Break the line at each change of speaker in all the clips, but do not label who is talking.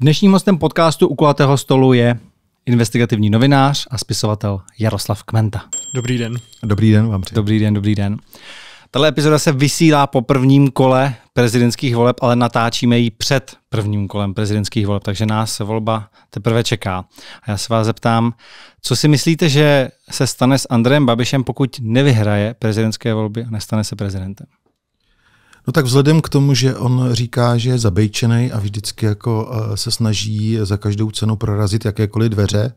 Dnešním hostem podcastu u kulatého stolu je investigativní novinář a spisovatel Jaroslav Kmenta. Dobrý den. Dobrý den vám přeji. Dobrý den, dobrý den. Tato epizoda se vysílá po prvním kole prezidentských voleb, ale natáčíme ji před prvním kolem prezidentských voleb, takže nás volba teprve čeká. A já se vás zeptám, co si myslíte, že se stane s Andrejem Babišem, pokud nevyhraje prezidentské volby a nestane se prezidentem?
No tak vzhledem k tomu, že on říká, že je zabejčený a vždycky jako eh, se snaží za každou cenu prorazit jakékoliv dveře,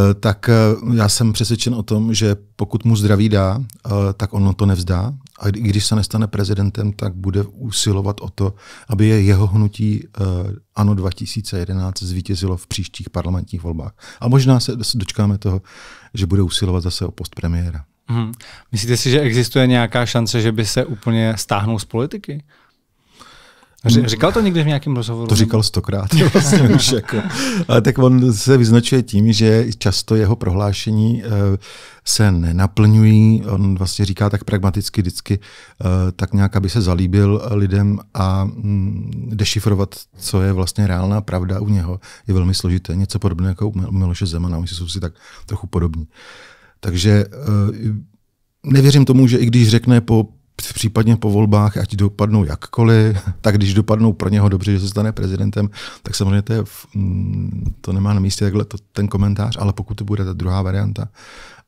eh, tak eh, já jsem přesvědčen o tom, že pokud mu zdraví dá, tak on to nevzdá. A i když se nestane prezidentem, tak bude usilovat o to, aby je jeho hnutí ANO 2011 zvítězilo v příštích parlamentních volbách. A možná se dočkáme toho, že bude usilovat zase o post premiéra.
Hmm. Myslíte si, že existuje nějaká šance, že by se úplně stáhnul z politiky? Mm. Říkal to někdy v nějakém rozhovoru? To říkal stokrát vlastně už. Jako.
Ale tak on se vyznačuje tím, že často jeho prohlášení eh, se nenaplňují. On vlastně říká tak pragmaticky vždycky, eh, tak nějak, aby se zalíbil lidem a mm, dešifrovat, co je vlastně reálná pravda u něho, je velmi složité. Něco podobného jako u Miloše Zemana, oni jsou si tak trochu podobní. Uh, takže eh, nevěřím tomu, že i když řekne po případně po volbách, ať dopadnou jakkoliv, tak když dopadnou pro něho dobře, že se stane prezidentem, tak samozřejmě to, je, mm, to nemá na místě takhle to, ten komentář, ale pokud to bude ta druhá varianta,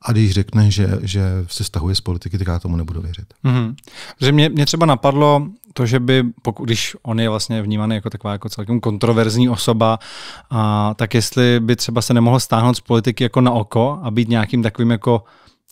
a když řekne, že, že se stahuje z politiky, tak já tomu nebudu věřit.
Mm-hmm. Že mě, mě třeba napadlo, to, že by, pokud, když on je vlastně vnímaný jako taková jako celkem kontroverzní osoba, a, tak jestli by třeba se nemohl stáhnout z politiky jako na oko a být nějakým takovým jako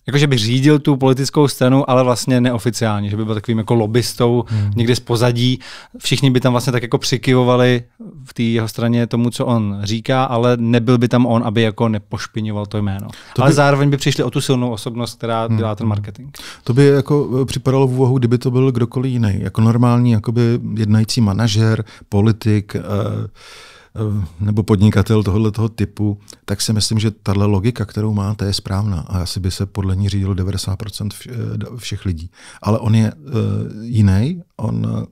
Jakože by řídil tu politickou scénu, ale vlastně neoficiálně, že by byl takovým jako lobbystou hmm. někde z pozadí. Všichni by tam vlastně tak jako přikyvovali v té jeho straně tomu, co on říká, ale nebyl by tam on, aby jako nepošpiňoval to jméno. To ale zároveň by přišli o tu silnou osobnost, která hmm. dělá ten hmm. marketing.
To by jako e, připadalo v úvahu, kdyby to byl kdokoliv jiný, jako normální jakoby jednající manažer, politik, Uh... Eh, nebo podnikatel tohoto typu, tak si myslím, že tahle logika, kterou máte, je správná a asi by se podle ní řídilo 90% eh, všech lidí. Ale on je uh, eh, jiný, on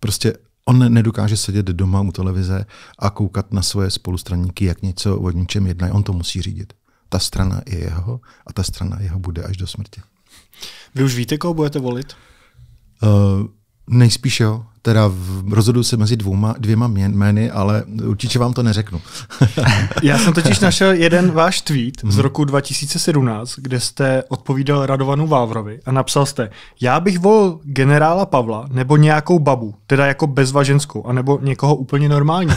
prostě On nedokáže sedět doma u televize a koukat na svoje spolustraníky, jak něco o něčem jednají. On to musí řídit. Ta strana je jeho a ta strana jeho bude až do smrti.
Vy už víte, koho budete volit?
Uh, nejspíš jo teda rozhodu se mezi dvouma, dvěma jmény, ale určitě vám to neřeknu.
Já jsem totiž našel jeden váš tweet z mhm. roku 2017, kde jste odpovídal Radovanu Vávrovi a napsal jste, já bych volil generála Pavla nebo nějakou babu, teda jako bezvaženskou, anebo někoho úplně normální.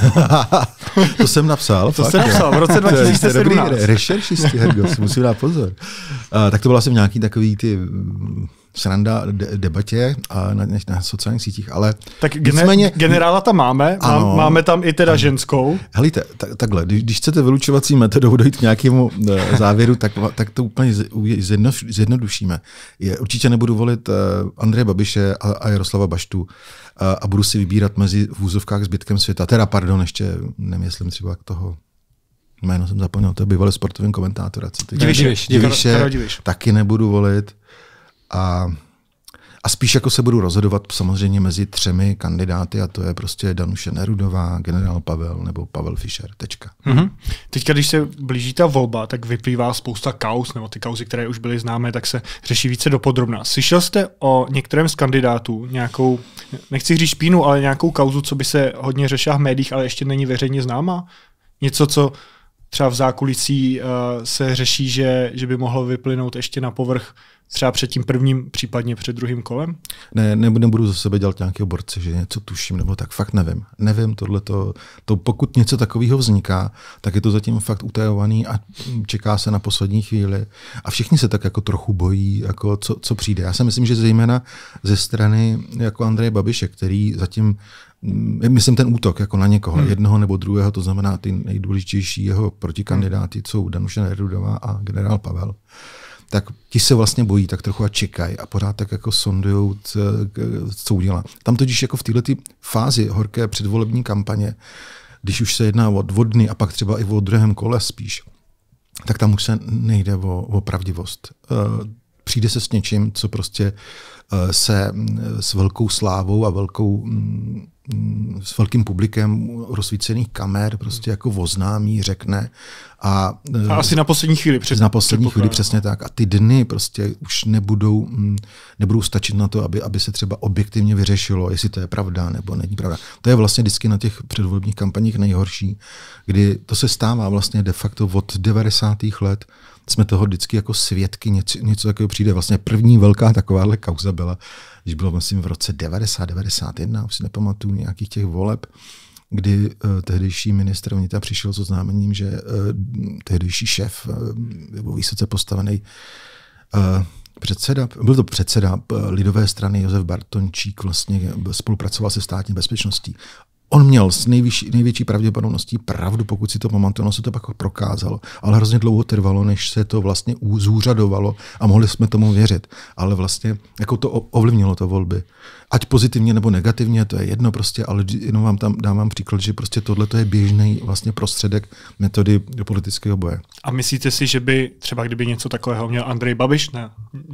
to jsem napsal. to jsem napsal v roce 2017. To je rešeršisti, si musím dát pozor. Uh, tak to byla jsem nějaký takový ty mm, sranda debatě a na, na sociálních sítích, ale tak Nicméně, generála
tam máme, ano, máme tam i teda ano. ženskou.
Helejte, tak, takhle, když, když chcete vylučovací metodou dojít k nějakému eh, závěru, tak, tak to úplně zjednodušíme. Je, určitě nebudu volit eh, Andreje Babiše a, a Jaroslava Baštu a, eh, a budu si vybírat mezi vůzovkách zbytkem světa. Teda, pardon, ještě nemyslím třeba k toho jméno jsem zapomněl, to je bývalý sportovní komentátor. Co ty? Diviš, diviš, diviš, diviš, taky nebudu volit. A a spíš jako se budu rozhodovat samozřejmě mezi třemi kandidáty a to je prostě Danuše Nerudová, generál Pavel nebo Pavel Fischer. Tečka.
Mm-hmm. Teďka, když se blíží ta volba, tak vyplývá spousta kaus, nebo ty kauzy, které už byly známé, tak se řeší více dopodrobná. Slyšel jste o některém z kandidátů nějakou, nechci říct špínu, ale nějakou kauzu, co by se hodně řešila v médiích, ale ještě není veřejně známa? Něco, co třeba v zákulisí uh, se řeší, že, že by mohlo vyplynout ještě na povrch třeba před tím prvním, případně před druhým kolem?
Ne, ne nebudu za sebe dělat nějaké borce, že něco tuším, nebo tak fakt nevím. Nevím, tohle to, pokud něco takového vzniká, tak je to zatím fakt utajovaný a čeká se na poslední chvíli. A všichni se tak jako trochu bojí, jako co, co přijde. Já si myslím, že zejména ze strany jako Andreje Babiše, který zatím mm, myslím ten útok jako na někoho, hmm. jednoho nebo druhého, to znamená ty nejdůležitější jeho protikandidáty, hmm. jsou Danuše Nerudová a generál Pavel tak ti se vlastně bojí tak trochu a čekají a pořád tak jako sondujou, co udělá. Tam totiž jako v této fázi horké předvolební kampaně, když už se jedná o dvodny a pak třeba i o druhém kole spíš, tak tam už se nejde o, o pravdivost. Eh, přijde se s něčím, co prostě eh, se mm, s velkou slávou a velkou mm, s velkým publikem rozsvícených kamer prostě jako oznámí, řekne. A, a asi eh, na
poslední chvíli přes,
Na poslední chvíli přesně tak. A ty dny prostě už nebudou, mm, nebudou stačit na to, aby, aby se třeba objektivně vyřešilo, jestli to je pravda nebo není pravda. To je vlastně vždycky na těch předvolebních kampaních nejhorší, kdy to se stává vlastně de facto od 90. let jsme toho vždycky jako svědky, něco, něco takového přijde. Vlastně první velká takováhle kauza byla, když bylo myslím v roce 90, 91, už si nepamatuju, nějakých těch voleb, kdy uh, tehdejší ministr vnitra přišel s oznámením, že uh, tehdejší šéf, uh, vysoce postavený uh, předseda, byl to předseda lidové strany Josef Bartončík, vlastně spolupracoval se státní bezpečností. On měl s nejvyšší, největší pravděpodobností pravdu, pokud si to pamatuju, ono se to pak prokázalo, ale hrozně dlouho trvalo, než se to vlastně zúřadovalo a mohli jsme tomu věřit. Ale vlastně jako to ovlivnilo to volby ať pozitivně nebo negativně, to je jedno prostě, ale jenom vám tam dávám příklad, že prostě tohle je běžný vlastně prostředek metody do politického boje.
A myslíte si, že by třeba kdyby něco takového měl Andrej Babiš na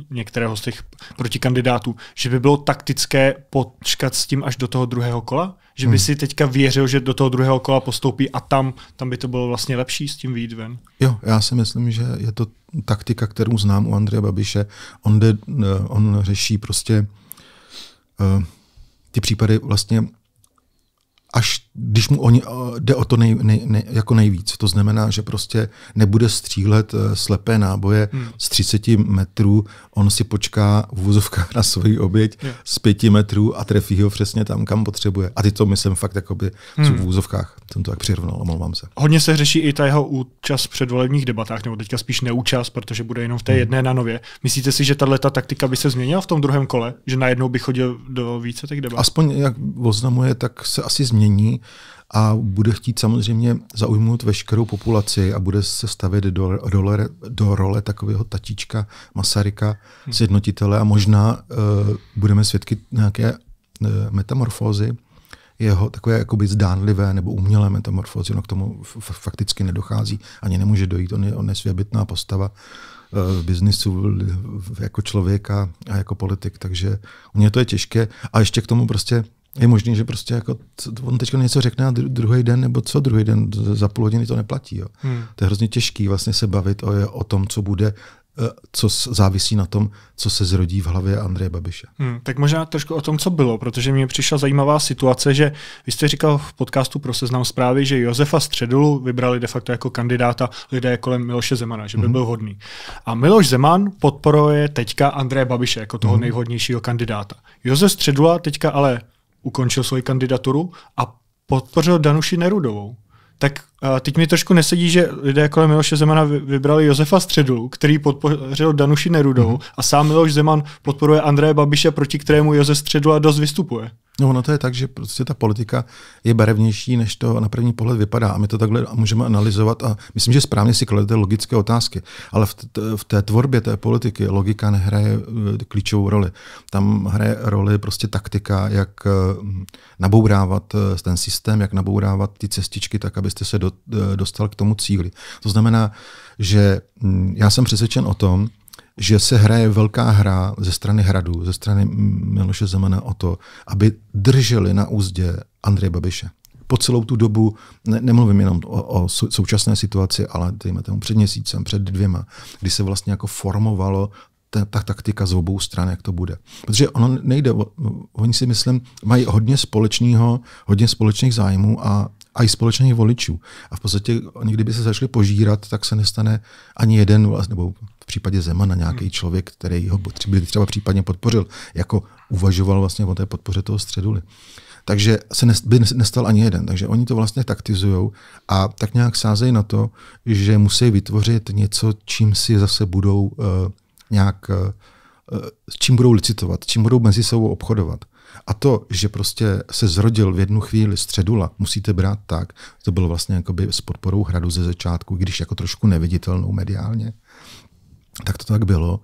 některého z těch protikandidátů, že by bylo taktické počkat s tím až do toho druhého kola? Že by hmm. si teďka věřil, že do toho druhého kola postoupí a tam, tam by to bylo vlastně lepší s tím výjít ven?
Jo, já si myslím, že je to taktika, kterou znám u Andreje Babiše. On, jde, eh, on řeší prostě Eh, ty případy vlastně až když mu oni, eh, jde o to nej, nej, nej, jako nejvíc. To znamená, že prostě nebude střílet eh, slepé náboje hmm. z 30 metrů, on si počká v na svoji oběť yeah. z 5 metrů a trefí ho přesně tam, kam potřebuje. A ty to myslím fakt jakoby hmm. v vůzovkách. Jsem to tak přirovnal, omlouvám se.
Hodně se řeší i ta jeho účast v předvolebních debatách, nebo teďka spíš neúčast, protože bude jenom v té hmm. jedné na nově. Myslíte si, že tahle ta taktika by se změnila v tom druhém kole? Že najednou by chodil do více těch debat? Aspoň jak
oznamuje, tak se asi změní a bude chtít samozřejmě zaujmout veškerou populaci a bude se stavit do, do, role, do role takového tatíčka, Masaryka, hm. sjednotitele a možná uh, budeme svědky nějaké uh, metamorfózy, jeho takové jakoby zdánlivé nebo umělé metamorfózy, no k tomu fakticky nedochází, ani nemůže dojít, on je, on je svěbitná postava eh, v biznisu jako člověka a jako politik, takže u něj to je těžké. A ještě k tomu prostě je možný, že prostě jako on teď něco řekne a druhý den, nebo co druhý den, za půl hodiny to neplatí. Jo. Hmm. To je hrozně těžký vlastně se bavit o, o tom, co bude, e, co závisí na tom, co se zrodí v hlavě Andreje Babiše.
Hmm, tak možná trošku o tom, co bylo, protože mě přišla zajímavá situace, že vy jste říkal v podcastu pro seznam zprávy, že Josefa Středulu vybrali de facto jako kandidáta lidé kolem Miloše Zemana, že by hmm. byl hodný. A Miloš Zeman podporuje teďka Andreje Babiše jako toho hmm. nejvhodnějšího kandidáta. Josef Středula teďka ale ukončil svoji kandidaturu a podpořil Danuši Nerudovou. Tak a teď mi trošku nesedí, že lidé kolem Miloše Zemana vybrali Josefa Středu, který podpořil Danuši Nerudovou mm-hmm. a sám Miloš Zeman podporuje Andreje Babiše, proti kterému Josef Středula dost vystupuje.
No ono to je tak, že prostě ta politika je barevnější, než to na první pohled vypadá. A my to takhle můžeme analyzovat a myslím, že správně si kladete logické otázky. Ale v, t- v té tvorbě té politiky logika nehraje eh, klíčovou roli. Tam hraje roli prostě taktika, jak eh, nabourávat eh, ten systém, jak nabourávat ty cestičky tak, abyste se do- dostal k tomu cíli. To znamená, že hm, já jsem přesvědčen o tom, že se hraje velká hra ze strany Hradu, ze strany Miloše Zemana o to, aby drželi na úzdě Andreje Babiše. Po celou tu dobu, ne, nemluvím jenom o, o současné situaci, ale dejme tomu před měsícem, před dvěma, kdy se vlastně jako formovalo ta, ta taktika z obou stran, jak to bude. Protože ono nejde, oni si myslím, mají hodně společného, hodně společných zájmů a, a i společných voličů. A v podstatě, kdyby se začali požírat, tak se nestane ani jeden, nebo případě Zemana nějaký hmm. člověk, který ho by třeba případně podpořil, jako uvažoval vlastně o té podpoře toho středuly. Takže se by nestal ani jeden. Takže oni to vlastně taktizují a tak nějak sázejí na to, že musí vytvořit něco, čím si zase budou uh, nějak, uh, čím budou licitovat, čím budou mezi sebou obchodovat. A to, že prostě se zrodil v jednu chvíli středula, musíte brát tak, to bylo vlastně jakoby s podporou hradu ze začátku, když jako trošku neviditelnou mediálně tak to tak bylo,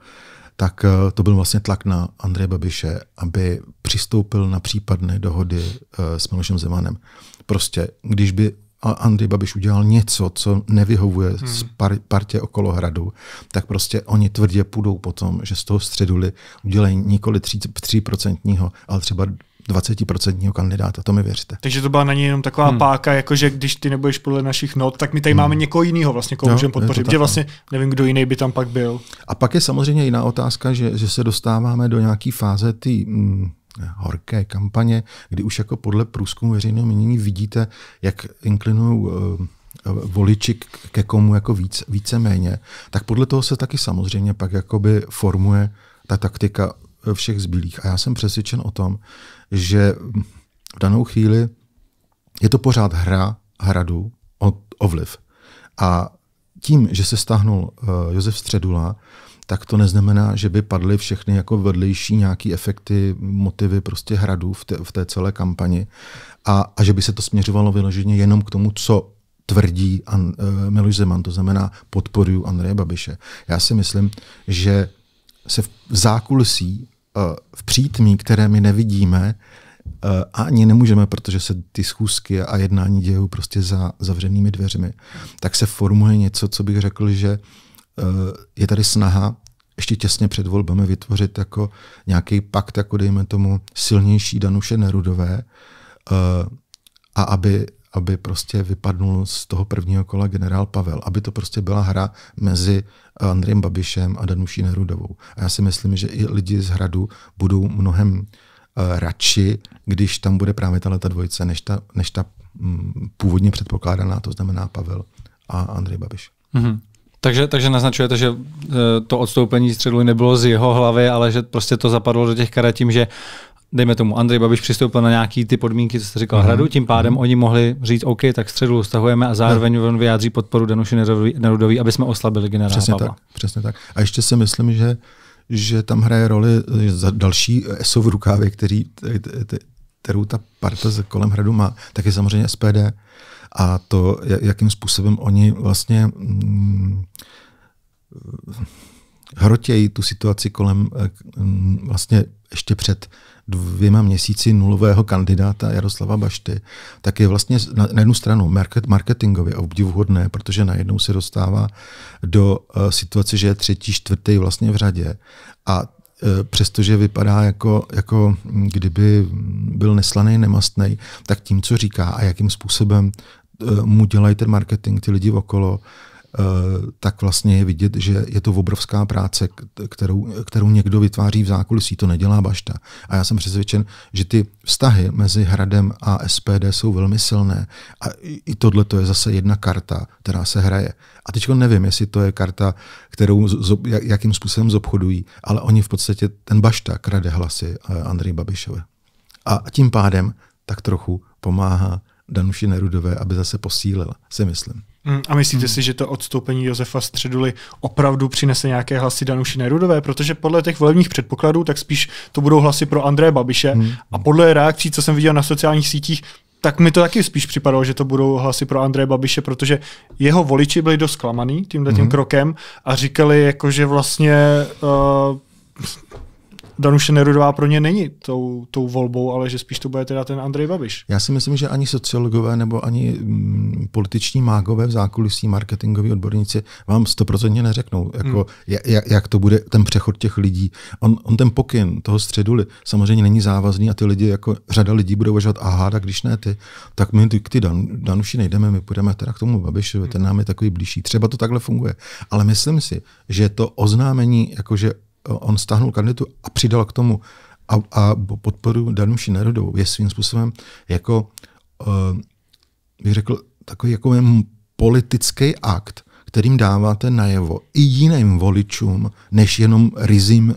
tak eh, to byl vlastně tlak na Andreje Babiše, aby přistoupil na případné dohody eh, s Milošem Zemanem. Prostě, když by Andrej Babiš udělal něco, co nevyhovuje hmm. z par- partě okolo hradu, tak prostě oni tvrdě půjdou potom, že z toho středuli udělají nikoli 3%, ale třeba 20% kandidáta, to mi věřte.
Takže to byla na něj jenom taková hmm. páka, jakože když ty nebudeš podle našich not, tak my tady hmm. máme někoho jiného, vlastně, koho můžeme podpořit, že no. vlastně nevím, kdo jiný by tam pak byl.
A pak je samozřejmě jiná otázka, že, že se dostáváme do nějaké fáze ty mm, horké kampaně, kdy už jako podle průzkumu veřejného mínění vidíte, jak inklinují eh, voliči ke komu jako víc, méně. tak podle toho se taky samozřejmě pak jakoby formuje ta taktika všech zbylých. A já jsem přesvědčen o tom, že v danou chvíli je to pořád hra hradu o, o vliv. A tím, že se stáhnul uh, Josef Středula, tak to neznamená, že by padly všechny jako vedlejší nějaké efekty, motivy prostě hradů v té, v té celé kampani a, a že by se to směřovalo vyloženě jenom k tomu, co tvrdí An, uh, Miloš Zeman, to znamená podporuju Andreje Babiše. Já si myslím, že se v zákulisí v přítmí, které my nevidíme, eh, a ani nemůžeme, protože se ty schůzky a jednání dějou prostě za zavřenými dveřmi, tak se formuje něco, co bych řekl, že eh, je tady snaha ještě těsně před volbami vytvořit jako nějaký pakt, jako dejme tomu silnější Danuše Nerudové, eh, a aby aby prostě vypadnul z toho prvního kola generál Pavel, aby to prostě byla hra mezi Andrejem Babišem a Danuší Nerudovou. A já si myslím, že i lidi z hradu budou mnohem uh, radši, když tam bude právě tahle ta dvojice, než ta, než ta um, původně předpokládaná, to znamená Pavel a Andrej Babiš.
Mm-hmm. Takže, takže naznačujete, že eh, to odstoupení středu nebylo z jeho hlavy, ale že prostě to zapadlo do těch karet tím, že dejme tomu, Andrej Babiš přistoupil na nějaký ty podmínky, co jste říkal, uh-huh. hradu, tím pádem uh-huh. oni mohli říct, OK, tak středu stahujeme a zároveň uh-huh. on vyjádří podporu Danuši Nerudový, aby jsme oslabili generála přesně Pavla. Tak, přesně
tak. A ještě si myslím, že že tam hraje roli eh, za další ESO eh, v rukávě, který, kterou ta parta kolem hradu má, tak je samozřejmě SPD. A to, jakým způsobem oni vlastně mm, hm, hrotějí tu situaci kolem eh, mm, vlastně ještě před dvěma měsíci nulového kandidáta Jaroslava Bašty, tak je vlastně na, jednu stranu market, marketingově obdivuhodné, protože najednou se dostává do uh, situace, že je třetí, čtvrtý vlastně v řadě. A uh, přestože vypadá jako, jako hm, kdyby byl neslaný, nemastný, tak tím, co říká a jakým způsobem uh, mu dělají ten marketing ty lidi okolo, Eh, tak vlastně je vidět, že je to obrovská práce, kterou, kterou někdo vytváří v zákulisí, to nedělá bašta. A já jsem přesvědčen, že ty vztahy mezi Hradem a SPD jsou velmi silné. A i tohle to je zase jedna karta, která se hraje. A teď nevím, jestli to je karta, kterou, jakým způsobem zobchodují, ale oni v podstatě, ten bašta krade hlasy eh, Andrej Babišovi. A tím pádem tak trochu pomáhá Danuši Nerudové, aby zase posílila, si myslím.
Mm. A myslíte hmm. si, že to odstoupení Josefa Středuly opravdu přinese nějaké hlasy Danuši Nerudové? Protože podle těch volebních předpokladů, tak spíš to budou hlasy pro André Babiše. Hmm. A podle reakcí, co jsem viděl na sociálních sítích, tak mi to taky spíš připadalo, že to budou hlasy pro Andreje Babiše, protože jeho voliči byli dost klamaný tímhle tím hmm krokem a říkali jako, že vlastně uh, Danuše Nerudová pro ně není tou, tou volbou, ale že spíš to bude teda ten Andrej Babiš.
Já si myslím, že ani sociologové nebo ani mm, političní mágové v zákulisí, marketingoví odborníci vám stoprocentně neřeknou, jako, hmm. jak, jak to bude ten přechod těch lidí. On, on ten pokyn toho středuli samozřejmě není závazný a ty lidi, jako řada lidí bude uvažovat, aha, tak když ne ty, tak my ty, ty Dan, Danuši nejdeme, my půjdeme teda k tomu Babišovi, hmm. ten nám je takový blížší. Třeba to takhle funguje. Ale myslím si, že to oznámení, jakože on stáhnul kandidatu a přidal k tomu a, a podporu Danuši Šinerodovou je svým způsobem jako, uh, bych řekl, takový jako politický akt, kterým dáváte najevo i jiným voličům, než jenom rizím uh,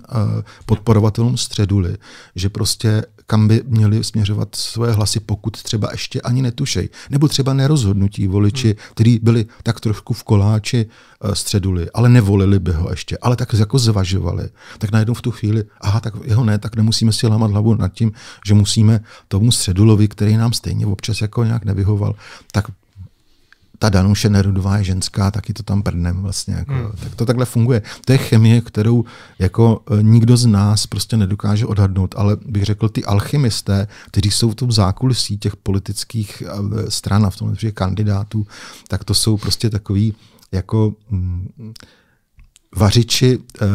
podporovatelům středuly, že prostě kam by měli směřovat své hlasy, pokud třeba ještě ani netušej. Nebo třeba nerozhodnutí voliči, hmm. kteří byli tak trošku v koláči eh, středuli, ale nevolili by ho ještě, ale tak jako zvažovali. Tak najednou v tu chvíli, aha, tak jeho ne, tak nemusíme si lámat hlavu nad tím, že musíme tomu středulovi, který nám stejně občas jako nějak nevyhoval, tak ta Danuše Nerudová je ženská, taky to tam prdnem vlastně. Jako. Hmm. Tak to takhle funguje. To je chemie, kterou jako e, nikdo z nás prostě nedokáže odhadnout, ale bych řekl, ty alchymisté, kteří jsou v tom zákulisí těch politických e, stran a v tom že kandidátů, tak to jsou prostě takový jako mm, vařiči e,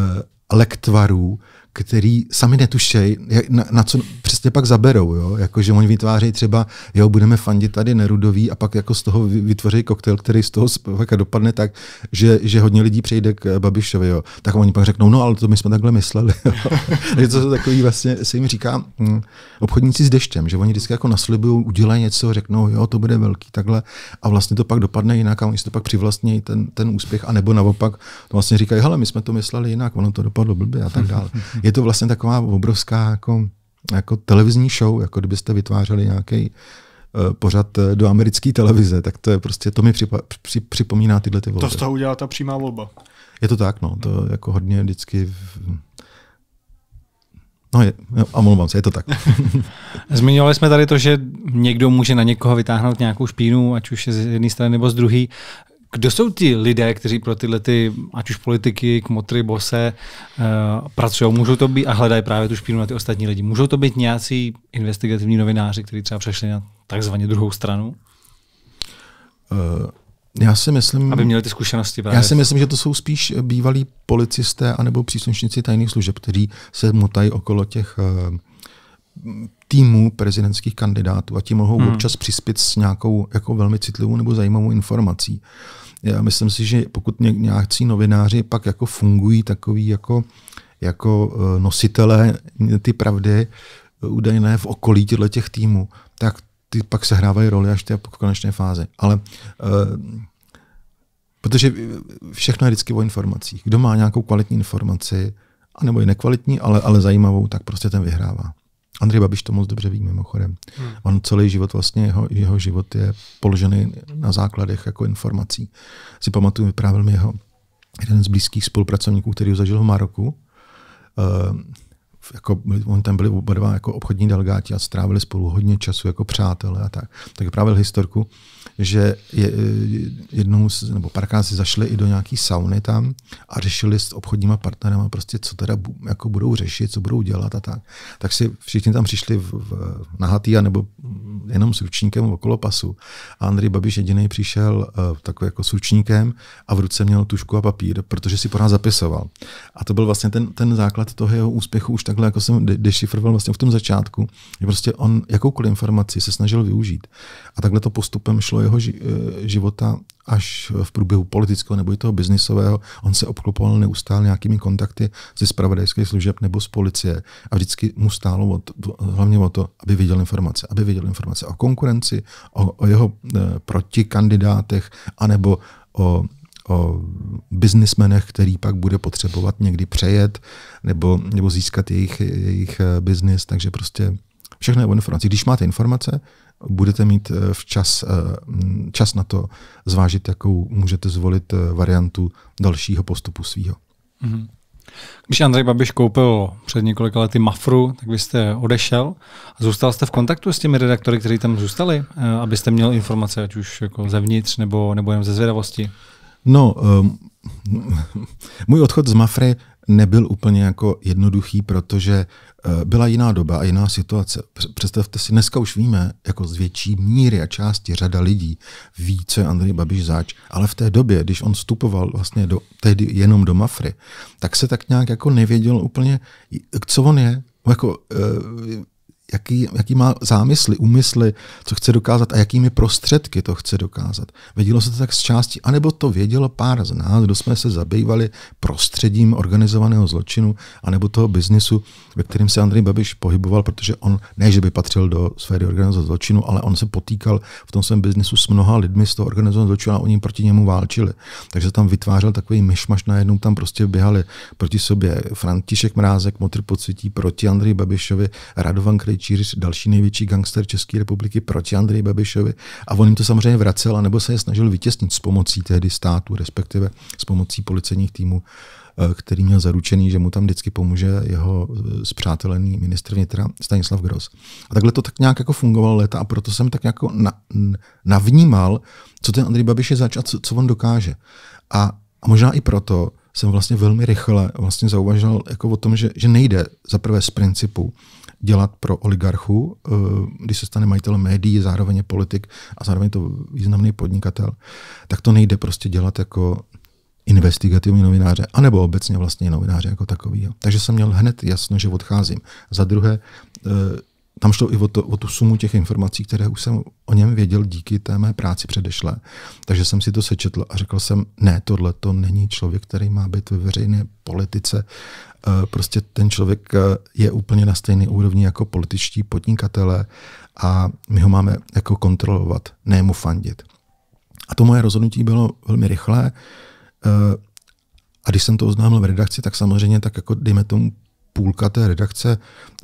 lektvarů, který sami jak, na, na co přesně pak zaberou. Jo? Jako, že oni vytvářejí třeba, jo, budeme fandit tady Nerudový a pak jako z toho vytvoří koktejl, který z toho pak dopadne tak, že, že hodně lidí přejde k eh, Babišovi. Jo? Tak oni pak řeknou, no ale to my jsme takhle mysleli. Jo? to jsou takový vlastně, se jim říká hm, obchodníci s deštěm, že oni vždycky jako naslibují, udělají něco, řeknou, jo, to bude velký takhle a vlastně to pak dopadne jinak a oni si to pak přivlastní ten, ten úspěch, anebo naopak to vlastně říkají, hele, my jsme to mysleli jinak, ono to dopadlo blbě a tak dále je to vlastně taková obrovská jako, jako televizní show, jako kdybyste vytvářeli nějaký eh, pořad eh, do americké televize, tak to je prostě, to mi připomíná tyhle ty volby. To z
toho udělá ta přímá volba.
Je to tak, no, to jako hodně vždycky v, No je, a no, mluvám se, je to tak.
Zmiňovali jsme tady to, že někdo může na někoho vytáhnout nějakou špínu, ať už je z jedné strany nebo z druhé. Kdo jsou ti lidé, kteří pro tyhle, ty, ať už politiky, kmotry, bose, uh, pracují? Můžou to být a hledají právě tu špínu na ty ostatní lidi. Můžou to být nějací investigativní novináři, kteří třeba přešli na takzvaně druhou stranu? Uh, já si myslím, aby měli ty zkušenosti. Právě. Já si
myslím, že to jsou spíš bývalí policisté anebo příslušníci tajných služeb, kteří se motají okolo těch uh, týmů prezidentských kandidátů a ti mohou hmm. občas přispět s nějakou jako velmi citlivou nebo zajímavou informací. Uh, já myslím si, že pokud nějací novináři pak jako fungují takový jako, jako e, nositelé ty pravdy e, údajné v okolí těch týmů, tak ty pak sehrávají roli až v konečné fázi. Ale uh, protože všechno je vždycky o informacích. Kdo má nějakou kvalitní informaci, anebo je nekvalitní, ale, ale zajímavou, tak prostě ten vyhrává. Andrej Babiš to moc dobře ví mimochodem. Hmm. On celý život, vlastně jeho, jeho život je položený na základech jako informací. Si pamatuju, vyprávěl mi jeho jeden z blízkých spolupracovníků, který ho zažil v Maroku. Uh, jako, oni tam byli oba dva jako obchodní delegáti a strávili spolu hodně času jako přátelé a tak. Tak vyprávěl historku, že je, eh, jednou, nebo párkrát si zašli i do nějaký sauny tam a řešili s obchodníma partnerama prostě, co teda jako budou řešit, co budou dělat a tak. Tak si všichni tam přišli v, v nahatý a nebo jenom s ručníkem okolo pasu. A Andrej Babiš jediný přišel uh, takový jako s ručníkem a v ruce měl tušku a papír, protože si pořád zapisoval. A to byl vlastně ten, ten základ toho jeho úspěchu už takhle, jako jsem de- dešifroval vlastně v tom začátku, že prostě on jakoukoliv informaci se snažil využít. A takhle to postupem šlo šlo jeho eh, života až v průběhu politického nebo i toho biznisového, on se obklopoval neustále nějakými kontakty ze spravodajských služeb nebo z policie a vždycky mu stálo od, hlavně o to, aby viděl informace, aby viděl informace o konkurenci, o, o jeho e, protikandidátech, anebo o o biznismenech, který pak bude potřebovat někdy přejet nebo, nebo získat jejich, jejich eh, biznis. Takže prostě všechno je o informaci. Když máte informace, budete mít eh, včas, eh, čas na to zvážit, jakou můžete zvolit eh, variantu dalšího postupu svýho.
Mm-hmm. Když Andrej Babiš koupil před několika lety Mafru, tak vy jste odešel. A zůstal jste v kontaktu s těmi redaktory, kteří tam zůstali, abyste měl informace, ať už jako zevnitř nebo, nebo jen ze zvědavosti?
No, um, můj odchod z Mafry nebyl úplně jako jednoduchý, protože eh, byla jiná doba a jiná situace. Představte si, dneska už víme, jako z větší míry a části řada lidí ví, co je Andrej Babiš záč, ale v té době, když on vstupoval vlastně do, tehdy jenom do Mafry, tak se tak nějak jako nevěděl úplně, co on je, jako, eh, jaký, jaký má zámysly, úmysly, co chce dokázat a jakými prostředky to chce dokázat. Vědělo se to tak z části, anebo to vědělo pár z nás, kdo jsme se zabývali prostředím organizovaného zločinu, anebo toho biznisu, ve kterém se Andrej Babiš pohyboval, protože on ne, že by patřil do sféry organizovaného zločinu, ale on se potýkal v tom svém biznisu s mnoha lidmi z toho organizovaného zločinu a oni proti němu válčili. Takže tam vytvářel takový myšmaš, najednou tam prostě běhali proti sobě František Mrázek, Motr Pocití, proti Andrej Babišovi, Radovan Kryč, Hrnčíř, další největší gangster České republiky proti Andreji Babišovi a on jim to samozřejmě vracel, nebo se je snažil vytěsnit s pomocí tehdy státu, respektive s pomocí policejních týmů, eh, který měl zaručený, že mu tam vždycky pomůže jeho eh, zpřátelený ministr vnitra Stanislav Gross. A takhle to tak nějak jako fungovalo léta a proto jsem tak jako na, navnímal, co ten Andrej Babiš je zač a co, co on dokáže. A, a možná i proto, jsem vlastně velmi rychle vlastně zauvažil jako o tom, že, že nejde za prvé z principu dělat pro oligarchu, eh, když se stane majitel médií, zároveň je politik a zároveň to významný podnikatel, tak to nejde prostě dělat jako investigativní novináře, anebo obecně vlastně novináře jako takový. Takže jsem měl hned jasno, že odcházím. Za druhé, eh, tam šlo i o, to, o tu sumu těch informací, které už jsem o něm věděl díky té mé práci předešlé. Takže jsem si to sečetl a řekl jsem, ne, tohle to není člověk, který má být ve veřejné politice Eh, prostě ten člověk eh, je úplně na stejné úrovni jako političtí podnikatele a my ho máme jako kontrolovat, ne mu fandit. A to moje rozhodnutí bylo velmi rychlé. Eh, a když jsem to oznámil v redakci, tak samozřejmě tak jako dejme tomu půlka té redakce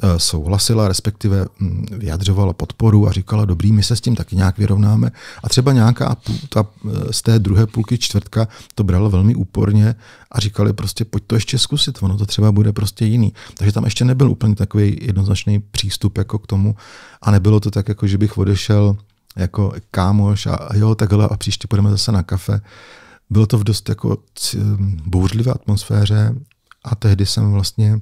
eh, souhlasila, respektive mm, vyjadřovala podporu a říkala, dobrý, my se s tím taky nějak vyrovnáme. A třeba nějaká ta, eh, z té druhé půlky čtvrtka to brala velmi úporně a říkali prostě, pojď to ještě zkusit, ono to třeba bude prostě jiný. Takže tam ještě nebyl úplně takový jednoznačný přístup jako k tomu a nebylo to tak, jako že bych odešel jako kámoš a jo, takhle a příště půjdeme zase na kafe. Bylo to v dost jako bouřlivé atmosféře a tehdy jsem vlastně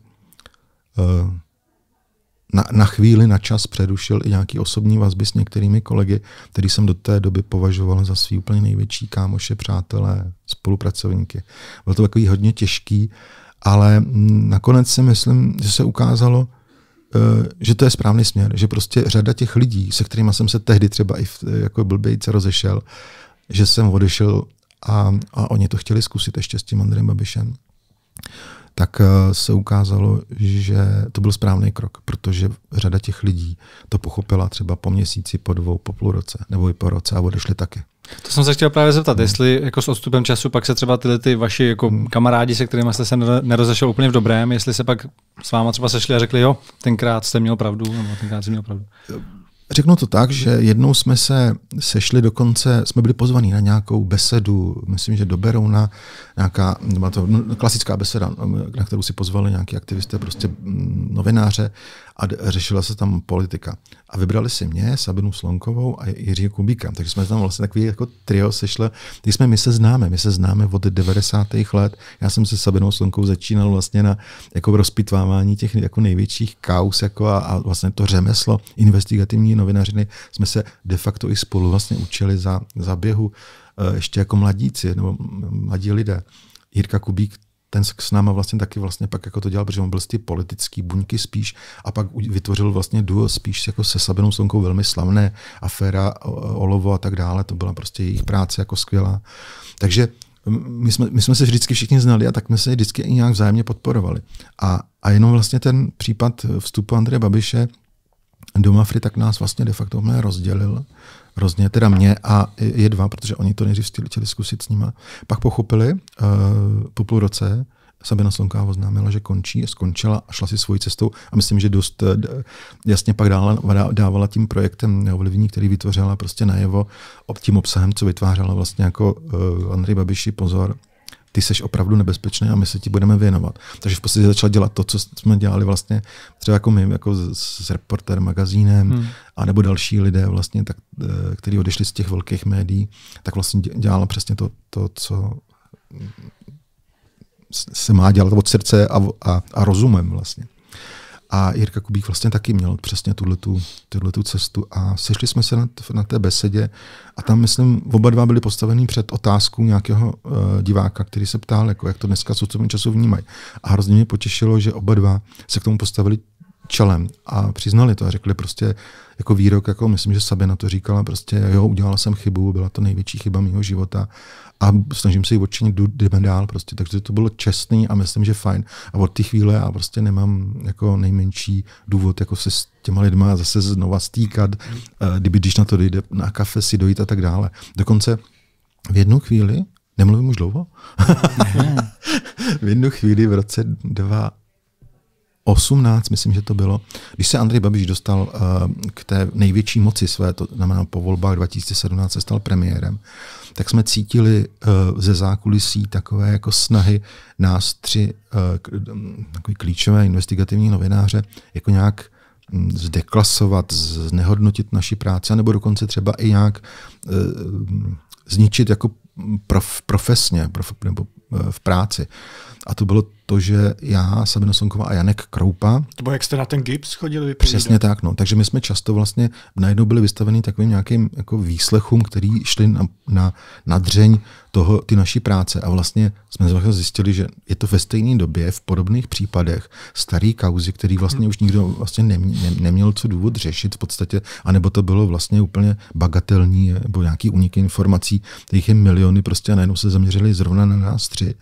na, na chvíli, na čas přerušil i nějaký osobní vazby s některými kolegy, který jsem do té doby považoval za svý úplně největší kámoše, přátelé, spolupracovníky. Bylo to takový hodně těžký, ale nakonec si myslím, že se ukázalo, eh, že to je správný směr, že prostě řada těch lidí, se kterými jsem se tehdy třeba i v, eh, jako blbějce rozešel, že jsem odešel a, a oni to chtěli zkusit ještě s tím Andrem Babišem tak eh, se ukázalo, že to byl správný krok, protože řada těch lidí to pochopila třeba po měsíci, po dvou, po půl roce nebo i po roce a odešli taky.
To jsem se chtěl právě zeptat, hmm. jestli jako s odstupem času pak se třeba tyhle ty vaši jako hmm. kamarádi, se kterými jste se nerozešel úplně v dobrém, jestli se pak s váma třeba sešli a řekli, jo, tenkrát jste měl pravdu, nebo tenkrát jste měl pravdu.
Řeknu to tak, že jednou jsme se sešli, dokonce jsme byli pozvaní na nějakou besedu, myslím, že do Berouna, nějaká, byla to no, klasická beseda, na kterou si pozvali nějaký aktivisté, prostě mm, novináře a řešila se tam politika. A vybrali si mě, Sabinu Slonkovou a Jiřího Kubíka. Takže jsme tam vlastně takový jako trio sešle. Teď jsme my se známe, my se známe od 90. let. Já jsem se Sabinou Slonkou začínal vlastně na jako rozpitvávání těch jako největších kaus jako a, a vlastně to řemeslo investigativní novinařiny jsme se de facto i spolu vlastně učili za, za běhu e, ještě jako mladíci nebo mladí lidé. Jirka Kubík ten s náma vlastně taky vlastně pak jako to dělal, protože on byl z ty politický buňky spíš a pak vytvořil vlastně duo spíš jako se Sabinou Sonkou velmi slavné, aféra, olovo a tak dále, to byla prostě jejich práce jako skvělá. Takže my jsme, my jsme se vždycky všichni znali a tak jsme se vždycky i nějak vzájemně podporovali. A, a jenom vlastně ten případ vstupu Andreje Babiše do Mafry tak nás vlastně de facto rozdělil hrozně, teda mě a je dva, protože oni to nejdřív chtěli zkusit s nima. Pak pochopili uh, po půl roce, Sabina Slonká oznámila, že končí, skončila a šla si svojí cestou a myslím, že dost eh, jasně pak dále dávala tím projektem neovlivní, který vytvořila prostě najevo ob tím obsahem, co vytvářela vlastně jako uh, Andrej Babiši, pozor, ty seš opravdu nebezpečný a my se ti budeme věnovat. Takže v podstatě začal dělat to, co jsme dělali vlastně třeba jako my, jako s, reporter magazínem, hmm. a nebo další lidé vlastně, tak, eh, kteří odešli z těch velkých médií, tak vlastně dělala přesně to, to co se má dělat od srdce a, a, a rozumem vlastně. A Jirka Kubík vlastně taky měl přesně tuhle tu cestu a sešli jsme se na, na té besedě a tam, myslím, oba dva byli postavený před otázkou nějakého uh, diváka, který se ptal, jako, jak to dneska s času vnímají. A hrozně mě potěšilo, že oba dva se k tomu postavili čelem a přiznali to a řekli prostě jako výrok, jako myslím, že Sabina to říkala, prostě jo, udělala jsem chybu, byla to největší chyba mého života a snažím se ji odčinit, jdeme dál prostě, takže to bylo čestný a myslím, že fajn a od té chvíle já prostě nemám jako nejmenší důvod jako se s těma lidma zase znova stýkat, eh, kdyby když na to dojde na kafe si dojít a tak dále. Dokonce v jednu chvíli, nemluvím už dlouho, v jednu chvíli v roce dva 18, myslím, že to bylo, když se Andrej Babiš dostal eh, k té největší moci své, to znamená po volbách 2017 se stal premiérem, tak jsme cítili eh, ze zákulisí takové jako snahy nás tři eh, mm, takový klíčové investigativní novináře jako nějak mm, zdeklasovat, znehodnotit naši práci, nebo dokonce třeba i nějak zničit jako prof, profesně prof, nebo v práci. A to bylo to, že já, Sabina Sonková a Janek Kroupa.
To bylo, jak jste na ten gips chodili vypovídat. Přesně tak,
no. Takže my jsme často vlastně najednou byli vystaveni takovým nějakým jako výslechům, který šli na, na, na dřeň toho, ty naší práce. A vlastně jsme zjistili, že je to ve stejné době, v podobných případech, starý kauzy, který vlastně hmm. už nikdo vlastně nem, nem, neměl co důvod řešit v podstatě, anebo to bylo vlastně úplně bagatelní, nebo nějaký unik informací, těch je miliony prostě a najednou se zaměřili zrovna na nás tři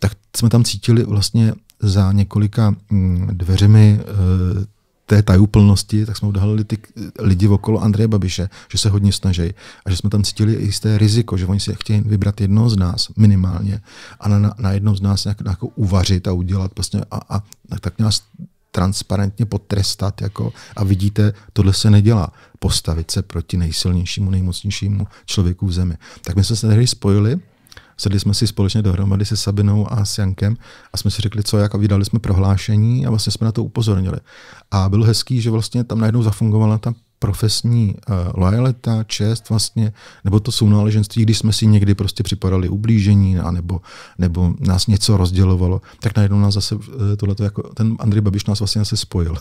tak jsme tam cítili vlastně za několika mm, dveřemi eh, té tajuplnosti, tak jsme odhalili ty lidi okolo Andreje Babiše, že se hodně snaží a že jsme tam cítili i jisté riziko, že oni si chtějí vybrat jednoho z nás minimálně a na, na jedno z nás nějak, nějak uvařit a udělat prostě a, a tak nás transparentně potrestat jako a vidíte, tohle se nedělá. Postavit se proti nejsilnějšímu, nejmocnějšímu člověku v zemi. Tak my jsme se tehdy spojili Sedli jsme si společně dohromady se Sabinou a s Jankem a jsme si řekli, co jak a vydali jsme prohlášení a vlastně jsme na to upozornili. A bylo hezký, že vlastně tam najednou zafungovala ta profesní uh, lojalita, čest vlastně, nebo to sounáleženství, když jsme si někdy prostě připadali ublížení, a nebo nás něco rozdělovalo, tak najednou nás zase uh, tohleto, jako ten Andrej Babiš nás vlastně zase spojil.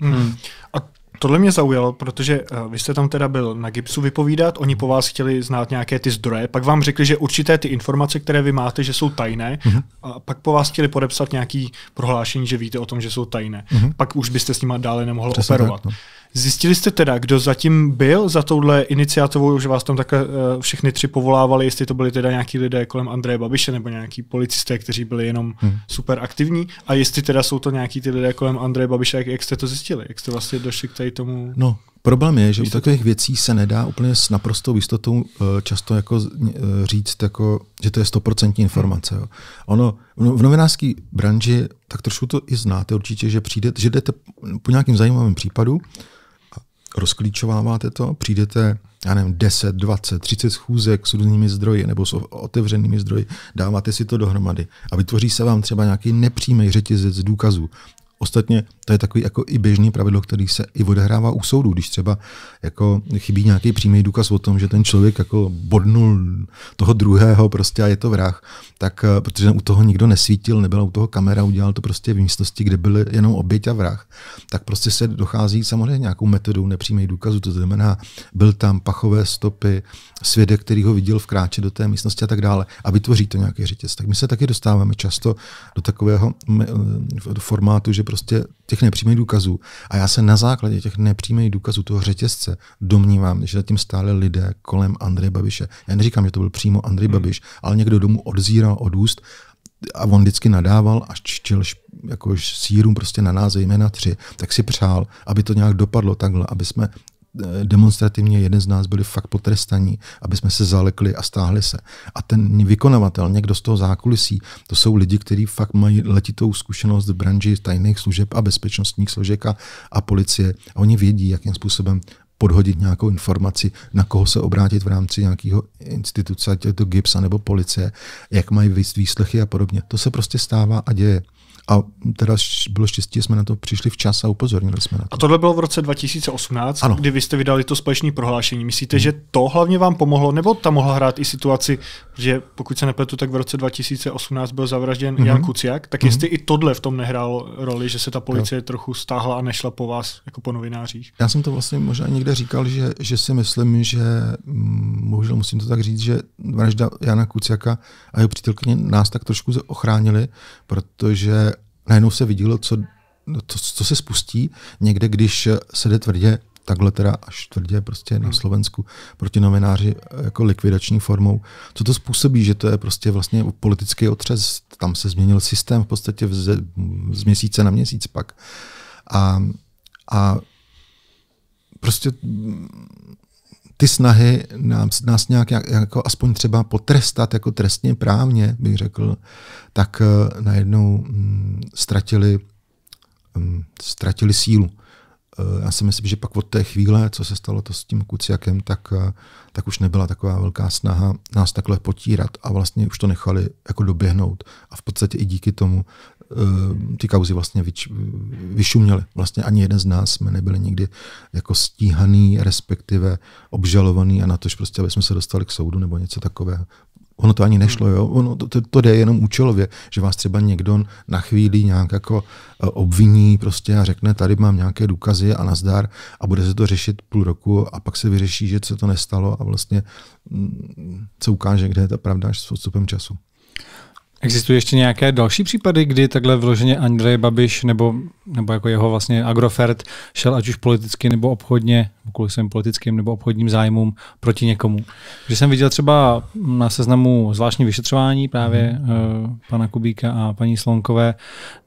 Hmm. A tohle mě zaujalo, protože uh, vy jste tam teda byl na Gipsu vypovídat, oni po vás chtěli znát nějaké ty zdroje, pak vám řekli, že určité ty informace, které vy máte, že jsou tajné, uh-huh. a pak po vás chtěli podepsat nějaký prohlášení, že víte o tom, že jsou tajné. Uh-huh. Pak už byste s nimi dále nemohl Přesně operovat. Tak, no. Zjistili jste teda, kdo zatím byl za touhle iniciativou, že vás tam takhle eh, všechny tři povolávali, jestli to byli teda nějaký lidé kolem Andreje Babiše nebo nějaký policisté, kteří byli jenom hmm. super aktivní a jestli teda jsou to nějaký ty lidé kolem Andreje Babiše, jak, jak jste to zjistili, jak jste vlastně došli k tady tomu? No, Problém je, že u takových
věcí se nedá úplně s naprostou jistotou eh, často jako eh, říct, jako, že to je stoprocentní informace. Jo. Ono v no, novinářské branži, tak trošku to i znáte určitě, že přijde, že jdete po nějakým zajímavém případu rozklíčováváte to, přijdete, já nevím, 10, 20, 30 schůzek s různými zdroji nebo s otevřenými zdroji, dáváte si to dohromady a vytvoří se vám třeba nějaký nepřímý řetězec důkazů Ostatně to je takový jako i běžný pravidlo, který se i odehrává u soudu, když třeba jako chybí nějaký přímý důkaz o tom, že ten člověk jako bodnul toho druhého prostě a je to vrah, tak eh, protože u toho nikdo nesvítil, nebyla u toho kamera, udělal to prostě v místnosti, kde byly jenom oběť a vrah, tak prostě se dochází samozřejmě nějakou metodou nepřímý důkazu. to znamená, byl tam pachové stopy, svědek, který ho viděl v kráči do té místnosti a tak dále a vytvoří to nějaký řetěz. Tak my se taky dostáváme často do takového mm, eh, formátu, že prostě prostě těch nepřímých důkazů. A já se na základě těch nepřímých důkazů toho řetězce domnívám, že zatím stále lidé kolem Andreje Babiše. Já neříkám, že to byl přímo Andrej hmm. Babiš, ale někdo domů odzíral od úst a on vždycky nadával a čtil jako sírům prostě na nás, zejména tři, tak si přál, aby to nějak dopadlo takhle, aby jsme Eh, demonstrativně jeden z nás byli fakt potrestaní, aby jsme se zalekli a stáhli se. A ten vykonavatel, někdo z toho zákulisí, to jsou lidi, kteří fakt mají letitou zkušenost v branži tajných služeb a bezpečnostních složek a, a policie. A oni vědí, jakým způsobem podhodit nějakou informaci, na koho se obrátit v rámci nějakého instituce, ať je to GIPS nebo policie, jak mají výslechy a podobně. To se prostě stává a děje. A teda bylo štěstí, jsme na to přišli včas a upozornili jsme na to.
A tohle bylo v roce 2018, ano. kdy vy jste vydali to společné prohlášení. Myslíte, hmm. že to hlavně vám pomohlo, nebo tam mohla hrát i situaci, že pokud se nepletu, tak v roce 2018 byl zavražděn hmm. Jan mhm. Kuciak, tak hmm. i tohle v tom nehrálo roli, že se ta policie no. trochu stáhla a nešla po vás jako po novinářích?
Já jsem to vlastně možná někde říkal, že, že si myslím, že mm, bohužel musím to tak říct, že vražda Jana Kuciaka a jeho přítelkyně nás tak trošku ochránili, protože najednou se vidělo, co, no to, co se spustí někde, když se jde tvrdě, takhle teda až tvrdě prostě na hmm. Slovensku proti novináři eh, jako likvidační formou. Co to způsobí, že to je prostě vlastně politický otřes, tam se změnil systém v podstatě z, z měsíce na měsíc pak. A, a prostě ty snahy nás, nás nějak jako aspoň třeba potrestat jako trestně právně, bych řekl, tak eh, najednou mm, ztratili, mm, ztratili sílu. Eh, já si myslím, že pak od té chvíle, co se stalo to s tím Kuciakem, tak, eh, tak už nebyla taková velká snaha nás takhle potírat a vlastně už to nechali jako doběhnout. A v podstatě i díky tomu Ehm, ty kauzy vlastně vyč, vyšuměly. Vlastně ani jeden z nás jsme nebyli nikdy jako stíhaný, respektive obžalovaný a na tož prostě, aby jsme se dostali k soudu nebo něco takového. Ono to ani nešlo, jo? Ono to, to, to jde jenom účelově, že vás třeba někdo na chvíli nějak jako e, obviní prostě a řekne, tady mám nějaké důkazy a nazdar a bude se to řešit půl roku a pak se vyřeší, že se to nestalo a vlastně se mm, ukáže, kde je ta pravda až s odstupem času.
Existují ještě nějaké další případy, kdy takhle vloženě Andrej Babiš nebo, nebo jako jeho vlastně Agrofert šel ať už politicky nebo obchodně, kvůli svým politickým nebo obchodním zájmům proti někomu. Že jsem viděl třeba na seznamu zvláštní vyšetřování právě mm. uh, pana Kubíka a paní Slonkové,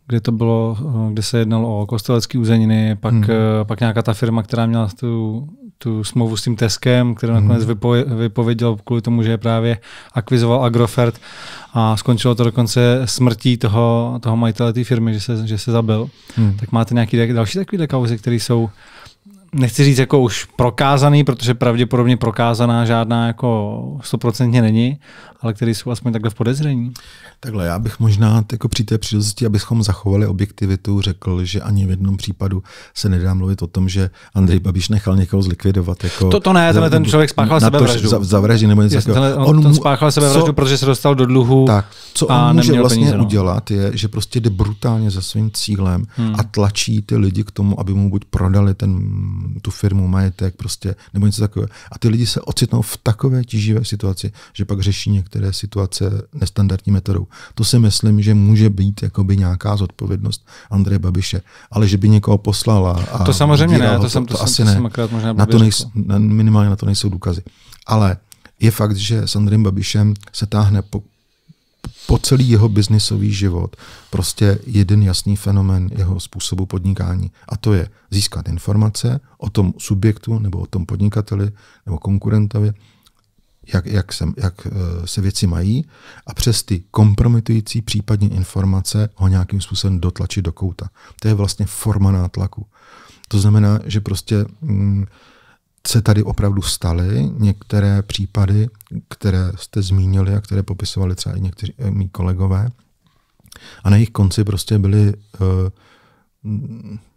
kde to bylo, eh, kde se jednalo o kostelecké uzeniny, pak, hmm. Eh, pak nějaká ta firma, která měla tu tu smlouvu s tím Teskem, který nakonec mhm. vypo- vypověděl kvůli tomu, že je právě akvizoval Agrofert a skončilo to dokonce smrtí toho, toho majitele té firmy, že se, že se zabil. Hmm. Tak máte nějaké další takové kauzy, které jsou nechci říct jako už prokázaný, protože pravděpodobně prokázaná žádná jako stoprocentně není, ale který jsou aspoň takhle v podezření. Takhle, já bych
možná jako při té příležitosti, abychom zachovali objektivitu, řekl, že ani v jednom případu se nedá mluvit o tom, že Andrej Babiš nechal někoho zlikvidovat. Jako to, to ne, tenhle ten člověk spáchal sebevraždu. Za, zavraždě nebo něco takového. On, on spáchal sebevraždu, co, protože se dostal
do dluhu. Tak, co a on může vlastně peníze, no.
udělat, je, že prostě jde brutálně za svým cílem hmm. a tlačí ty lidi k tomu, aby mu buď prodali ten tu firmu, majetek prostě, nebo něco takového. A ty lidi se ocitnou v takové tíživé situaci, že pak řeší některé situace nestandardní metodou. To si myslím, že může být jakoby nějaká zodpovědnost Andreje Babiše, ale že by někoho poslala. A to samozřejmě ne, to, to, jsem, to, to jsem, asi to ne. Jsem možná na to nejsou, minimálně na to nejsou důkazy. Ale je fakt, že s Andrejem Babišem se táhne po, po celý jeho biznisový život prostě jeden jasný fenomen jeho způsobu podnikání. A to je získat informace o tom subjektu nebo o tom podnikateli nebo konkurentovi, jak, jak, se, jak eh, se věci mají a přes ty kompromitující případně informace ho nějakým způsobem dotlačit do kouta. To je vlastně forma nátlaku. To znamená, že prostě Hm, se tady opravdu staly některé případy, které jste zmínili a které popisovali třeba i někteří eh, mý kolegové. A na jejich konci prostě byly eh,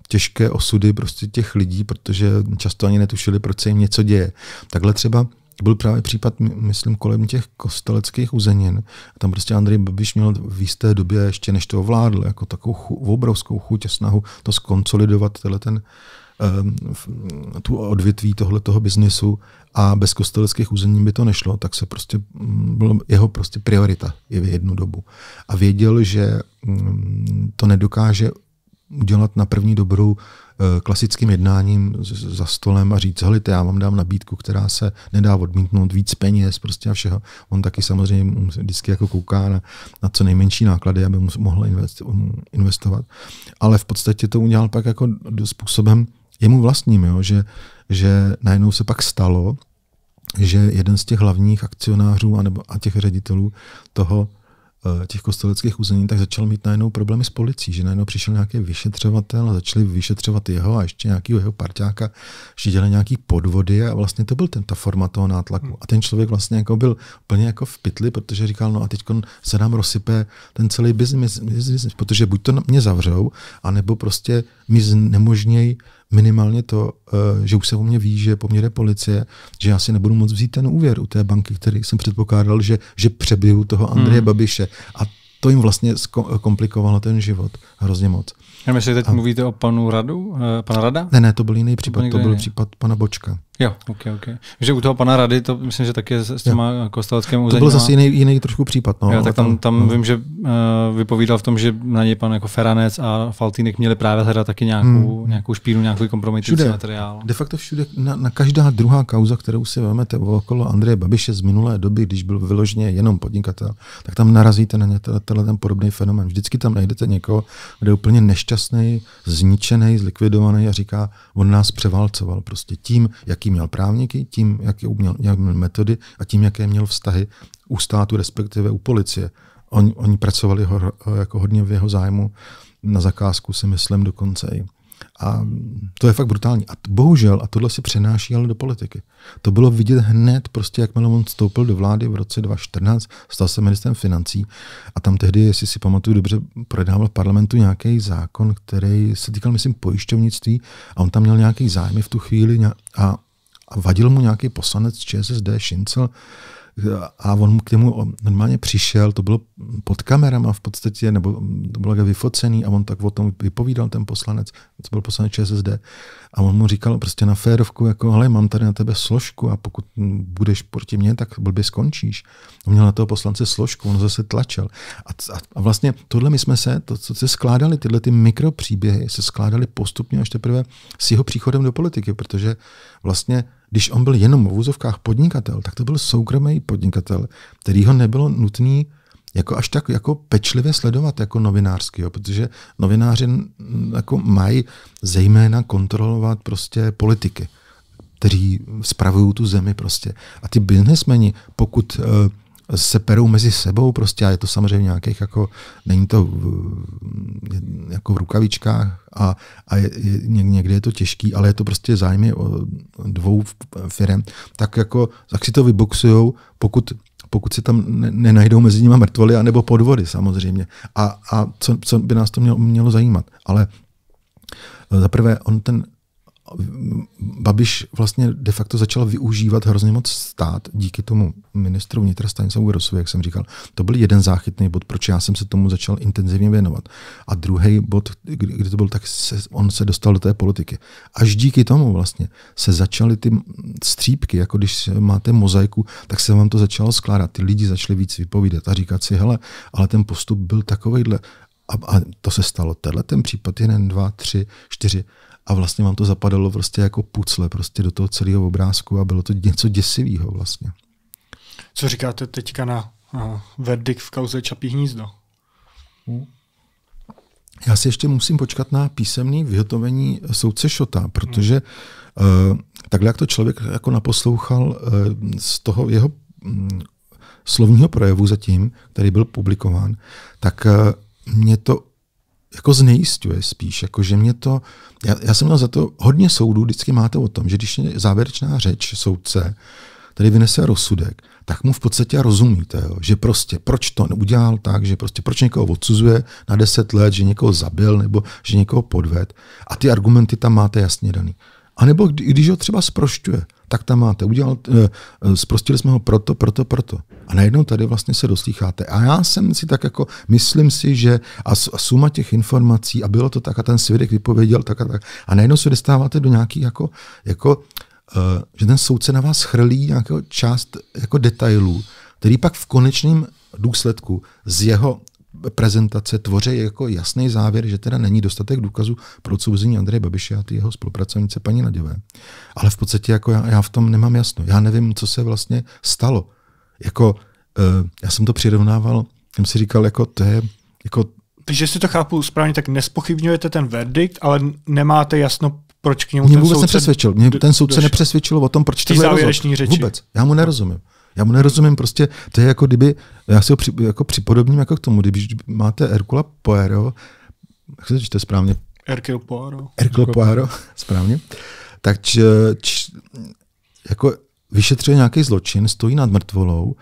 těžké osudy prostě těch lidí, protože často ani netušili, proč se jim něco děje. Takhle třeba byl právě případ, myslím, kolem těch kosteleckých uzenin. Tam prostě Andrej Babiš měl v jisté době, ještě než to ovládl, jako takovou chu, obrovskou chuť a snahu to skonsolidovat, tenhle ten Eh, tu odvětví tohle toho biznisu a bez kosteleckých území by to nešlo, tak se prostě mm, bylo jeho prostě priorita i v jednu dobu. A věděl, že mm, to nedokáže udělat na první dobrou eh, klasickým jednáním za stolem a říct, hele, já vám dám nabídku, která se nedá odmítnout, víc peněz prostě a všeho. On taky samozřejmě vždycky jako kouká na, na co nejmenší náklady, aby mohl investovat. Ale v podstatě to udělal pak jako způsobem, jemu vlastním, jo, že, že najednou se pak stalo, že jeden z těch hlavních akcionářů a, nebo, a těch ředitelů toho eh, těch kosteleckých území, tak začal mít najednou problémy s policií, že najednou přišel nějaký vyšetřovatel a začali vyšetřovat jeho a ještě nějakého jeho parťáka, že dělali nějaký podvody a vlastně to byl ten, ta forma toho nátlaku. A ten člověk vlastně jako byl plně jako v pytli, protože říkal, no a teď se nám rozsype ten celý biznis, protože buď to mě zavřou, anebo prostě mi znemožnějí minimálně to, eh, že už se o mě ví, že po mně jde policie, že já si nebudu moc vzít ten úvěr u té banky, který jsem předpokládal, že, že přebiju toho Andreje hmm. Babiše. A to jim vlastně komplikovalo ten život hrozně moc.
Já myslím, že teď a... mluvíte o panu Radu, eh, pana Rada? Ne, ne, to byl jiný případ, to, to byl jiný. případ pana Bočka. Jo, ok, ok. Že u toho pana Rady, to myslím, že taky s těma jo. kosteleckým uzením. To byl zase jiný,
jiný trošku případ. No, jo, tak tam, tam no. vím, že
uh, vypovídal v tom, že na něj pan jako Feranec a Faltýnek měli právě hledat taky nějakou, hmm. nějakou špínu, nějaký kompromitující všude, materiál. De facto
všude, na, na každá druhá kauza, kterou si vezmete okolo Andreje Babiše z minulé doby, když byl vyloženě jenom podnikatel, tak tam narazíte na tenhle ten podobný fenomen. Vždycky tam najdete někoho, kdo je úplně nešťastný, zničený, zlikvidovaný a říká, on nás převálcoval prostě tím, jaký měl právníky, tím, jaké měl, jak měl metody a tím, jaké měl vztahy u státu, respektive u policie. On, oni pracovali ho, jako hodně v jeho zájmu, na zakázku si myslím dokonce i. A to je fakt brutální. A bohužel, a tohle si přenáší ale do politiky. To bylo vidět hned, prostě jakmile on vstoupil do vlády v roce 2014, stal se ministrem financí a tam tehdy, jestli si pamatuju dobře, projednával v parlamentu nějaký zákon, který se týkal, myslím, pojišťovnictví a on tam měl nějaký zájmy v tu chvíli a a vadil mu nějaký poslanec ČSSD, Šincel, a on k němu normálně přišel, to bylo pod kamerama v podstatě, nebo to bylo vyfocený a on tak o tom vypovídal ten poslanec, to byl poslanec ČSSD a on mu říkal prostě na férovku, jako hele, mám tady na tebe složku a pokud budeš proti mně, tak blbě skončíš. On měl na toho poslance složku, on zase tlačil. A, a, a vlastně tohle my jsme se, to, co se skládali, tyhle ty mikropříběhy se skládali postupně až teprve s jeho příchodem do politiky, protože vlastně když on byl jenom v úzovkách podnikatel, tak to byl soukromý podnikatel, který ho nebylo nutný jako až tak jako pečlivě sledovat jako novinářský, protože novináři mm, jako mají zejména kontrolovat prostě politiky, kteří spravují tu zemi prostě. A ty biznesmeni, pokud eh, se perou mezi sebou prostě a je to samozřejmě nějakých jako, není to v, jako v rukavičkách a, a je, je, někdy je to těžký, ale je to prostě zájmy o dvou firm, tak jako, tak si to vyboxujou, pokud pokud si tam nenajdou mezi nimi mrtvoly, anebo podvody samozřejmě. A, a co, co by nás to mělo, mělo zajímat. Ale za prvé, on ten Babiš vlastně de facto začal využívat hrozně moc stát díky tomu ministru vnitra Stanislavu Grosovi, jak jsem říkal. To byl jeden záchytný bod, proč já jsem se tomu začal intenzivně věnovat. A druhý bod, kdy to byl, tak se, on se dostal do té politiky. Až díky tomu vlastně se začaly ty střípky, jako když máte mozaiku, tak se vám to začalo skládat. Ty lidi začali víc vypovídat a říkat si, hele, ale ten postup byl takovejhle. A, a to se stalo. Tenhle ten případ, jeden, dva, tři, čtyři a vlastně vám to zapadalo prostě jako pucle prostě do toho celého obrázku a bylo to něco děsivého vlastně.
Co říkáte teďka na uh, verdikt v kauze Čapí hnízdo? Hmm.
Já si ještě musím počkat na písemný vyhotovení soudce Šota, protože hmm. uh, takhle, jak to člověk jako naposlouchal uh, z toho jeho um, slovního projevu zatím, který byl publikován, tak uh, mě to jako znejistuje spíš, jako že mě to, já, já jsem měl za to hodně soudů, vždycky máte o tom, že když je závěrečná řeč soudce, tady vynese rozsudek, tak mu v podstatě rozumíte, jo? že prostě proč to neudělal tak, že prostě proč někoho odsuzuje na deset let, že někoho zabil nebo že někoho podved. A ty argumenty tam máte jasně daný. A nebo když ho třeba sprošťuje, tak tam máte, udělal, sprostili eh, eh, jsme ho proto, proto, proto. A najednou tady vlastně se doslýcháte. A já jsem si tak jako, myslím si, že a, suma těch informací, a bylo to tak, a ten svědek vypověděl tak a tak. A najednou se dostáváte do nějakých jako, jako eh, že ten soudce na vás chrlí nějakou část jako detailů, který pak v konečném důsledku z jeho prezentace tvoří jako jasný závěr, že teda není dostatek důkazů pro odsouzení Andreje Babiše a ty jeho spolupracovnice paní Naděvé. Ale v podstatě jako já, já v tom nemám jasno. Já nevím, co se vlastně stalo. Jako, uh, já jsem to přirovnával, jsem si říkal, jako to je, jako
takže jestli to chápu správně, tak nespochybňujete ten verdikt, ale nemáte jasno, proč k němu mě ten vůbec soudce... nepřesvědčil. Mě ten soudce nepřesvědčil o tom, proč to závěreční řeči. Vůbec.
Já mu nerozumím. Já mu nerozumím, prostě to je jako kdyby, já si ho při, jako připodobním jako k tomu, když máte Erkula Poero, jak se to je správně?
Erkul Poero. Erkul Poero,
správně. Tak č, č, jako vyšetřuje nějaký zločin, stojí nad mrtvolou,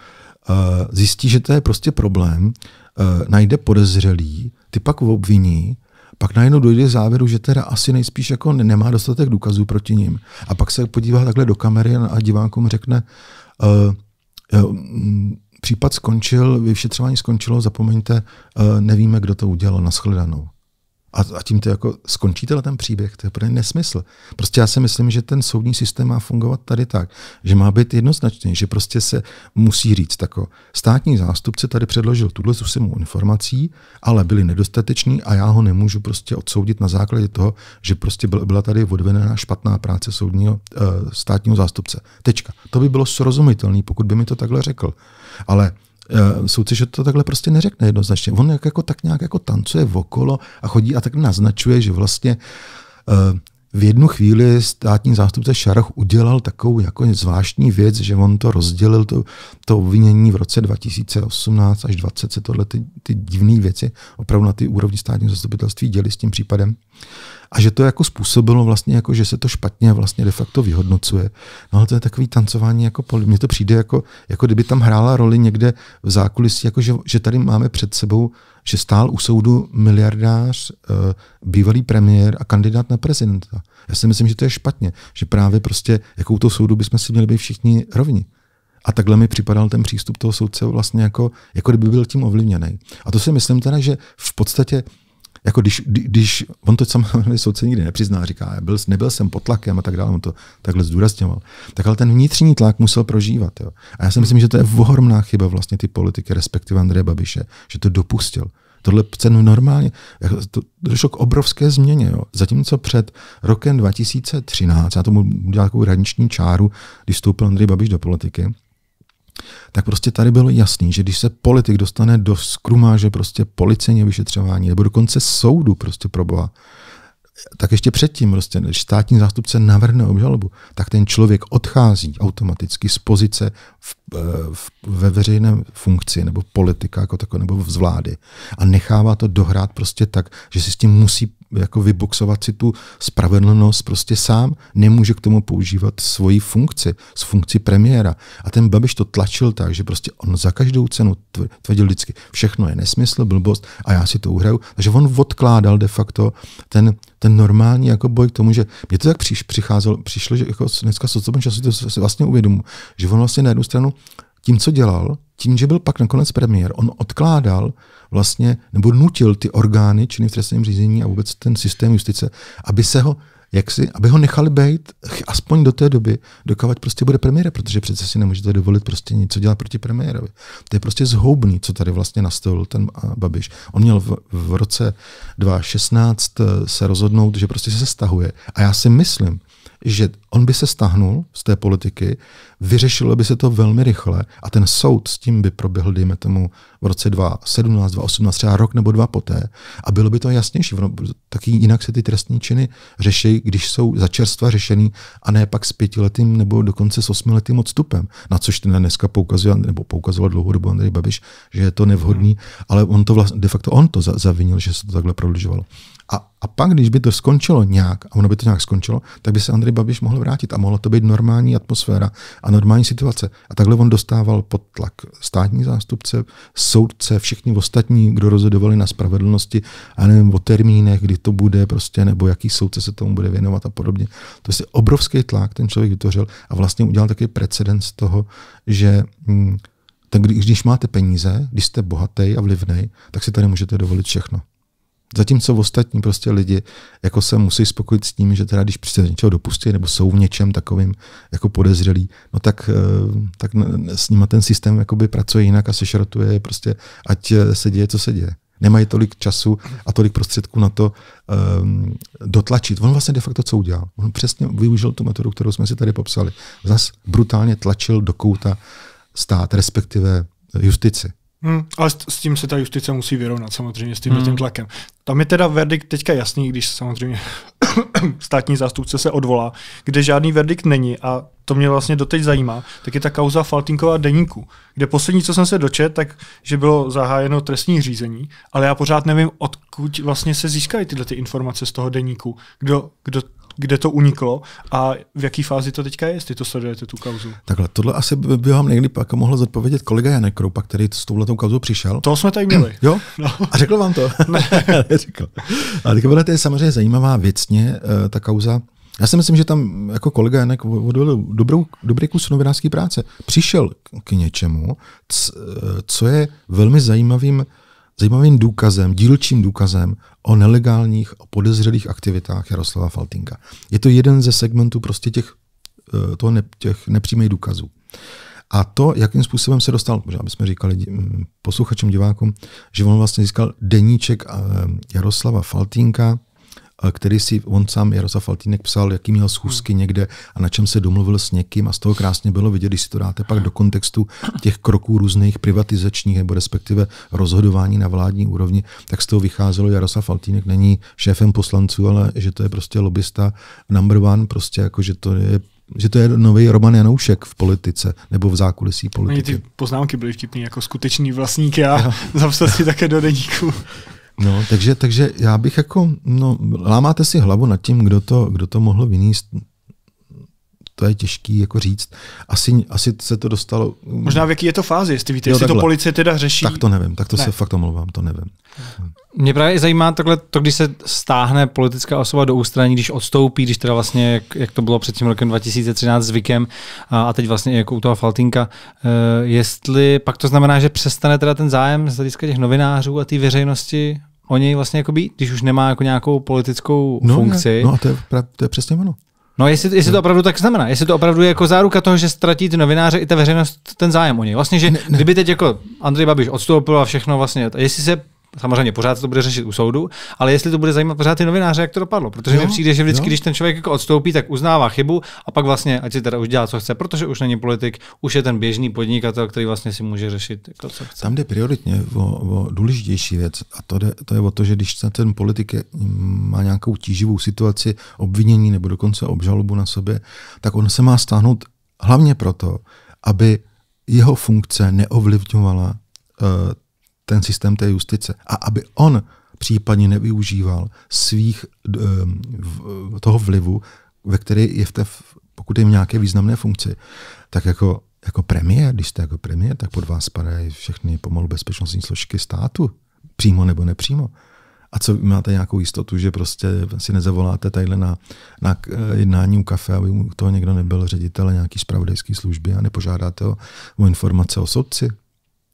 eh, zjistí, že to je prostě problém, eh, najde podezřelý, ty pak obviní, pak najednou dojde k závěru, že teda asi nejspíš jako nemá dostatek důkazů proti ním. A pak se podívá takhle do kamery a divákům řekne, uh, Mm, případ skončil, vyšetřování skončilo, zapomeňte, eh, nevíme, kdo to udělal, nashledanou. A, a tím to jako skončí ten příběh, to je pro nesmysl. Prostě já si myslím, že ten soudní systém má fungovat tady tak, že má být jednoznačný, že prostě se musí říct tako, státní zástupce tady předložil tuhle zusimu informací, ale byly nedostateční a já ho nemůžu prostě odsoudit na základě toho, že prostě byla tady odvedená špatná práce soudního eh, státního zástupce. Tečka. To by bylo srozumitelné, pokud by mi to takhle řekl. Ale Eh, soudce, že to takhle prostě neřekne jednoznačně. On jak, jako tak nějak jako tancuje okolo a chodí a tak naznačuje, že vlastně eh, v jednu chvíli státní zástupce Šarach udělal takovou jako zvláštní věc, že on to rozdělil, to, to obvinění v roce 2018 až 20 se tohle ty, ty divné věci opravdu na ty úrovni státního zastupitelství děli s tím případem. A že to jako způsobilo vlastně, jako, že se to špatně vlastně de facto vyhodnocuje. No ale to je takový tancování, jako poli. mně to přijde jako, jako kdyby tam hrála roli někde v zákulisí, jako že, že tady máme před sebou že stál u soudu miliardář, eh, bývalý premiér a kandidát na prezidenta. Já si myslím, že to je špatně, že právě prostě jakou to soudu bychom si měli být všichni rovni. A takhle mi připadal ten přístup toho soudce vlastně jako, jako kdyby byl tím ovlivněný. A to si myslím teda, že v podstatě jako když, když on to samozřejmě soudce nikdy nepřizná, říká, byl, nebyl jsem pod tlakem a tak dále, on to takhle zdůrazňoval, tak ale ten vnitřní tlak musel prožívat. Jo. A já si myslím, že to je ohromná chyba vlastně ty politiky, respektive Andreje Babiše, že to dopustil. Tohle cenu normálně, to došlo k obrovské změně. Jo. Zatímco před rokem 2013, já tomu udělal takovou radniční čáru, když vstoupil Andrej Babiš do politiky, tak prostě tady bylo jasný, že když se politik dostane do skrumáže prostě policejně vyšetřování nebo dokonce soudu prostě pro boha, tak ještě předtím, prostě, když státní zástupce navrhne obžalobu, tak ten člověk odchází automaticky z pozice v Eh, ve veřejné funkci nebo politika jako takové, nebo z vlády a nechává to dohrát prostě tak, že si s tím musí jako vyboxovat si tu spravedlnost prostě sám, nemůže k tomu používat svoji funkci, s funkci premiéra. A ten Babiš to tlačil tak, že prostě on za každou cenu tvrdil vždycky, všechno je nesmysl, blbost a já si to uhraju. Takže on odkládal de facto ten, ten normální jako boj k tomu, že mě to tak přiš, přicházelo, přišlo, že jako dneska s časy to si vlastně uvědomu, že on vlastně na jednu stranu tím, co dělal, tím, že byl pak nakonec premiér, on odkládal vlastně, nebo nutil ty orgány činy v trestním řízení a vůbec ten systém justice, aby se ho jak si, aby ho nechali být aspoň do té doby, dokávat prostě bude premiér, protože přece si nemůžete dovolit prostě něco dělat proti premiérovi. To je prostě zhoubný, co tady vlastně nastavil ten Babiš. On měl v, v roce 2016 eh, se rozhodnout, že prostě se stahuje. A já si myslím, že on by se stahnul z té politiky, vyřešilo by se to velmi rychle a ten soud s tím by proběhl, dejme tomu, v roce 2017, 2018, třeba rok nebo dva poté a bylo by to jasnější. Taky jinak se ty trestní činy řeší, když jsou za čerstva řešený a ne pak s pětiletým nebo dokonce s osmiletým odstupem, na což ten dneska poukazuje, nebo poukazoval dlouhodobu Andrej Babiš, že je to nevhodný, hmm. ale on to vlastně, de facto on to zavinil, že se to takhle prodlužovalo. A, a pak, když by to skončilo nějak, a ono by to nějak skončilo, tak by se Andrej Babiš mohl vrátit a mohla to být normální atmosféra a normální situace. A takhle on dostával pod tlak státní zástupce, soudce, všichni ostatní, kdo rozhodovali na spravedlnosti, a nevím o termínech, kdy to bude prostě, nebo jaký soudce se tomu bude věnovat a podobně. To je prostě obrovský tlak, ten člověk vytvořil a vlastně udělal taky precedens toho, že hm, tak když máte peníze, když jste bohatý a vlivný, tak si tady můžete dovolit všechno. Zatímco ostatní prostě lidi jako se musí spokojit s tím, že teda když se něčeho dopustí nebo jsou v něčem takovým jako podezřelí, no tak, eh, tak s nima ten systém jakoby pracuje jinak a se šrotuje prostě, ať eh, se děje, co se děje. Nemají tolik času a tolik prostředků na to um, dotlačit. On vlastně de facto co udělal? On přesně využil tu metodu, kterou jsme si tady popsali. Zas brutálně tlačil do kouta stát, respektive justici.
Hmm, ale s tím se ta justice musí vyrovnat samozřejmě s tím hmm. tlakem. Tam je teda verdikt teďka jasný, když samozřejmě státní zástupce se odvolá, kde žádný verdikt není a to mě vlastně doteď zajímá, tak je ta kauza Faltinková deníku, kde poslední, co jsem se dočet, tak, že bylo zahájeno trestní řízení, ale já pořád nevím, odkud vlastně se získají tyhle ty informace z toho deníku, kdo, kdo kde to uniklo a v jaký fázi to teďka je, jestli to sledujete tu kauzu.
Takhle, tohle asi by, by vám někdy pak mohl zodpovědět kolega Janek Kroupa, který s touhletou kauzou přišel. To jsme tady měli. jo? No. A řekl vám to? ne. Neřekl. Ale to je samozřejmě zajímavá věcně, eh, ta kauza. Já si myslím, že tam jako kolega Janek odvedl dobrou, dobrý kus novinářské práce. Přišel k něčemu, eh, co je velmi zajímavým zajímavým důkazem, dílčím důkazem o nelegálních a podezřelých aktivitách Jaroslava Faltinka. Je to jeden ze segmentů prostě těch, eh, toho ne, těch nepřímých důkazů. A to, jakým způsobem se dostal, možná bychom říkali mm, posluchačům, divákům, že on vlastně získal deníček eh, Jaroslava Faltinka který si on sám Jaroslav Faltínek psal, jaký měl schůzky hmm. někde a na čem se domluvil s někým a z toho krásně bylo vidět, když si to dáte pak do kontextu těch kroků různých privatizačních nebo respektive rozhodování na vládní úrovni, tak z toho vycházelo, Jaroslav Faltínek není šéfem poslanců, ale že to je prostě lobista number one, prostě jako, že to je že to je nový Roman Janoušek v politice nebo v zákulisí politiky. Ani
ty poznámky byly vtipný, jako skutečný vlastník já, zapsat si také do deníku.
No, takže, takže já bych jako, no, lámáte si hlavu nad tím, kdo to, kdo to mohl vyníst to je těžký jako říct. Asi, asi se to dostalo... Mm.
Možná v jaký je to fázi, jestli víte, jo, jestli takhle. to policie
teda řeší. Tak to nevím, tak to ne. se fakt omlouvám, to nevím.
Mě právě zajímá takhle to, když se stáhne politická osoba do ústraní, když odstoupí, když teda vlastně, jak, jak to bylo před tím rokem 2013 zvykem a, a teď vlastně jako u toho Faltinka, e, eh, jestli pak to znamená, že přestane teda ten zájem z hlediska těch novinářů a té veřejnosti o něj vlastně, jakoby, když už nemá jako nějakou politickou no, funkci. No a to je,
pra, to je přesně ono.
No, jestli, jestli no. to opravdu tak znamená, jestli to opravdu je jako záruka toho, že ztratí ty novináře i ta veřejnost ten zájem o něj. Vlastně, že ne, ne. kdyby teď jako Andrej Babiš odstoupil a všechno vlastně, jestli se samozřejmě pořád to bude řešit u soudu, ale jestli to bude zajímat pořád ty novináře, jak to dopadlo. Protože jo, mi přijde, že vždycky, jo. když ten člověk jako odstoupí, tak uznává chybu a pak vlastně, ať si teda už dělá, co chce, protože už není politik, už je ten běžný podnikatel, který vlastně si může řešit, jako co chce.
Tam jde prioritně o, o důležitější věc a to, jde, to je o to, že když ten politik je, má nějakou tíživou situaci, obvinění nebo dokonce obžalobu na sobě, tak on se má stáhnout hlavně proto, aby jeho funkce neovlivňovala uh, ten systém té justice a aby on případně nevyužíval svých toho vlivu, ve který je v té, pokud je v nějaké významné funkci, tak jako, jako premiér, když jste jako premiér, tak pod vás spadají všechny pomalu bezpečnostní složky státu, přímo nebo nepřímo. A co máte nějakou jistotu, že prostě si nezavoláte tadyhle na, na eh, jednání u kafe, aby u toho někdo nebyl ředitel nějaký zpravodajské služby a nepožádáte ho o informace o soudci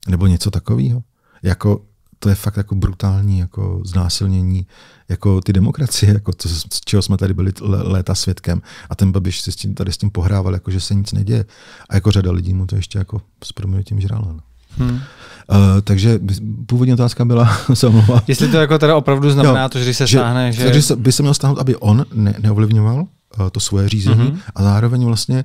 nebo něco takového jako to je fakt jako brutální jako znásilnění jako ty demokracie, jako to, z čeho jsme tady byli léta svědkem. A ten Babiš si s tím, tady s tím pohrával, jako že se nic neděje. A jako řada lidí mu to ještě jako s proměnutím žrala. No. Hmm. Uh, takže původní otázka byla, se omlouvám. Jestli to jako
teda opravdu znamená jo, to, že když se že, stáhne, že... Takže
by se měl stáhnout, aby on ne, neovlivňoval uh, to svoje řízení mm-hmm. a zároveň vlastně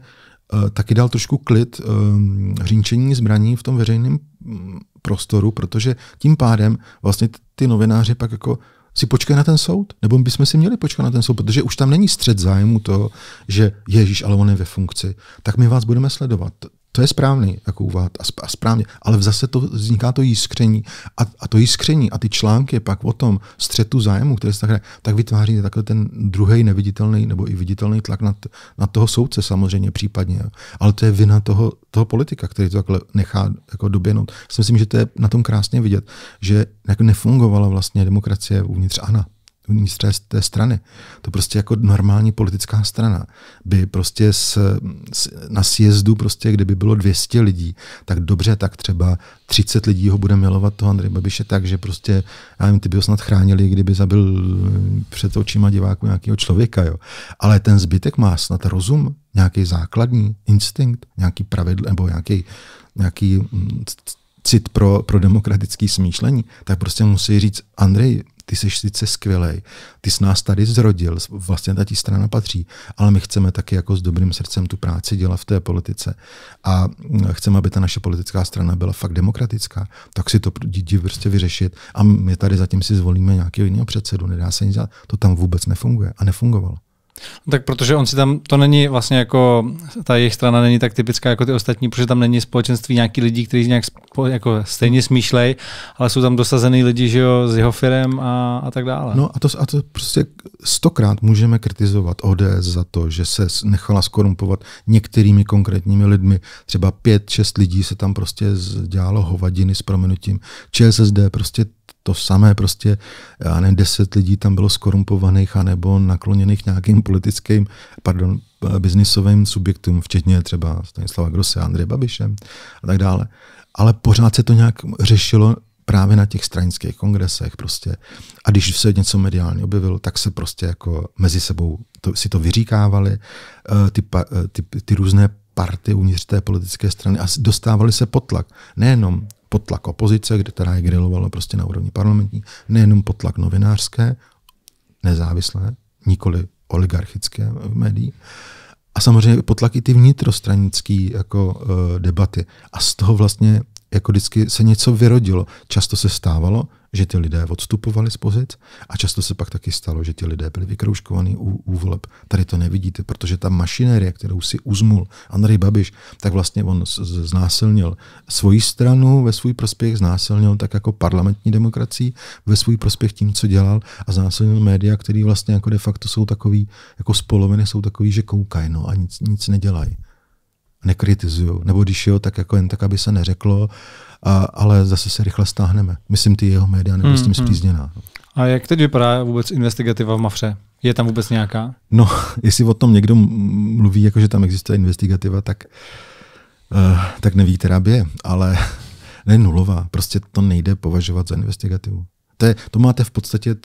uh, taky dal trošku klid um, ehm, hřínčení zbraní v tom veřejném mm, prostoru, protože tím pádem vlastně ty novináři pak jako si počkej na ten soud, nebo bychom si měli počkat na ten soud, protože už tam není střed zájmu to, že Ježíš, ale on je ve funkci, tak my vás budeme sledovat. To je správný, jako úvaha, a správně, ale zase to vzniká to jiskření a, a to jiskření a ty články pak o tom střetu zájmu, které se tak hraje, tak vytváří takhle ten druhý neviditelný nebo i viditelný tlak na, na toho soudce samozřejmě případně. Ale to je vina toho, toho politika, který to takhle nechá jako doběnout. Já si myslím, že to je na tom krásně vidět, že jako nefungovala vlastně demokracie uvnitř ANA uvnitř té, té strany. To prostě jako normální politická strana by prostě s, s, na sjezdu, prostě, kdyby bylo 200 lidí, tak dobře, tak třeba 30 lidí ho bude milovat toho Andrej Babiše tak, že prostě, já nevím, ty by ho snad chránili, kdyby zabil eh, před očima diváků nějakého člověka. Jo. Ale ten zbytek má snad rozum, nějaký základní instinkt, nějaký pravidlo nebo nějaký, nějaký mm, cit pro, pro demokratické smýšlení, tak prostě musí říct, Andrej, ty jsi sice skvělej, ty jsi nás tady zrodil, vlastně ta ti strana patří, ale my chceme taky jako s dobrým srdcem tu práci dělat v té politice a chceme, aby ta naše politická strana byla fakt demokratická, tak si to děti prostě vyřešit a my tady zatím si zvolíme nějakého jiného předsedu, nedá se nic dělat. To tam vůbec nefunguje a nefungovalo.
Tak protože on si tam, to není vlastně jako, ta jejich strana není tak typická jako ty ostatní, protože tam není společenství nějaký lidí, kteří nějak spo, jako stejně smýšlej, ale jsou tam dosazený lidi, že jo, s jeho firem a, a tak dále.
No a to, a to prostě stokrát můžeme kritizovat ODS za to, že se nechala skorumpovat některými konkrétními lidmi. Třeba pět, šest lidí se tam prostě dělalo hovadiny s proměnutím. ČSSD prostě to samé prostě, já nevím, deset lidí tam bylo skorumpovaných anebo nakloněných nějakým politickým, pardon, biznisovým subjektům, včetně třeba Stanislava Grose, Andreje Babišem a tak dále. Ale pořád se to nějak řešilo právě na těch stranických kongresech prostě. A když se něco mediálně objevilo, tak se prostě jako mezi sebou to, si to vyříkávali, eh, ty, eh, ty, ty různé party uvnitř té politické strany a dostávali se pod tlak. Nejenom pod tlak opozice, kde teda je grilovalo prostě na úrovni parlamentní, nejenom pod tlak novinářské, nezávislé, nikoli oligarchické eh, médií, a samozřejmě potlaky ty vnitrostranické jako, uh, debaty. A z toho vlastně jako vždycky se něco vyrodilo. Často se stávalo, že ty lidé odstupovali z pozic a často se pak taky stalo, že ti lidé byli vykrouškovaní u, u voleb. Tady to nevidíte, protože ta mašinérie, kterou si uzmul Andrej Babiš, tak vlastně on z, znásilnil svoji stranu ve svůj prospěch, znásilnil tak jako parlamentní demokracii ve svůj prospěch tím, co dělal a znásilnil média, které vlastně jako de facto jsou takový, jako spoloviny, jsou takový, že koukají no, a nic, nic nedělají nekritizuju. Nebo když jo, tak jako jen tak, aby se neřeklo, a, ale zase se rychle stáhneme. Myslím, ty jeho média nebo s tím mm, mm. splízněná.
A jak teď vypadá vůbec investigativa v Mafře? Je tam vůbec nějaká?
No, jestli o tom někdo mluví, jako že tam existuje investigativa, tak, uh, tak neví, která by je. Ale ne nulová. Prostě to nejde považovat za investigativu. To, je, to máte v podstatě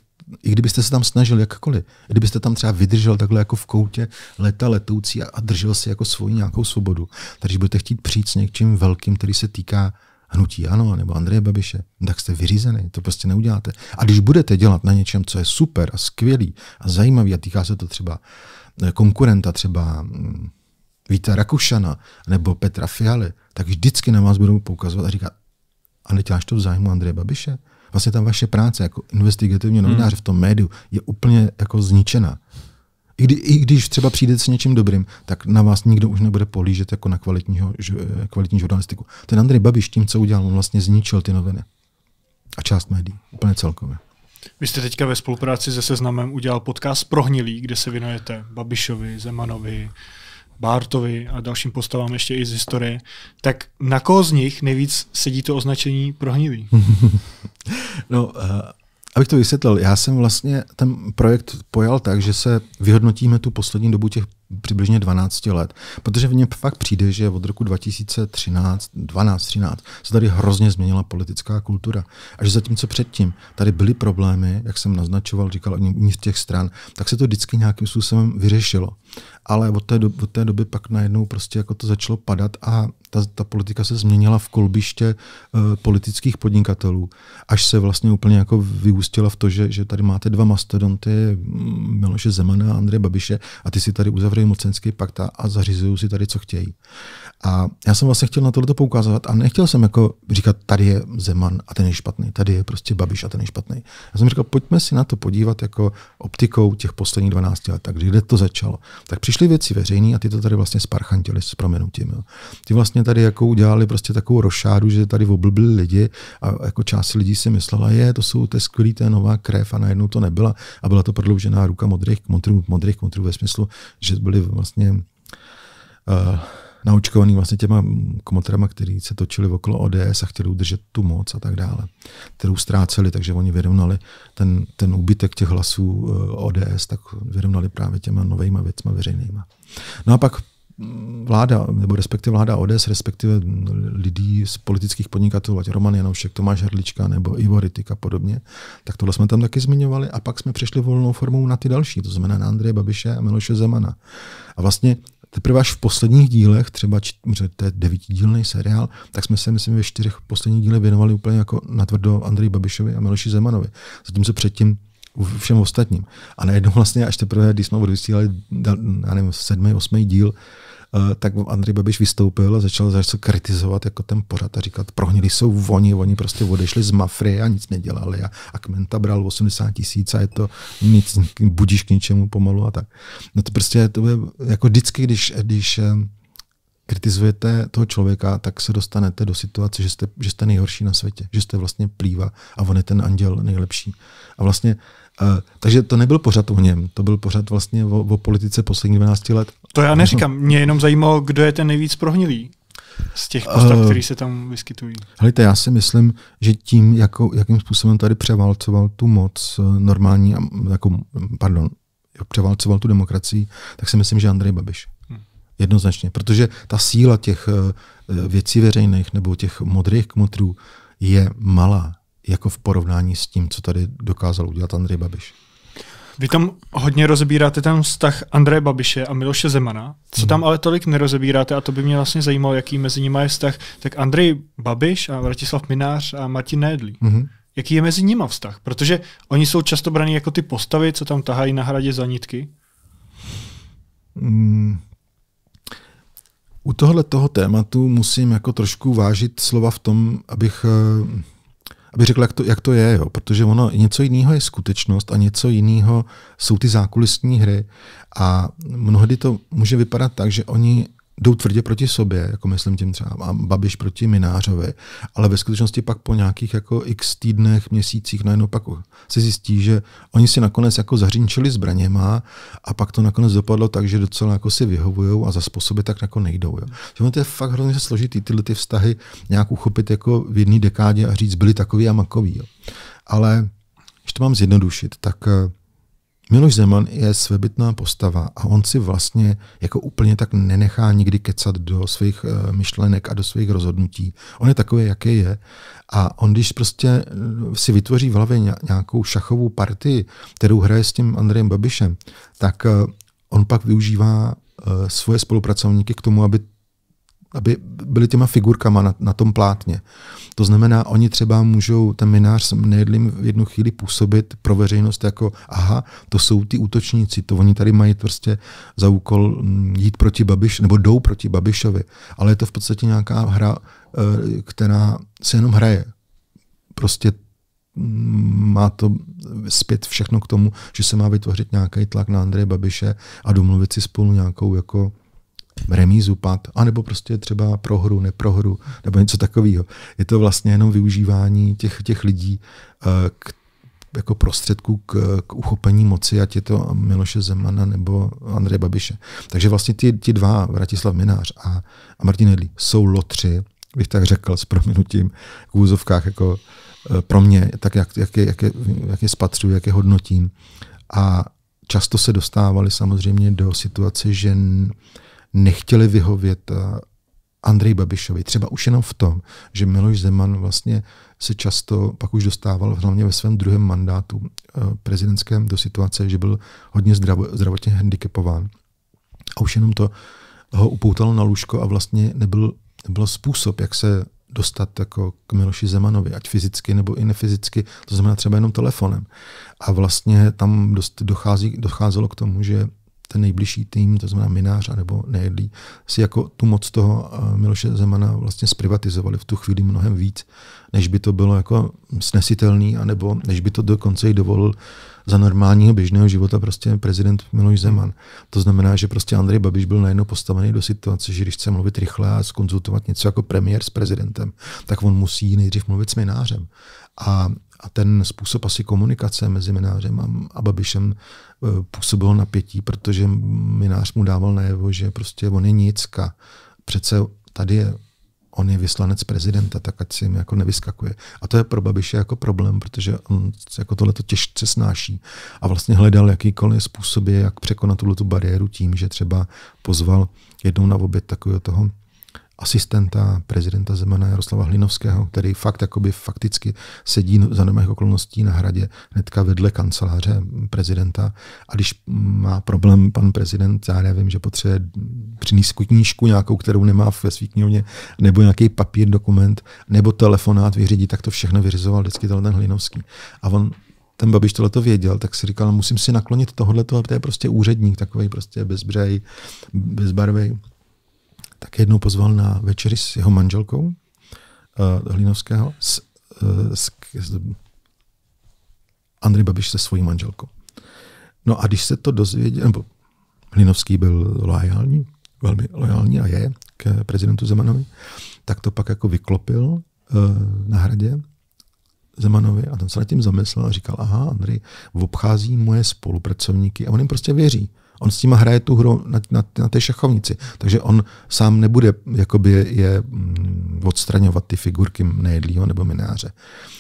i kdybyste se tam snažil jakkoliv, kdybyste tam třeba vydržel takhle jako v koutě leta letoucí a, a držel si jako svoji nějakou svobodu, takže budete chtít přijít s něčím velkým, který se týká hnutí ano, nebo Andreje Babiše, tak jste vyřízený, to prostě neuděláte. A když budete dělat na něčem, co je super a skvělý a zajímavý a týká se to třeba eh, konkurenta, třeba mm, Víta Rakušana nebo Petra Fialy, tak vždycky na vás budou poukazovat a říkat, a neděláš to v zájmu Andreje Babiše? vlastně tam vaše práce jako investigativní hmm. novinář hmm. v tom médiu je úplně jako zničena. I, kdy, I když třeba přijde s něčím dobrým, tak na vás nikdo už nebude pohlížet jako na kvalitního, eh, kvalitní žurnalistiku. Ten Andrej Babiš tím, co udělal, on vlastně zničil ty noviny. A část médií, úplně celkově.
Vy jste teďka ve spolupráci se Seznamem udělal podcast Prohnilý, kde se věnujete Babišovi, Zemanovi, Bartovi a dalším postavám ještě i z historie, tak na koho z nich nejvíc sedí to označení prohnilý? no, uh,
abych to vysvětlil, já jsem vlastně ten projekt pojal tak, že se vyhodnotíme tu poslední dobu těch přibližně 12 let, protože mně fakt přijde, že od roku 2013, 12, 13 se tady hrozně změnila politická kultura. A že zatímco předtím tady byly problémy, jak jsem naznačoval, říkal uvnitř těch stran, tak se to vždycky nějakým způsobem vyřešilo. Ale od té, doby, od té doby pak najednou prostě jako to začalo padat a ta, ta politika se změnila v kolbiště uh, politických podnikatelů, až se vlastně úplně jako vyústila v to, že, že tady máte dva mastodonty, mm, Miloše Zemana a Andreje Babiše, a ty si tady uzavřeli uzavřeli mocenský pakt a zařizují si tady, co chtějí. A já jsem vlastně chtěl na tohle poukázat a nechtěl jsem jako říkat, tady je Zeman a ten je špatný, tady je prostě Babiš a ten je špatný. Já jsem říkal, pojďme si na to podívat jako optikou těch posledních 12 let, takže kde to začalo. Tak přišly věci veřejné a ty to tady vlastně sparchantili s proměnutím. Jo. Ty vlastně tady jako udělali prostě takovou rošádu, že tady oblbili lidi a jako část lidí si myslela, je, to jsou ty skvělé, to je nová krev a najednou to nebyla a byla to prodloužená ruka modrých, modrých, modrých, modrých ve smyslu, že byli vlastně uh, naučkovaný vlastně těma komotrama, který se točili okolo ODS a chtěli udržet tu moc a tak dále, kterou ztráceli, takže oni vyrovnali ten, ten úbytek těch hlasů eh, ODS, tak vyrovnali právě těma novejma věcma veřejnýma. No a pak mm, vláda, nebo respektive vláda ODS, respektive lidí z politických podnikatelů, ať Roman Janoušek, Tomáš Hrdlička nebo Ivo Rytik a podobně, tak tohle jsme tam taky zmiňovali a pak jsme přešli volnou formou na ty další, to znamená na Andreje Babiše a Miloše Zemana. A vlastně Teprve až v posledních dílech, třeba čt- to je devítidílný seriál, tak jsme se, myslím, ve čtyřech posledních dílech věnovali úplně jako natvrdo Andrej Babišovi a Miloši Zemanovi. Zatímco předtím všem ostatním. A najednou vlastně až teprve, když jsme odvysílali, já nevím, sedmý, osmý díl, Eh, tak Andrej Babiš vystoupil a začal zase kritizovat jako ten pořad a říkat, prohnili jsou oni, oni prostě odešli z mafry a nic nedělali a, a kmenta bral 80 tisíc a je to nic, budíš k ničemu pomalu a tak. No to prostě to je, jako vždycky, když, když eh, kritizujete toho člověka, tak se dostanete do situace, že jste, že jste nejhorší na světě, že jste vlastně plýva a on je ten anděl nejlepší. A vlastně, uh, takže to nebyl pořád o něm, to byl pořád vlastně o, o politice posledních 12 let.
To já neříkám, mě jenom zajímalo, kdo je ten nejvíc prohnilý z těch postav, uh, eh, které se tam vyskytují.
Hlejte, já si myslím, že tím, jako, jakým způsobem tady převálcoval tu moc eh, normální, jako, pardon, převálcoval tu demokracii, tak si myslím, že Andrej Babiš. Jednoznačně, protože ta síla těch eh, věcí veřejných nebo těch modrých kmotrů je malá, jako v porovnání s tím, co tady dokázal udělat Andrej Babiš.
Vy tam hodně rozebíráte ten vztah Andreje Babiše a Miloše Zemana. Co hmm. tam ale tolik nerozebíráte, a to by mě vlastně zajímalo, jaký mezi nimi je vztah, tak Andrej Babiš a Vratislav Minář a Martin Nédlí. Mm-hmm. Jaký je mezi nimi vztah? Protože oni jsou často braní jako ty postavy, co tam tahají na hradě za nitky.
Mm, u tohle toho tématu musím jako trošku vážit slova v tom, abych, eh, abych řekl, jak to, jak to je, jo? protože ono něco jiného je skutečnost a něco jiného jsou ty zákulisní hry a mnohdy to může vypadat tak, že oni jdou tvrdě proti sobě, jako myslím tím třeba a Babiš proti Minářovi, ale ve skutečnosti pak po nějakých jako x týdnech, měsících najednou pak se zjistí, že oni si nakonec jako zařinčili zbraněma a pak to nakonec dopadlo tak, že docela jako si vyhovujou a za způsoby tak jako nejdou. Jo. Že to je fakt hrozně složitý tyhle ty vztahy nějak uchopit jako v jedné dekádě a říct, byli takový a makový. Jo. Ale když to mám zjednodušit, tak eh, Miloš Zeman je svébytná postava a on si vlastně jako úplně tak nenechá nikdy kecat do svých eh, myšlenek a do svých rozhodnutí. On je takový, jaký je. A on, když prostě eh, si vytvoří v hlavě nějakou šachovou partii, kterou hraje s tím Andrejem Babišem, tak eh, on pak využívá svoje spolupracovníky k tomu, aby aby byly těma figurkama na, na tom plátně. To znamená, oni třeba můžou, ten minář s nejedlým v jednu chvíli působit pro veřejnost jako, aha, to jsou ty útočníci, to oni tady mají prostě za úkol mm, jít proti Babiš, nebo jdou proti Babišovi. Ale je to v podstatě nějaká hra, eh, která se jenom hraje. Prostě mm, má to zpět všechno k tomu, že se má vytvořit nějaký tlak na Andreje Babiše a domluvit si spolu nějakou jako remízu pad, anebo prostě třeba prohru, neprohru, nebo něco takového. Je to vlastně jenom využívání těch, těch lidí eh, k, jako prostředku k, k uchopení moci, ať je to Miloše Zemana nebo Andrej Babiše. Takže vlastně ti, ti dva, Vratislav Minář a, a Martin Hedlí, jsou lotři, bych tak řekl s prominutím, k úzovkách jako eh, pro mě, tak jak, jak, je, jak, je, jak je spatřuji, jak je hodnotím. A často se dostávali samozřejmě do situace, že nechtěli vyhovět eh, Andrej Babišovi. Třeba už jenom v tom, že Miloš Zeman vlastně se často pak už dostával hlavně ve svém druhém mandátu eh, prezidentském do situace, že byl hodně zdravotně handicapován. A už jenom to ho upoutalo na lůžko a vlastně nebyl, nebyl způsob, jak se dostat jako k Miloši Zemanovi, ať fyzicky nebo i nefyzicky, to znamená třeba jenom telefonem. A vlastně tam dost dochází, docházelo k tomu, že ten nejbližší tým, to znamená Minář nebo Nejedlí, si jako tu moc toho eh, Miloše Zemana vlastně zprivatizovali v tu chvíli mnohem víc, než by to bylo jako snesitelný, anebo než by to dokonce i dovolil za normálního běžného života prostě prezident Miloš Zeman. To znamená, že prostě Andrej Babiš byl najednou postavený do situace, že když chce mluvit rychle a skonzultovat něco jako premiér s prezidentem, tak on musí nejdřív mluvit s minářem. A a ten způsob asi komunikace mezi minářem a Babišem eh, působil napětí, protože minář mu dával najevo, že prostě on je nicka. Přece tady je on je vyslanec prezidenta, tak ať si jim jako nevyskakuje. A to je pro Babiše jako problém, protože on jako tohleto to těžce snáší. A vlastně hledal jakýkoliv způsoby, jak překonat tuhle tu bariéru tím, že třeba pozval jednou na oběd takového toho asistenta prezidenta Zemana Jaroslava Hlinovského, který fakt jakoby fakticky sedí za nemých okolností na hradě hnedka vedle kanceláře prezidenta. A když má problém pan prezident, já nevím, že potřebuje přinést knížku nějakou, kterou nemá ve svý knihovně, nebo nějaký papír, dokument, nebo telefonát vyřídit, tak to všechno vyřizoval vždycky ten Hlinovský. A on ten Babiš tohle to věděl, tak si říkal, no, musím si naklonit tohle, to je prostě úředník, takový prostě bezbřej, bezbarvej tak jednou pozval na večeři s jeho manželkou uh, Hlinovského, s, uh, s, s Andrej Babiš se svojí manželkou. No a když se to dozvěděl, nebo Hlinovský byl loajální, velmi loajální a je k prezidentu Zemanovi, tak to pak jako vyklopil uh, na hradě Zemanovi a ten se nad tím zamyslel a říkal, aha, Andrej obchází moje spolupracovníky a on jim prostě věří on s nima hraje tu hru na, na, na té šachovnici. Takže on sám nebude jakoby je mm, odstraňovat ty figurky nejedlího nebo mináře.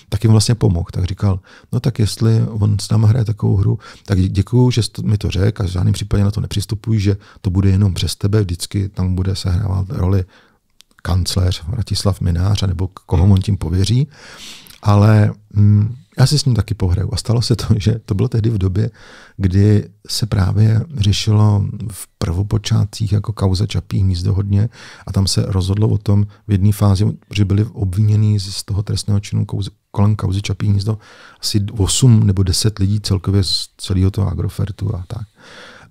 Tak jim vlastně pomohl. Tak říkal, no tak jestli on s náma hraje takovou hru, tak děkuju, že jsi mi to řekl a v žádném případě na to nepřistupuji, že to bude jenom přes tebe, vždycky tam bude sehrávat roli kancléř Vratislav Minář, nebo koho hmm. on tím pověří. Ale mm, já si s ním taky pohraju. A stalo se to, že to bylo tehdy v době, kdy se právě řešilo v prvopočátcích jako kauza Čapí hnízdo hodně a tam se rozhodlo o tom v jedné fázi, že byli obviněni z toho trestného činu kolem kauzy Čapí hnízdo asi 8 nebo 10 lidí celkově z celého toho Agrofertu a tak.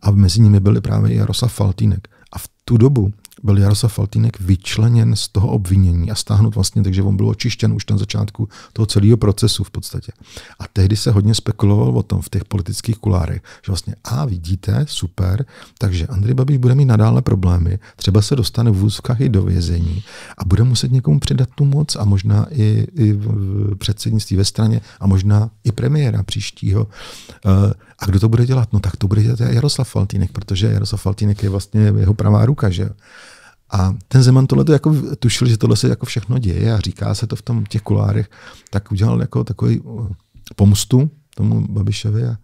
A mezi nimi byli právě Jaroslav Faltínek. A v tu dobu byl Jaroslav Faltýnek vyčleněn z toho obvinění a stáhnut vlastně, takže on byl očištěn už na začátku toho celého procesu v podstatě. A tehdy se hodně spekulovalo o tom v těch politických kulárech, že vlastně a vidíte, super, takže Andrej Babiš bude mít nadále problémy, třeba se dostane v úzkách i do vězení a bude muset někomu předat tu moc a možná i, i v předsednictví ve straně a možná i premiéra příštího. Eh, a kdo to bude dělat? No tak to bude dělat Jaroslav Faltýnek, protože Jaroslav Faltýnek je vlastně jeho pravá ruka, že a ten Zeman tohle jako tušil, že tohle se jako všechno děje a říká se to v tom těch kulárech, tak udělal jako takový uh, pomstu tomu Babišovi a uh,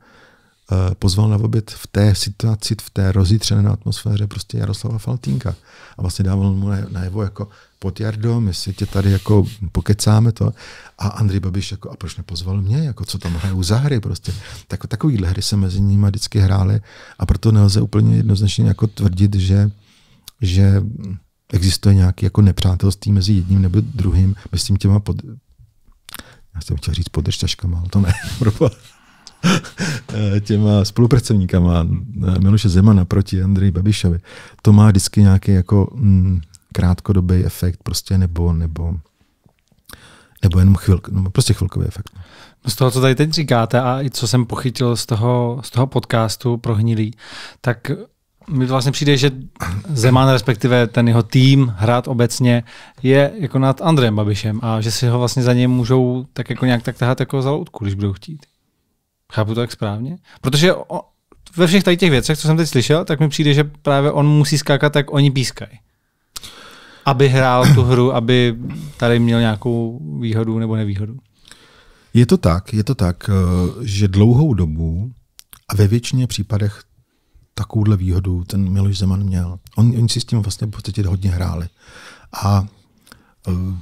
pozval na oběd v té situaci, v té rozjitřené atmosféře prostě Jaroslava Faltínka. A vlastně dával mu najevo jako pod Jardo, my si tě tady jako pokecáme to. A Andrej Babiš jako, a proč nepozval mě, jako co tam hrajou za hry prostě. Tak, takovýhle hry se mezi nimi vždycky hrály a proto nelze úplně jednoznačně jako tvrdit, že že existuje nějaký jako nepřátelství mezi jedním nebo druhým, mezi tím těma pod... Já jsem chtěl říct podržtaškama, ale to ne. těma spolupracovníkama eh, Miloše Zemana proti Andreji Babišovi. To má vždycky nějaký jako mm, krátkodobý efekt prostě nebo, nebo nebo jenom chvilk, no, prostě chvilkový efekt.
No, z toho, co tady teď říkáte a i co jsem pochytil z toho, z toho podcastu Prohnilý, tak mi to vlastně přijde, že Zeman, respektive ten jeho tým, hrát obecně, je jako nad Andrejem Babišem a že si ho vlastně za něm můžou tak jako nějak tak tahat jako za loutku, když budou chtít. Chápu to tak správně? Protože o, ve všech tady těch věcech, co jsem teď slyšel, tak mi přijde, že právě on musí skákat, tak oni pískají. Aby hrál tu hru, aby tady měl nějakou výhodu nebo nevýhodu.
Je to tak, je to tak, eh, že dlouhou dobu a ve většině případech takovouhle výhodu ten Miloš Zeman měl. On, oni si s tím vlastně v podstatě hodně hráli. A uh,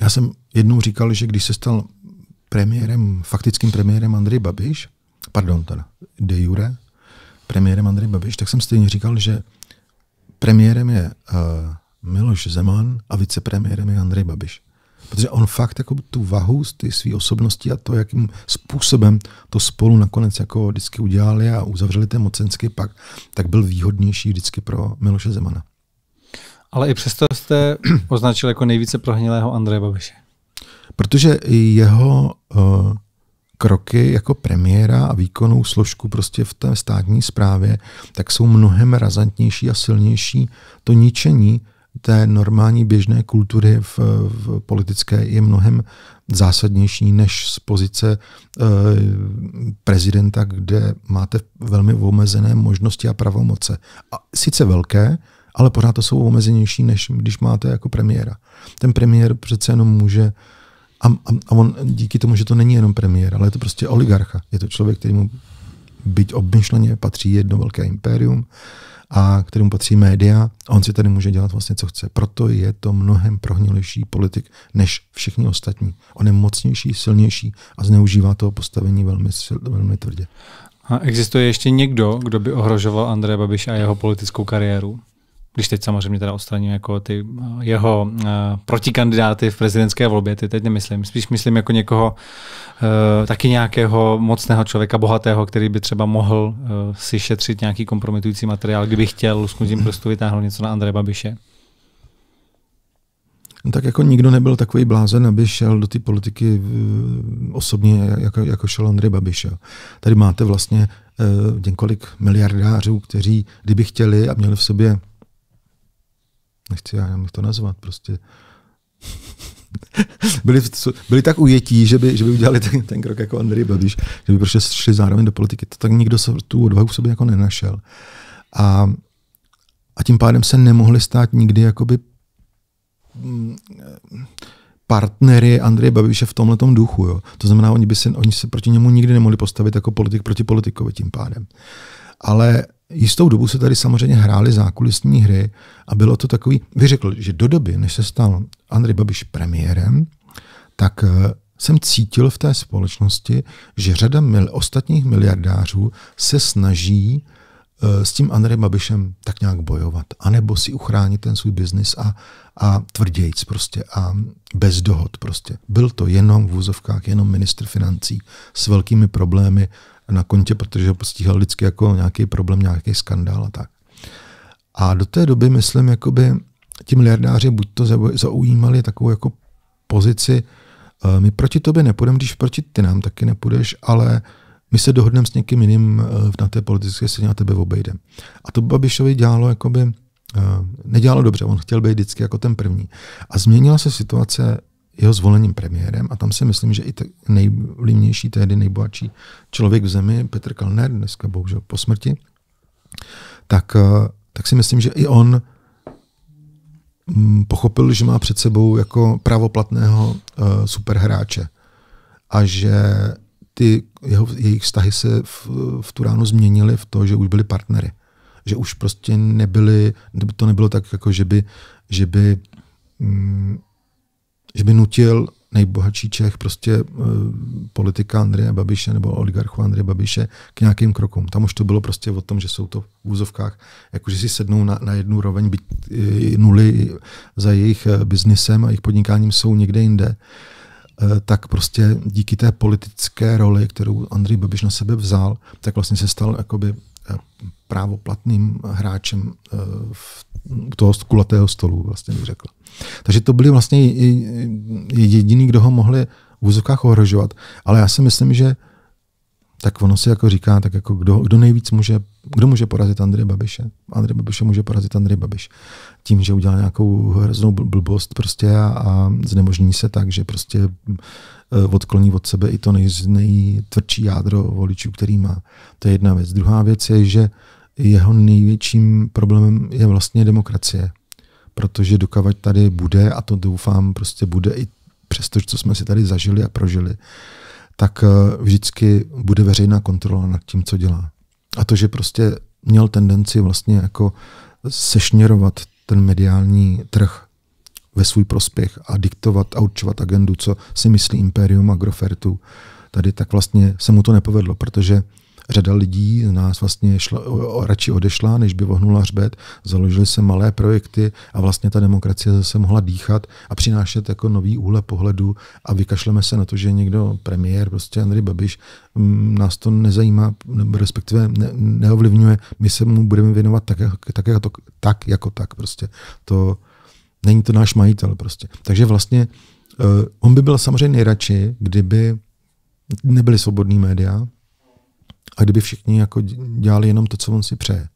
já jsem jednou říkal, že když se stal premiérem, faktickým premiérem Andrej Babiš, pardon, teda de jure, premiérem Andrej Babiš, tak jsem stejně říkal, že premiérem je uh, Miloš Zeman a vicepremiérem je Andrej Babiš protože on fakt jako tu vahu z ty své osobnosti a to, jakým způsobem to spolu nakonec jako vždycky udělali a uzavřeli ten mocenský pak, tak byl výhodnější vždycky pro Miloše Zemana.
Ale i přesto jste označil jako nejvíce prohnilého Andreje Babiše.
Protože jeho uh, kroky jako premiéra a výkonnou složku prostě v té státní správě, tak jsou mnohem razantnější a silnější to ničení té normální běžné kultury v, v politické je mnohem zásadnější než z pozice e, prezidenta, kde máte velmi omezené možnosti a pravomoce. A sice velké, ale pořád to jsou omezenější, než když máte jako premiéra. Ten premiér přece jenom může a, a, a on díky tomu, že to není jenom premiér, ale je to prostě oligarcha. Je to člověk, který mu byť obmyšleně patří jedno velké impérium, a kterým patří média. A on si tady může dělat vlastně, co chce. Proto je to mnohem prohnilejší politik než všichni ostatní. On je mocnější, silnější a zneužívá toho postavení velmi, velmi tvrdě.
A existuje ještě někdo, kdo by ohrožoval Andreje Babiše a jeho politickou kariéru? když teď samozřejmě teda odstraním jako ty eh, jeho uh, protikandidáty v prezidentské volbě, ty teď nemyslím, spíš myslím jako někoho, uh, taky nějakého mocného člověka, bohatého, který by třeba mohl uh, si šetřit nějaký kompromitující materiál, kdyby chtěl tím prostu vytáhnout něco na Andreje Babiše.
No tak jako nikdo nebyl takový blázen, aby šel do té politiky osobně, jako, jako šel Andrej Babiš. Tady máte vlastně eh, několik miliardářů, kteří, kdyby chtěli a měli v sobě nechci, já nemůžu to nazvat, prostě byli, byli tak ujetí, že by, že by udělali ten, ten krok jako Andrej Babiš, že by prostě šli zároveň do politiky. To tak nikdo se tu odvahu v sobě jako nenašel. A, a tím pádem se nemohli stát nikdy jakoby mm, partnery Andreje Babiše v tomhle duchu. Jo. To znamená, oni, by se, oni se proti němu nikdy nemohli postavit jako politik proti politikovi tím pádem. Ale jistou dobu se tady samozřejmě hrály zákulisní hry a bylo to takový, vy řekl, že do doby, než se stal Andrej Babiš premiérem, tak eh, jsem cítil v té společnosti, že řada mil, ostatních miliardářů se snaží eh, s tím Andrejem Babišem tak nějak bojovat, anebo si uchránit ten svůj biznis a, a tvrdějíc prostě a bez dohod prostě. Byl to jenom v úzovkách, jenom ministr financí s velkými problémy na kontě, protože ho postíhal vždycky jako nějaký problém, nějaký skandál a tak. A do té doby, myslím, jakoby ti miliardáři buď to zaujímali takovou jako pozici, eh, my proti tobě nepůjdeme, když proti ty nám taky nepůjdeš, ale my se dohodneme s někým jiným eh, na té politické scéně a tebe obejdeme. A to Babišovi dělalo jakoby, eh, nedělalo dobře, on chtěl být vždycky jako ten první. A změnila se situace jeho zvolením premiérem a tam si myslím, že i te, nejvlivnější, tehdy nejbohatší člověk v zemi, Petr Kalner, dneska bohužel po smrti, tak, eh, tak si myslím, že i on mm, pochopil, že má před sebou jako právoplatného uh, eh, superhráče a že ty jeho, jejich vztahy se v, v tu ránu změnily v to, že už byli partnery. Že už prostě nebyli, to nebylo tak, jako že by, že by mm, že by nutil nejbohatší Čech, prostě e, politika Andreje Babiše nebo oligarchu Andreje Babiše k nějakým krokům. Tam už to bylo prostě o tom, že jsou to v úzovkách, jakože si sednou na, na jednu roveň, byť e, nuly za jejich eh, biznisem a jejich podnikáním jsou někde jinde, E, tak prostě díky té politické roli, kterou Andrej Babiš na sebe vzal, tak vlastně se stal jakoby právoplatným hráčem e, v, toho kulatého stolu, vlastně bych řekl. Takže to byli vlastně jediný, kdo ho mohli v úzovkách ohrožovat. Ale já si myslím, že tak ono si jako říká, tak jako kdo, kdo nejvíc může, kdo může porazit Andreje Babiše? Andrej Babiše může porazit Andrej Babiš. Tím, že udělá nějakou hroznou blbost prostě a, a znemožní se tak, že prostě eh, odkloní od sebe i to nej, nejtvrdší jádro voličů, který má. To je jedna věc. Druhá věc je, že jeho největším problémem je vlastně demokracie protože dokavať tady bude, a to doufám prostě bude i přesto, co jsme si tady zažili a prožili, tak eh, vždycky bude veřejná kontrola nad tím, co dělá. A to, že prostě měl tendenci vlastně jako sešněrovat ten mediální trh ve svůj prospěch a diktovat a určovat agendu, co si myslí Imperium Agrofertu, tady tak vlastně se mu to nepovedlo, protože Řada lidí z nás vlastně šla, o, radši odešla, než by vohnula hřbet, založili se malé projekty a vlastně ta demokracie zase mohla dýchat a přinášet jako nový úhle pohledu a vykašleme se na to, že někdo premiér, prostě Andrej Babiš, mm, nás to nezajímá, respektive ne, neovlivňuje, my se mu budeme věnovat tak, tak, jako, tak jako tak prostě. To není to náš majitel prostě. Takže vlastně eh, on by byl samozřejmě nejradši, kdyby nebyly svobodní média, a kdyby všichni jako dělali jenom to, co on si přeje.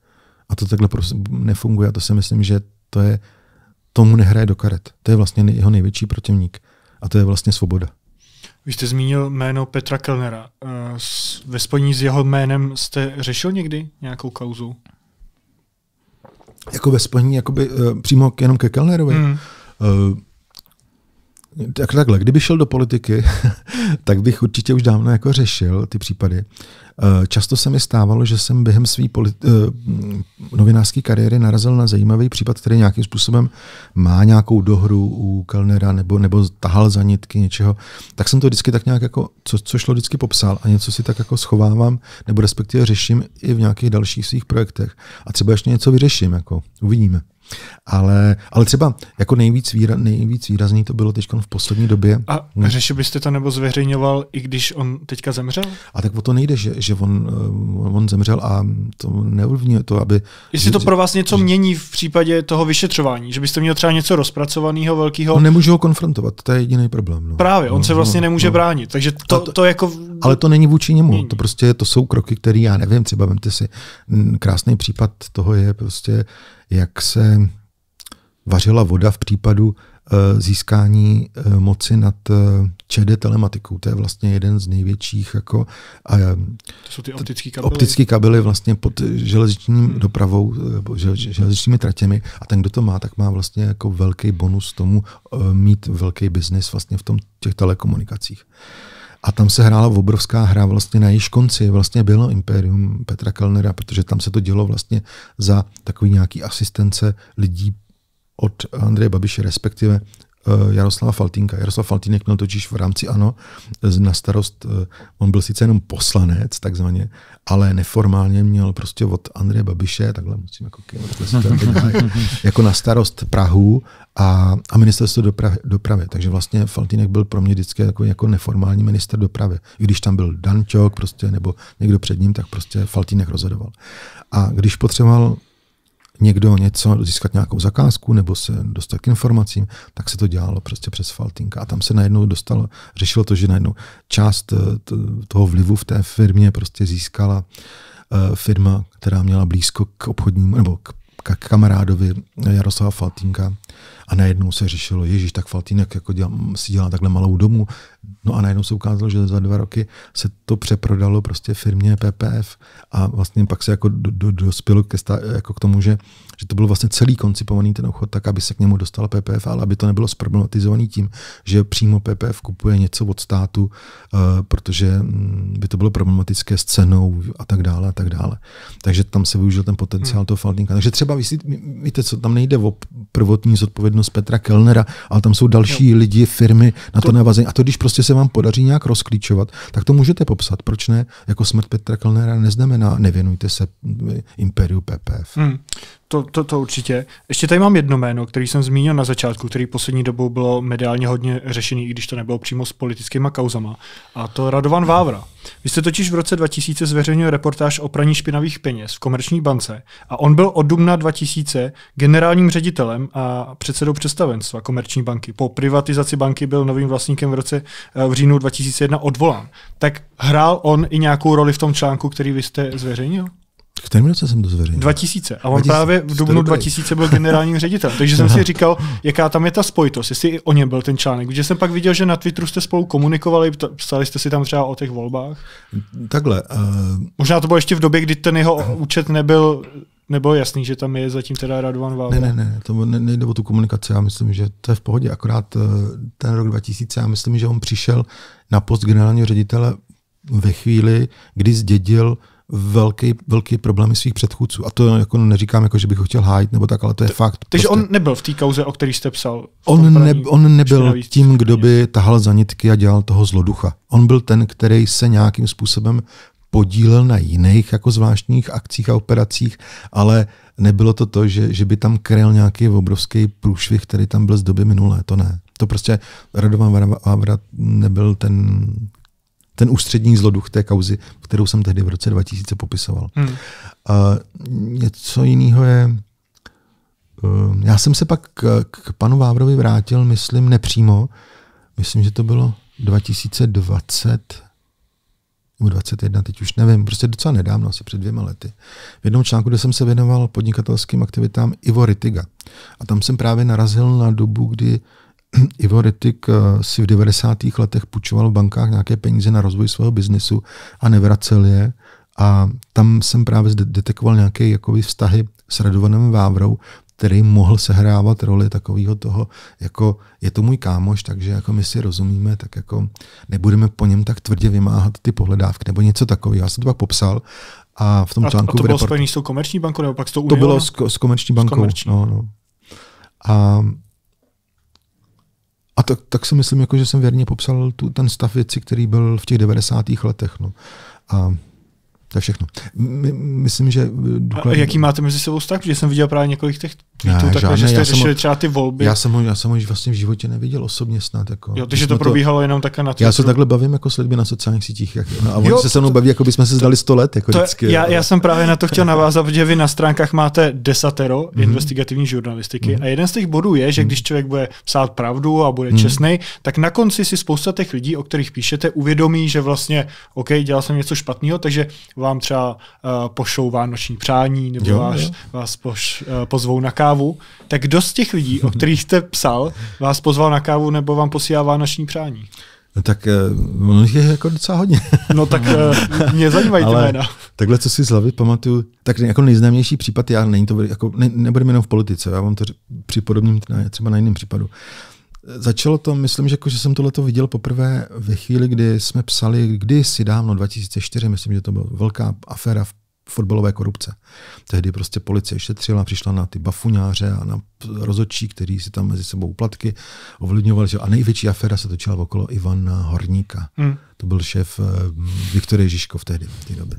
A to takhle prostě nefunguje a to si myslím, že to je, tomu nehraje do karet. To je vlastně jeho největší protivník. A to je vlastně
svoboda. Vy jste zmínil jméno Petra Kellnera. Eh, ve spojení s jeho jménem jste řešil někdy nějakou kauzu?
Jako ve spojení jakoby, eh, přímo jenom ke Kellnerovi? Hmm. Uh, tak takhle, kdyby šel do politiky, tak bych určitě už dávno jako řešil ty případy. Eh, často se mi stávalo, že jsem během své politi- eh, mm, novinářské kariéry narazil na zajímavý případ, který nějakým způsobem má nějakou dohru u kelnera nebo, nebo tahal za nitky něčeho. Tak jsem to vždycky tak nějak jako, co, co šlo vždycky popsal a něco si tak jako schovávám nebo respektive řeším i v nějakých dalších svých projektech. A třeba ještě něco vyřeším, jako uvidíme. Ale, ale třeba jako nejvíc, výra, nejvíc výrazný to bylo teď v poslední době.
A hmm. řešil byste to nebo zveřejňoval, i když on teďka zemřel?
A tak o to nejde, že, že on, eh, on zemřel a to neovlivňuje to, aby... Jestli to pro
vás něco že, mění v případě toho vyšetřování, že byste měl třeba něco rozpracovaného, velkého... On
nemůže ho konfrontovat, to je jediný problém. No.
Právě, on no, se vlastně no, nemůže no. bránit, takže to, to, to jako...
Ale to není vůči němu, mění. to prostě to jsou kroky, které já nevím, třeba vemte si, krásný případ toho je prostě jak se vařila voda v případu eh, získání eh, moci nad eh, ČD telematikou. To je vlastně jeden z největších jako, a,
to jsou ty optické kabely. optické
kabely vlastně pod železničním hmm. dopravou, hmm. železničními tratěmi a ten, kdo to má, tak má vlastně jako velký bonus tomu mít velký biznis vlastně v tom těch telekomunikacích. A tam se hrála obrovská hra, vlastně na jejíž konci vlastně bylo Imperium Petra Kellnera, protože tam se to dělo vlastně za takový nějaký asistence lidí od Andreje Babiše, respektive Eh, Jaroslava Faltínka. Jaroslav Faltínek měl totiž v rámci ANO eh, na starost, eh, on byl sice jenom poslanec, takzvaně, ale neformálně měl prostě od Andreje Babiše, takhle musím jako jako na starost Prahu a, a ministerstvo dopra, dopravy. Takže vlastně Faltínek byl pro mě vždycky jako, jako neformální minister dopravy. I když tam byl Dančok prostě, nebo někdo před ním, tak prostě Faltínek rozhodoval. A když potřeboval někdo něco, získat nějakou zakázku nebo se dostat k informacím, tak se to dělalo prostě přes Faltinka. A tam se najednou dostalo, řešilo to, že najednou část eh, toho vlivu v té firmě prostě získala eh, firma, která měla blízko k obchodnímu nebo k k kamarádovi eh, Jaroslava Faltínka a najednou se řešilo, ježíš, tak Faltínek jako dělá, si dělá takhle malou domu, No a najednou se ukázalo, že za dva roky se to přeprodalo prostě firmě PPF a vlastně pak se jako do, do, dospělo ke, stá, jako k tomu, že, že to byl vlastně celý koncipovaný ten obchod tak, aby se k němu dostal PPF, ale aby to nebylo zproblematizovaný tím, že přímo PPF kupuje něco od státu, uh, protože mm, by to bylo problematické s cenou a tak dále a tak dále. Takže tam se využil ten potenciál hmm. toho Faltinka. Takže třeba víte, co tam nejde o prvotní zodpovědnost Petra Kellnera, ale tam jsou další no. lidi, firmy na to, to navazení. A to když prostě prostě se vám podaří nějak rozklíčovat, tak to můžete popsat. Proč ne? Jako smrt Petra Kellnera neznamená nevěnujte se mm, imperiu PPF.
Hmm to, to, to určitě. Ještě tady mám jedno jméno, který jsem zmínil na začátku, který poslední dobou bylo mediálně hodně řešený, i když to nebylo přímo s politickýma kauzama. A to Radovan Vávra. Vy jste totiž v roce 2000 zveřejnil reportáž o praní špinavých peněz v Komerční bance a on byl od dubna 2000 generálním ředitelem a předsedou představenstva Komerční banky. Po privatizaci banky byl novým vlastníkem v roce eh, v říjnu 2001 odvolán. Tak hrál on i nějakou roli v tom článku, který vy jste zveřejnil?
V kterém roce jsem to zveřejnil?
2000. A on 2000. právě v dubnu 2000 byl generálním ředitelem. Takže jsem si říkal, jaká tam je ta spojitost, jestli i o něm byl ten článek. Protože jsem pak viděl, že na Twitteru jste spolu komunikovali, psali jste si tam třeba o těch volbách. Takhle. Uh... Možná to bylo ještě v době, kdy ten jeho uh... účet nebyl nebo jasný, že tam je zatím teda Radovan Vávra? Ne, ne, ne,
to ne, nejde o tu komunikaci, já myslím, že to je v pohodě, akorát eh, ten rok 2000, já myslím, že on přišel na post generálního ředitele ve chvíli, kdy zdědil velký, velký problémy svých předchůdců. A to jako neříkám, jako, že bych ho chtěl hájit, nebo tak, ale to je T- fakt.
Takže prostě... on nebyl v té kauze, o který jste psal.
On, ne, on nebyl tím, kdo by tahal za nitky a dělal toho zloducha. On byl ten, který se nějakým způsobem podílel na jiných jako zvláštních akcích a operacích, ale nebylo to to, že, že by tam kryl nějaký obrovský průšvih, který tam byl z doby minulé, to ne. To prostě Radovan Vávra nebyl ten ten ústřední zloduch té kauzy, kterou jsem tehdy v roce 2000 popisoval. Hmm. A něco jiného je, eh, já jsem se pak k, k panu Vávrovi vrátil, myslím, nepřímo, myslím, že to bylo 2020 nebo 21, teď už nevím, prostě docela nedávno, asi před dvěma lety. V jednom článku, kde jsem se věnoval podnikatelským aktivitám Ivo Ritiga. A tam jsem právě narazil na dobu, kdy Ivo Retik eh, si v 90. letech půjčoval v bankách nějaké peníze na rozvoj svého biznesu a nevracel je. A tam jsem právě detekoval nějaké jakoby vztahy s Radovanem Vávrou, který mohl sehrávat roli takového toho, jako je to můj kámoš, takže jako my si rozumíme, tak jako nebudeme po něm tak tvrdě vymáhat ty pohledávky nebo něco takového. Já jsem to pak popsal a v tom a, článku... A to bylo spojené
s tou komerční bankou nebo pak s tou To bylo s, s komerční bankou. S komerční.
No, no. A a tak, tak si myslím, jako, že jsem věrně popsal tu, ten stav věci, který byl v těch 90. letech. No. A to je všechno. My, myslím, že... Eh, důkladně... A jaký
máte mezi sebou vztah? Protože jsem viděl právě několik těch Mýtů, ne, takhle, že jste řešili třeba ty volby. Já
jsem, ho, já jsem ho vlastně v životě neviděl osobně snad. Jako. Jo, takže to probíhalo to, jenom také na Twitteru. Já se takhle bavím jako s lidmi na sociálních sítích. Jak, no, a oni se se mnou baví, jako by jsme se zdali 100 let. Jako to, vždycky,
já, já, jsem právě na to chtěl navázat, protože vy na stránkách máte desatero mm-hmm. investigativní žurnalistiky mm-hmm. a jeden z těch bodů je, že mhm. když člověk bude psát pravdu a bude mm-hmm. čestný, tak na konci si spousta těch lidí, o kterých píšete, uvědomí, že vlastně, OK, dělal jsem něco špatného, takže vám třeba uh, pošlou vánoční přání nebo vás, vás eh, pozvou na kávu kávu, tak kdo z těch lidí, o kterých jste psal, vás pozval na kávu nebo vám posílá vánoční přání?
No tak eh, ono je jako docela hodně.
No tak eh, mě zajímají ty jména.
Takhle, co si z hlavy pamatuju, tak jako nejznámější případ, já není to, jako, ne, nebudeme jenom v politice, já vám to připodobním třeba na jiném případu. Začalo to, myslím, že, jako, že jsem tohleto viděl poprvé ve chvíli, kdy jsme psali, kdy si dávno, 2004, myslím, že to byla velká aféra v fotbalové korupce. Tehdy prostě policie šetřila, přišla na ty bafuňáře a na rozočí, kteří si tam mezi sebou platky ovlivňovali. A největší aféra se točila okolo Ivana Horníka. Hmm. To byl šéf eh, Viktorie Žižkov tehdy, v té době.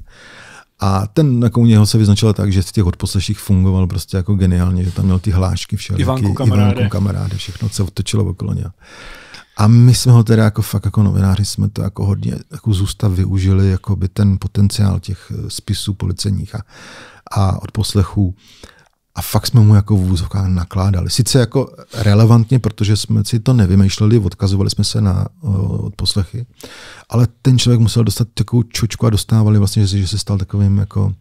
A ten jako u něho se vyznačil tak, že v těch odposleších fungoval prostě jako geniálně, že tam měl ty hlášky všelijaký. Ivanku kamaráde. Ivanku kamaráde, všechno se otočilo okolo něho. A my jsme ho teda jako fakt jako novináři jsme to jako hodně jako zůstav využili, jako by ten potenciál těch eh, spisů policejních a, a odposlechů. A fakt jsme mu jako v úzovkách nakládali. Sice jako relevantně, protože jsme si to nevymýšleli, odkazovali jsme se na eh, odposlechy, ale ten člověk musel dostat takovou čočku a dostávali vlastně, že, že se stal takovým jako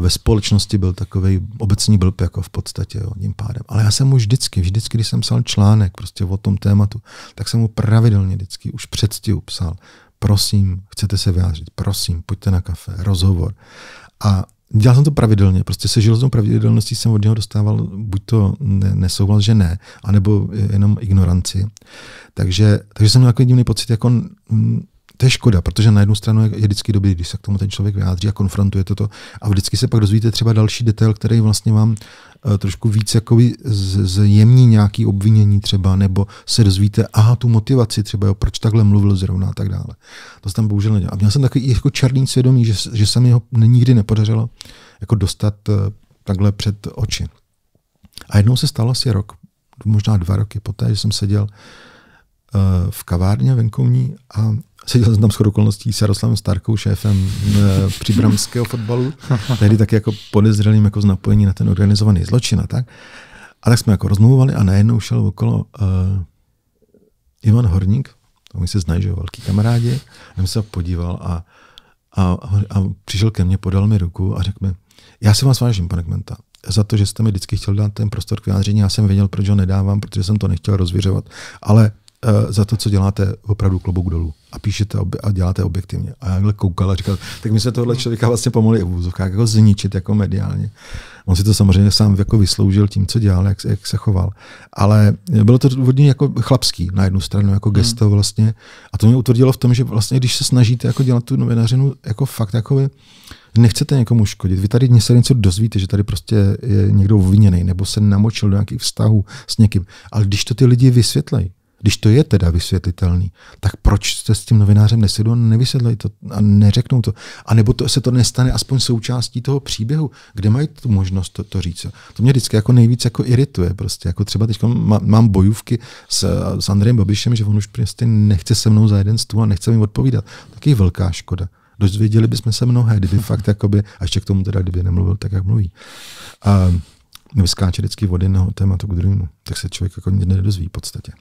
ve společnosti byl takový obecní blb jako v podstatě jo, tím pádem. Ale já jsem mu vždycky, vždycky, když jsem psal článek prostě o tom tématu, tak jsem mu pravidelně vždycky už předstihu psal, prosím, chcete se vyjádřit, prosím, pojďte na kafe, rozhovor. A dělal jsem to pravidelně, prostě se železnou pravidelností jsem od něho dostával buď to ne, nesouhlas, že ne, anebo jenom ignoranci. Takže, takže jsem měl takový divný pocit, jako mm, to je škoda, protože na jednu stranu je vždycky dobrý, když se k tomu ten člověk vyjádří a konfrontuje toto. A vždycky se pak dozvíte třeba další detail, který vlastně vám uh, trošku víc jakoby zjemní nějaký obvinění třeba, nebo se dozvíte, aha, tu motivaci třeba, jo, proč takhle mluvil zrovna a tak dále. To se tam bohužel nedělá. A měl jsem takový jako černý svědomí, že, že se mi ho nikdy nepodařilo jako dostat uh, takhle před oči. A jednou se stalo asi rok, možná dva roky poté, že jsem seděl uh, v kavárně venkovní a Seděl jsem tam s okolností s Jaroslavem Starkou, šéfem e, příbramského fotbalu, tehdy taky jako podezřelým jako z napojení na ten organizovaný zločin a tak. A tak jsme jako rozmluvali a najednou šel okolo e, Ivan Horník, my se znají, že velký kamarádi, a jsem se podíval a, a, a, přišel ke mně, podal mi ruku a řekl mi, já si vás vážím, pane Kmenta, za to, že jste mi vždycky chtěl dát ten prostor k vyjádření, já jsem věděl, proč ho nedávám, protože jsem to nechtěl rozvěřovat, ale Eh, za to, co děláte, opravdu klobouk dolů. A píšete obje, a děláte objektivně. A já koukal a říkal, tak my jsme tohle člověka vlastně pomohli v úzovkách jako zničit jako mediálně. On si to samozřejmě sám jako vysloužil tím, co dělal, jak, jak se choval. Ale bylo to hodně jako chlapský na jednu stranu, jako hmm. gesto vlastně. A to mě utvrdilo v tom, že vlastně, když se snažíte jako dělat tu novinařinu, jako fakt jako vy, nechcete někomu škodit. Vy tady se něco dozvíte, že tady prostě je někdo obviněný nebo se namočil do nějakých vztahů s někým. Ale když to ty lidi vysvětlejí, když to je teda vysvětlitelný, tak proč jste s tím novinářem nesedl a nevysvětlili to a neřeknou to? A nebo to, se to nestane aspoň součástí toho příběhu, kde mají tu možnost to, to říct. To mě vždycky jako nejvíc jako irituje. Prostě. Jako třeba teď mám bojůvky s, s Andrejem Babišem, že on už prostě nechce se mnou za jeden stůl a nechce mi odpovídat. Taky velká škoda dozvěděli bychom se mnohé, kdyby fakt jakoby, a ještě k tomu teda, kdyby nemluvil tak, jak mluví. A nevyskáče vždycky od jednoho tématu k druhému, tak se člověk jako nedozví v podstatě.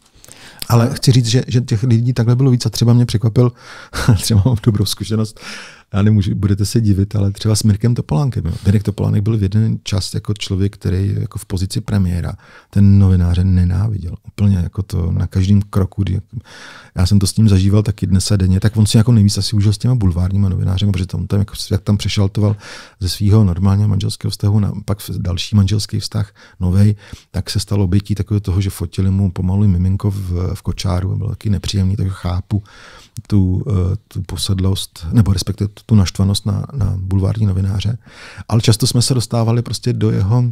Ale chci říct, že, že těch lidí takhle bylo víc a třeba mě překvapil, třeba mám dobrou zkušenost, já nemůžu, budete se divit, ale třeba s Mirkem Topolánkem. Jo. Mirek Topolánek byl v jeden čas jako člověk, který jako v pozici premiéra ten novináře nenáviděl. Úplně jako to na každém kroku. Kdy, já jsem to s ním zažíval taky dnes a denně, tak on si jako nejvíc asi užil s těma bulvárníma novinářem, protože tam, tam jako, jak tam přešaltoval ze svého normálního manželského vztahu na pak další manželský vztah novej, tak se stalo obětí takového toho, že fotili mu pomalu miminko v, v kočáru, byl taky nepříjemný, tak chápu tu, eh, tu posedlost, nebo respektive tu naštvanost na, na bulvární novináře, ale často jsme se dostávali prostě do jeho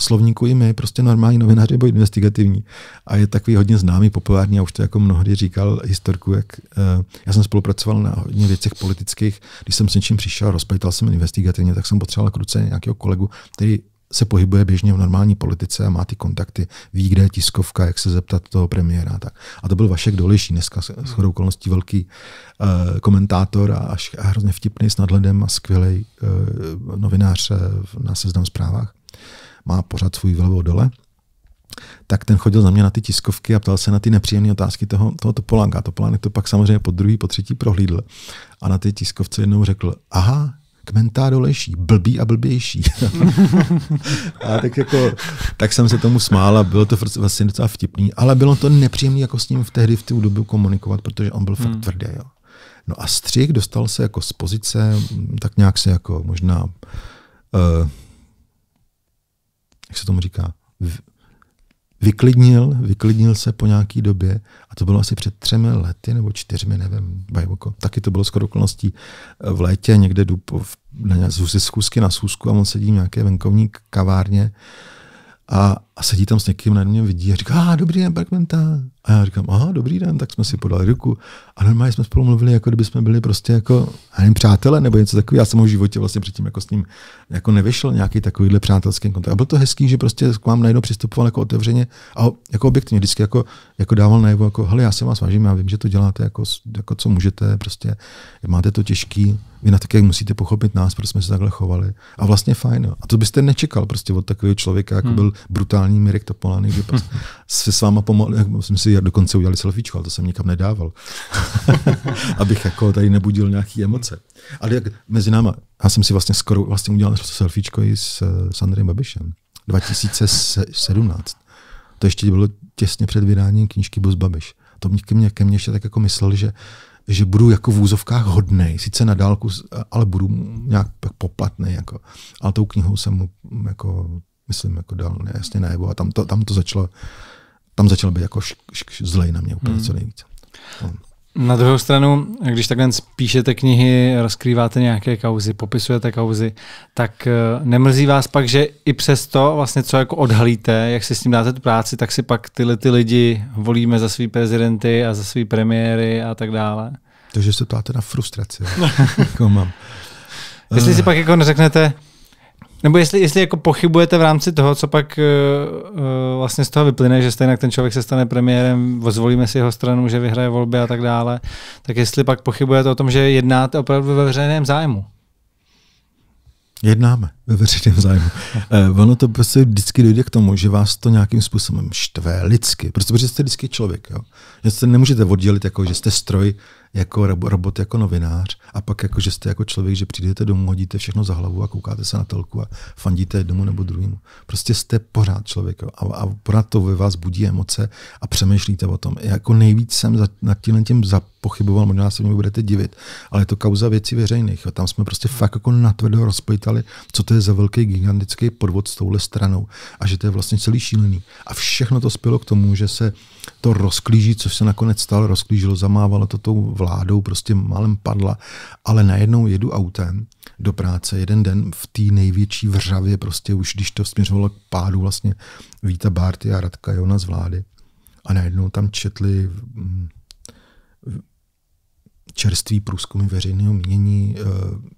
slovníku i my, prostě normální novináři nebo investigativní. A je takový hodně známý, populární, a už to jako mnohdy říkal historku, jak uh, já jsem spolupracoval na hodně věcech politických, když jsem s něčím přišel, rozpajtal jsem investigativně, tak jsem potřeboval kruce nějakého kolegu, který se pohybuje běžně v normální politice a má ty kontakty, ví, kde je tiskovka, jak se zeptat toho premiéra. tak. A to byl Vašek Doliší, dneska s chodou okolností velký uh, komentátor a, až, a hrozně vtipný s nadhledem a skvělý uh, eh, novinář uh, na seznam zprávách. Má pořád svůj vlevo dole tak ten chodil za mě na ty tiskovky a ptal se na ty nepříjemné otázky toho, toho Topolánka. Topolánek to pak samozřejmě po druhý, po třetí prohlídl. A na ty tiskovce jednou řekl, aha, kmentá doleší, blbý a blbější.
a tak, jako,
tak jsem se tomu smál a bylo to vlastně docela vtipný, ale bylo to nepříjemné jako s ním v tehdy v tu dobu komunikovat, protože on byl hmm. fakt tvrdý. Jo. No a střih dostal se jako z pozice, tak nějak se jako možná, uh, jak se tomu říká, v, vyklidnil, vyklidnil se po nějaký době a to bylo asi před třemi lety nebo čtyřmi, nevím, bajvoko. Taky to bylo skoro okolností. Eh, v létě někde jdu po, na, nějaké schůzky na schůzku a on sedí v nějaké venkovní kavárně a, a sedí tam s někým, najednou mě vidí a říká, a dobrý den, Parkmenta. A já říkám, aha, dobrý den, tak jsme si podali ruku. A normálně jsme spolu mluvili, jako kdyby jsme byli prostě jako, nevím, přátelé nebo něco takového. Já jsem v životě vlastně předtím jako s ním jako nevyšel nějaký takovýhle přátelský kontakt. A bylo to hezký, že prostě k vám najednou přistupoval jako otevřeně a jako objektivně, vždycky jako, jako dával najevo, jako, hele, já se vás vážím, já vím, že to děláte, jako, jako co můžete, prostě máte to těžký, vy na také musíte pochopit nás, proč jsme se takhle chovali. A vlastně fajn. Jo. A to byste nečekal prostě od takového člověka, jako hmm. byl brutální Mirek Topolany, že prostě se s váma pomalu, jak jsme si dokonce udělali selfiečko, ale to jsem nikam nedával. Abych jako tady nebudil nějaké emoce. Ale jak mezi náma, já jsem si vlastně skoro vlastně udělal selfiečko i s, s Andrejem Babišem. 2017. To ještě bylo těsně před vydáním knížky Bus Babiš. To mě ke mně, ke mně ještě tak jako myslel, že že budu jako v úzovkách hodnej, sice na dálku, ale budu nějak poplatný. Jako. Ale tou knihou jsem mu, jako, myslím, jako dal jasně najevo a tam to, tam to začalo, tam začalo být jako šk, šk, šk, zlej na mě úplně hmm. co nejvíce.
No. Na druhou stranu, když takhle píšete knihy, rozkrýváte nějaké kauzy, popisujete kauzy, tak eh, nemrzí vás pak, že i přes to vlastně co jako odhalíte, jak si s tím dáte tu práci, tak si pak tyhle ty lidi volíme za svý prezidenty a za svý premiéry a tak dále.
Takže se ptáte na frustraci. jako mám. Jestli si eh. pak
jako neřeknete, nebo jestli, jestli jako pochybujete v rámci toho, co pak uh, vlastně z toho vyplyne, že stejně ten člověk se stane premiérem, zvolíme si jeho stranu, že vyhraje volby a tak dále, tak jestli pak pochybujete o tom, že jednáte opravdu ve veřejném zájmu.
Jednáme ve veřejném zájmu. eh, ono to prostě vždycky dojde k tomu, že vás to nějakým způsobem štve lidsky, prostě protože jste vždycky člověk. Jo? Že se nemůžete oddělit, jako že jste stroj jako robot, jako novinář a pak jako, že jste jako člověk, že přijdete domů, hodíte všechno za hlavu a koukáte se na telku a fandíte jednomu nebo druhému. Prostě jste pořád člověk jo, a, a pořád to ve vás budí emoce a přemýšlíte o tom. jako nejvíc jsem za, nad tím tím zapochyboval, možná se mě budete divit, ale je to kauza věcí veřejných. Jo. Tam jsme prostě fakt jako natvrdo rozpojitali, co to je za velký gigantický podvod s touhle stranou a že to je vlastně celý šílený. A všechno to spělo k tomu, že se to rozklíží, což se nakonec stalo, rozklížilo, zamávalo to tou vládou, prostě malem padla, ale najednou jedu autem do práce jeden den v té největší vřavě, prostě už když to směřovalo k pádu vlastně Víta Barty a Radka Jona z vlády. A najednou tam četli mm, čerství průzkumy veřejného mínění, eh,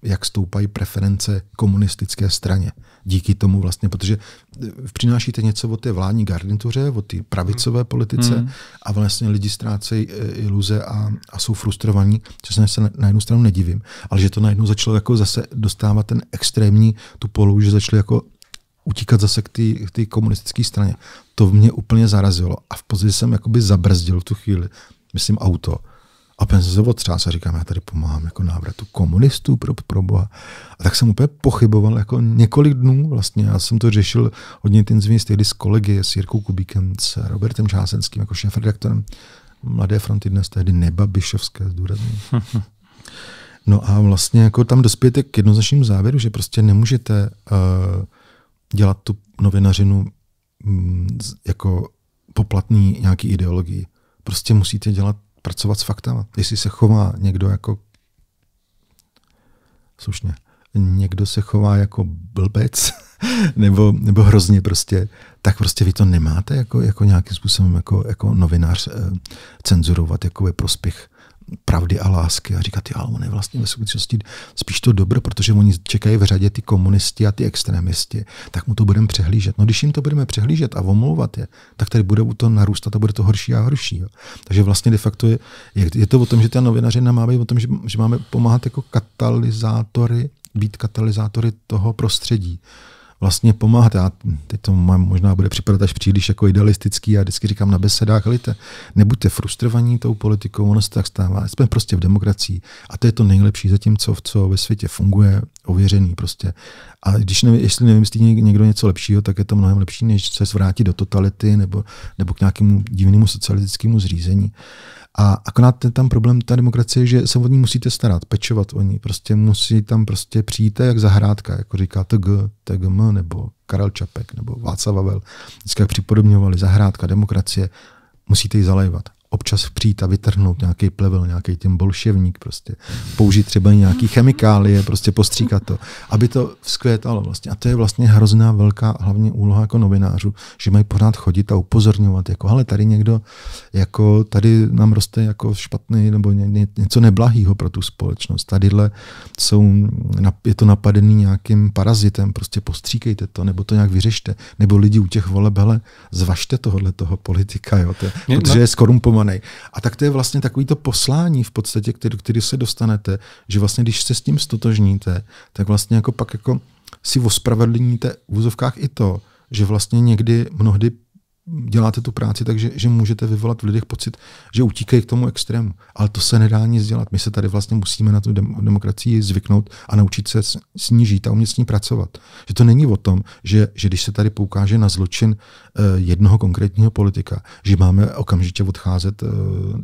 jak stoupají preference komunistické straně. Díky tomu vlastně, protože eh, přinášíte něco o té vládní garnituře, o té pravicové hmm. politice hmm. a vlastně lidi ztrácejí eh, iluze a, a jsou frustrovaní, což se na jednu stranu nedivím, ale že to najednou začalo jako zase dostávat ten extrémní tu polu, že začali jako utíkat zase k té komunistické straně. To mě úplně zarazilo a v pozici jsem jakoby zabrzdil v tu chvíli, myslím auto a ten se otřás a říkám, já tady pomáhám jako návratu komunistů pro, pro boha. A tak jsem úplně pochyboval jako několik dnů vlastně. Já jsem to řešil hodně intenzivně tehdy s kolegy, s Jirkou Kubíkem, s Robertem Žásenským jako šéfredaktorem Mladé fronty dnes, tehdy nebabišovské zdůrazně. No a vlastně jako tam dospějete k jednoznačnému závěru, že prostě nemůžete uh, dělat tu novinařinu um, jako poplatný nějaký ideologii. Prostě musíte dělat pracovat s faktama. Jestli se chová někdo jako slušně, někdo se chová jako blbec nebo, nebo hrozně prostě, tak prostě vy to nemáte jako, jako nějakým způsobem jako, jako novinář eh, cenzurovat jako ve prospěch pravdy a lásky a říkat, ale on je vlastně ve skutečnosti spíš to dobro, protože oni čekají v řadě ty komunisti a ty extremisti, tak mu to budeme přehlížet. No když jim to budeme přehlížet a omlouvat je, tak tady bude to narůstat a bude to horší a horší. Jo. Takže vlastně de facto je, je, je to o tom, že ta novinařina má být o tom, že, že máme pomáhat jako katalyzátory, být katalyzátory toho prostředí vlastně pomáhat. Já teď to možná bude připadat až příliš jako idealistický, já vždycky říkám na besedách, helejte, nebuďte frustrovaní tou politikou, ono se tak stává, jsme prostě v demokracii a to je to nejlepší zatím, co co ve světě funguje, ověřený prostě. A když ne, jestli nevím, jestli někdo něco lepšího, tak je to mnohem lepší, než se zvrátit do totality nebo, nebo k nějakému divnému socialistickému zřízení. A akorát ten tam problém ta demokracie, že se o ní musíte starat, pečovat o ní, prostě musí tam prostě přijít jak zahrádka, jako říká TG, TGM, nebo Karel Čapek nebo Václav Havel vždycky připodobňovali zahrádka, demokracie, musíte ji zalévat občas přijít a vytrhnout nějaký plevel, nějaký ten bolševník, prostě použít třeba nějaký chemikálie, prostě postříkat to, aby to vzkvětalo. vlastně. A to je vlastně hrozná velká hlavně úloha jako novinářů, že mají pořád chodit a upozorňovat, jako ale tady někdo, jako tady nám roste jako špatný nebo ně, něco neblahýho pro tu společnost. Tadyhle jsou, je to napadený nějakým parazitem, prostě postříkejte to, nebo to nějak vyřešte, nebo lidi u těch voleb, hele, zvažte tohohle toho politika, jo, to, protože je skorumpovaný definovaný. A tak to je vlastně takový to poslání v podstatě, který, který se dostanete, že vlastně když se s tím stotožníte, tak vlastně jako pak jako si ospravedlníte v úzovkách i to, že vlastně někdy mnohdy děláte tu práci, takže že můžete vyvolat v lidech pocit, že utíkají k tomu extrému. Ale to se nedá nic dělat. My se tady vlastně musíme na tu demokracii zvyknout a naučit se s ní žít a umět s ní pracovat. Že to není o tom, že, že když se tady poukáže na zločin eh, jednoho konkrétního politika, že máme okamžitě odcházet eh,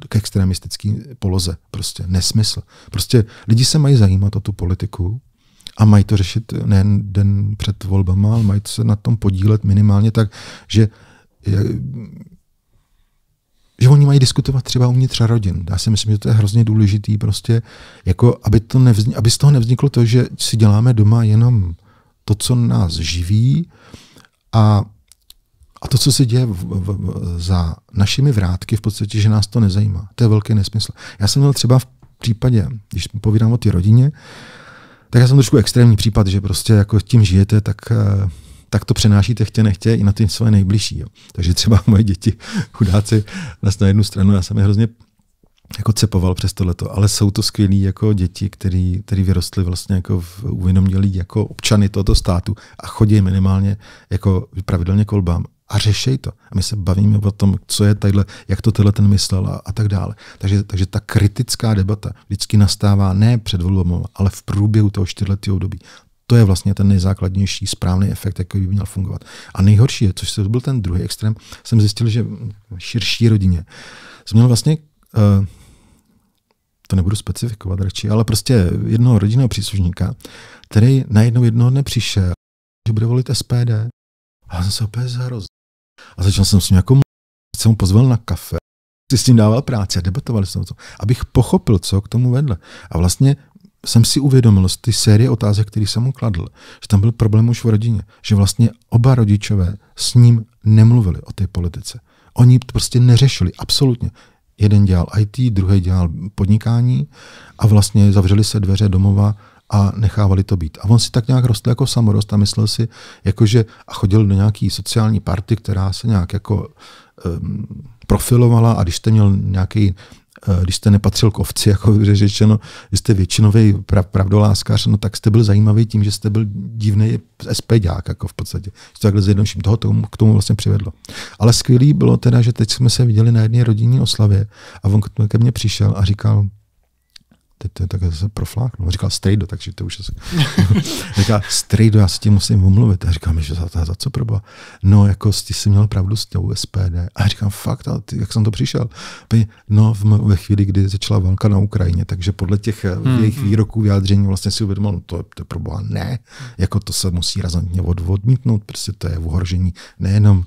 k extremistické poloze. Prostě nesmysl. Prostě lidi se mají zajímat o tu politiku, a mají to řešit nejen den před volbama, ale mají se na tom podílet minimálně tak, že že oni mají diskutovat třeba uvnitř rodin. Já si myslím, že to je hrozně důležitý, prostě, jako aby, to nevznik, aby z toho nevzniklo to, že si děláme doma jenom to, co nás živí a, a to, co se děje v, v, v, za našimi vrátky, v podstatě, že nás to nezajímá. To je velký nesmysl. Já jsem měl třeba v případě, když povídám o té rodině, tak já jsem trošku extrémní případ, že prostě jako tím žijete, tak eh, tak to přenášíte chtě nechtě i na ty své nejbližší. Jo. Takže třeba moje děti, chudáci, nás na jednu stranu, já jsem je hrozně jako cepoval přes tohleto, ale jsou to skvělí jako děti, který, který vyrostly vlastně jako v uvědomělí jako občany tohoto státu a chodí minimálně jako pravidelně kolbám a řešej to. A my se bavíme o tom, co je tadyhle, jak to tenhle ten myslel a, a tak dále. Takže, takže ta kritická debata vždycky nastává ne před volbou, ale v průběhu toho čtyřletého období to je vlastně ten nejzákladnější správný efekt, jaký by měl fungovat. A nejhorší je, což byl ten druhý extrém, jsem zjistil, že v širší rodině jsem měl vlastně, eh, to nebudu specifikovat radši, ale prostě jednoho rodinného příslušníka, který najednou jednoho dne přišel, že bude volit SPD. A jsem se opět zhrozil. A začal jsem s ním jako jsem mu pozval na kafe, si s ním dával práci a debatovali jsme o tom, abych pochopil, co k tomu vedle. A vlastně jsem si uvědomil z ty série otázek, které jsem mu kladl, že tam byl problém už v rodině, že vlastně oba rodičové s ním nemluvili o té politice. Oni to prostě neřešili, absolutně. Jeden dělal IT, druhý dělal podnikání a vlastně zavřeli se dveře domova a nechávali to být. A on si tak nějak rostl jako samorost a myslel si, jakože a chodil do nějaký sociální party, která se nějak jako um, profilovala a když jste měl nějaký Eh, když jste nepatřil k ovci, jako řečeno, že jste většinový pravdoláskař, no tak jste byl zajímavý tím, že jste byl divný dělák, jako v podstatě. Že to takhle zjednoduším. Toho tomu, k tomu vlastně přivedlo. Ale skvělý bylo teda, že teď jsme se viděli na jedné rodinné oslavě a on ke mně přišel a říkal, teď to je tak zase profláknul. Říkal Strejdo, takže to už je... říká, Strejdo, já se tím musím omluvit. A říkám, že za, za co proba? No, jako ty jsi měl pravdu s tou SPD. A říkám, fakt, ale ty, jak jsem to přišel? No, v, ve chvíli, kdy začala válka na Ukrajině, takže podle těch eh, hmm. jejich hmm. výroků, vyjádření vlastně si uvědomil, no to, to proba. ne, jako to se musí razantně od, odmítnout, prostě to je ohrožení nejenom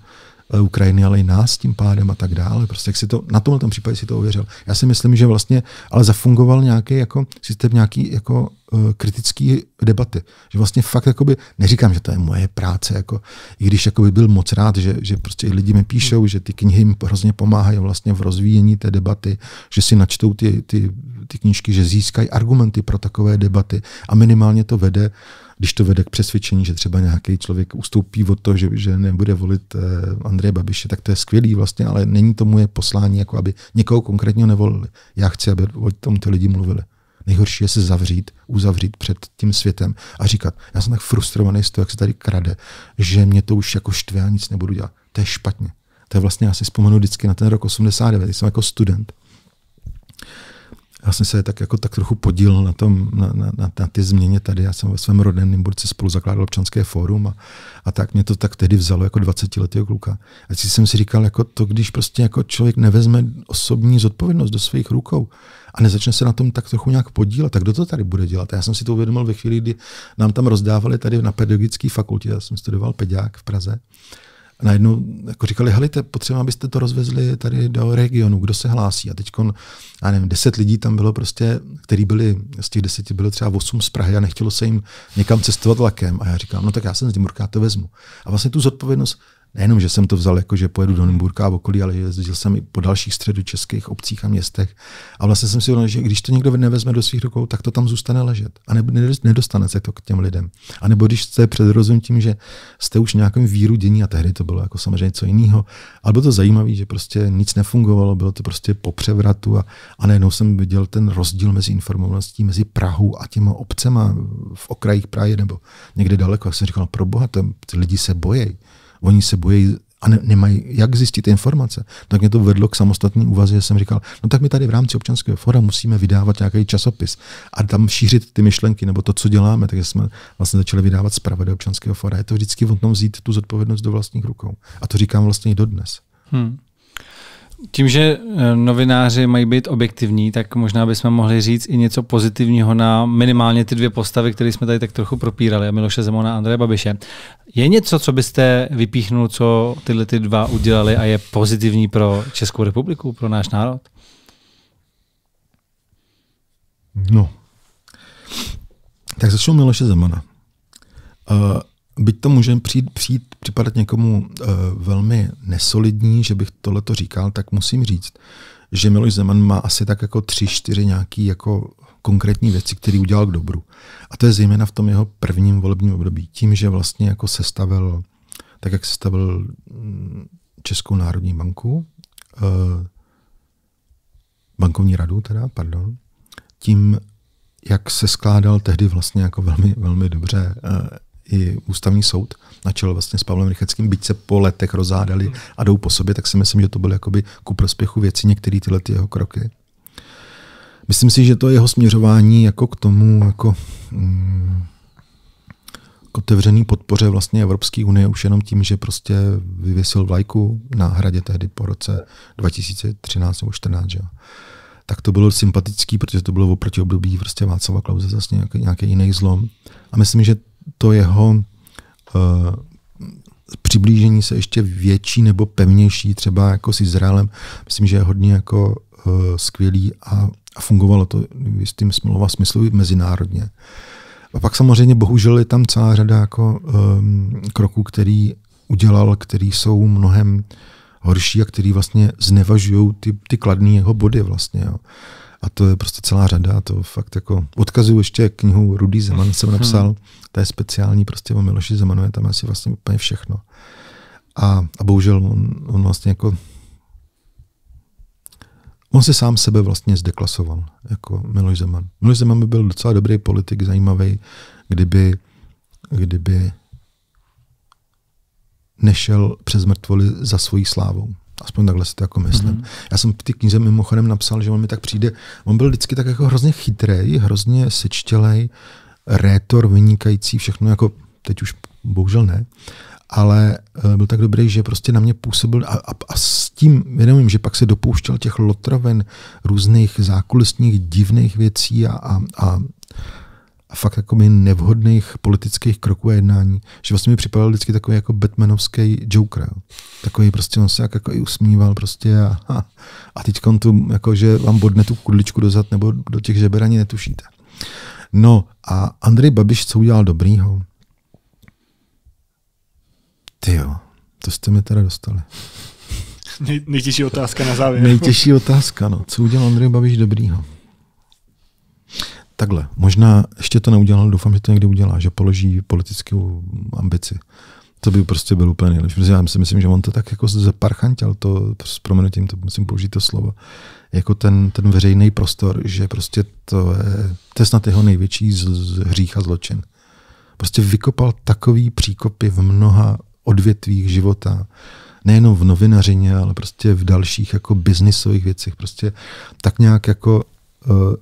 Eh, Ukrajiny, ale i nás tím pádem a tak dále. Prostě jak si to, na tomhle tom případě si to ověřil. Já si myslím, že vlastně, ale zafungoval nějaký jako systém nějaký jako uh, kritický debaty. Že vlastně fakt, jakoby, neříkám, že to je moje práce, jako, i když jakoby byl moc rád, že, že prostě i lidi mi píšou, že ty knihy mi hrozně pomáhají vlastně v rozvíjení té debaty, že si načtou ty, ty, ty knížky, že získají argumenty pro takové debaty a minimálně to vede uh, když to vede k přesvědčení, že třeba nějaký člověk ustoupí od toho, že, že nebude volit eh, Andreje Babiše, tak to je skvělý vlastně, ale není to moje poslání, jako aby někoho konkrétně nevolili. Já chci, aby o tom ty lidi mluvili. Nejhorší je se zavřít, uzavřít před tím světem a říkat, já jsem tak frustrovaný z toho, jak se tady krade, že mě to už jako štve a nic nebudu dělat. To je špatně. To je vlastně, já si vzpomenu vždycky na ten rok 89, když jsem jako student, já jsem se tak jako tak trochu podílel na, tom, na, na, na, na ty změně tady. Já jsem ve svém rodném Burce spolu zakládal občanské fórum a, a tak mě to tak tehdy vzalo jako 20 letého kluka. A si jsem si říkal, jako to, když prostě jako člověk nevezme osobní zodpovědnost do svých rukou a nezačne se na tom tak trochu nějak podílet, tak kdo to tady bude dělat? A já jsem si to uvědomil ve chvíli, kdy nám tam rozdávali tady na pedagogické fakultě, já jsem studoval peďák v Praze, a najednou jako říkali, helejte, potřeba, abyste to rozvezli tady do regionu, kdo se hlásí. A teď, já nevím, deset lidí tam bylo prostě, který byli, z těch deseti bylo třeba osm z Prahy a nechtělo se jim někam cestovat vlakem. A já říkám, no tak já jsem z Dimurka to vezmu. A vlastně tu zodpovědnost nejenom, že jsem to vzal jako, že pojedu do Nymburka a okolí, ale jezdil jsem i po dalších středu českých obcích a městech. A vlastně jsem si uvědomil, že když to někdo nevezme do svých rukou, tak to tam zůstane ležet. A nebo nedostane se to k těm lidem. A nebo když jste předrozum tím, že jste už nějakým víru dění, a tehdy to bylo jako samozřejmě něco jiného, ale bylo to zajímavé, že prostě nic nefungovalo, bylo to prostě po převratu a, a najednou jsem viděl ten rozdíl mezi informovaností, mezi Prahou a těma obcema v okrajích Prahy nebo někde daleko. A jsem říkal, no, pro boha, ty lidi se bojejí Oni se bojí a ne, nemají jak zjistit informace. Tak mě to vedlo k samostatné úvaze, že jsem říkal, no tak my tady v rámci občanského fora musíme vydávat nějaký časopis a tam šířit ty myšlenky nebo to, co děláme. Takže jsme vlastně začali vydávat zprávy do občanského fora. Je to vždycky o tom vzít tu zodpovědnost do vlastních rukou. A to říkám vlastně i dodnes.
Hmm. Tím, že eh, novináři mají být objektivní, tak možná bychom mohli říct i něco pozitivního na minimálně ty dvě postavy, které jsme tady tak trochu propírali, Miloše Zemona a Andreje Babiše. Je něco, co byste vypíchnul, co tyhle ty dva udělali a je pozitivní pro Českou republiku, pro náš národ?
No. Tak začnu Miloše Zemana. Uh, eh, byť to může přijít, přijít připadat někomu uh, velmi nesolidní, že bych to říkal, tak musím říct, že Miloš Zeman má asi tak jako tři, čtyři nějaké jako konkrétní věci, které udělal k dobru. A to je zejména v tom jeho prvním volebním období. Tím, že vlastně jako sestavil, tak jak sestavil mm, Českou národní banku, uh, bankovní radu teda, pardon, tím, jak se skládal tehdy vlastně jako velmi, velmi dobře eh, i ústavní soud na čele vlastně s Pavlem Rycheckým, byť se po letech rozhádali a jdou po sobě, tak si myslím, že to byl jakoby ku prospěchu věci některé tyhle ty jeho kroky. Myslím si, že to jeho směřování jako k tomu jako, mm, k otevřený podpoře vlastně Evropské unie už jenom tím, že prostě vyvěsil vlajku na hradě tehdy po roce 2013 nebo 14, že? tak to bylo sympatický, protože to bylo oproti období prostě Václava Klauze zase nějaký, nějaký jiný zlom. A myslím, že to jeho uh, přiblížení se ještě větší nebo pevnější, třeba jako s Izraelem, myslím, že je hodně jako uh, skvělý a, a fungovalo to v jistým smlouva smyslu mezinárodně. A pak samozřejmě bohužel je tam celá řada jako um, kroků, který udělal, který jsou mnohem horší a který vlastně znevažují ty, ty kladné jeho body vlastně. Jo. A to je prostě celá řada. To fakt jako... Odkazuju ještě knihu Rudý Zeman, jsem napsal. Mhm. Ta je speciální prostě o Miloši Zemanu, je tam asi vlastně úplně všechno. A, a bohužel on, on vlastně jako On se sám sebe vlastně zdeklasoval, jako Miloš Zeman. Miloš Zeman by byl docela dobrý politik, zajímavý, kdyby, kdyby nešel přes mrtvoli za svojí slávou. Aspoň takhle si to jako myslím. Mm-hmm. Já jsem v té knize mimochodem napsal, že on mi tak přijde, on byl vždycky tak jako hrozně chytrý, hrozně sečtělej, rétor vynikající, všechno jako, teď už bohužel ne, ale eh, byl tak dobrý, že prostě na mě působil a, a, a s tím vědomím, že pak se dopouštěl těch lotraven, různých zákulisních divných věcí a, a, a a fakt jako mi nevhodných politických kroků a jednání, že vlastně mi připadal vždycky takový jako Batmanovský Joker. Jo. Takový prostě on se jak jako i usmíval prostě a, a, a teď tu, jako, že vám bodne tu kudličku dozad nebo do těch žeber ani netušíte. No a Andrej Babiš co udělal dobrýho? Ty jo, to jste mi teda dostali.
Nej, nejtěžší otázka na závěr. Nejtěžší
otázka, no. Co udělal Andrej Babiš dobrýho? Takhle, možná ještě to neudělal, doufám, že to někdy udělá, že položí politickou ambici. To by prostě bylo úplně nejlepší. Protože já si myslím, že on to tak jako zeparchantěl, to s proměnutím, to musím použít to slovo, jako ten, ten veřejný prostor, že prostě to je, to je snad jeho největší z, z hřích a zločin. Prostě vykopal takový příkopy v mnoha odvětvích života, nejenom v novinařině, ale prostě v dalších jako biznisových věcech. Prostě tak nějak jako uh,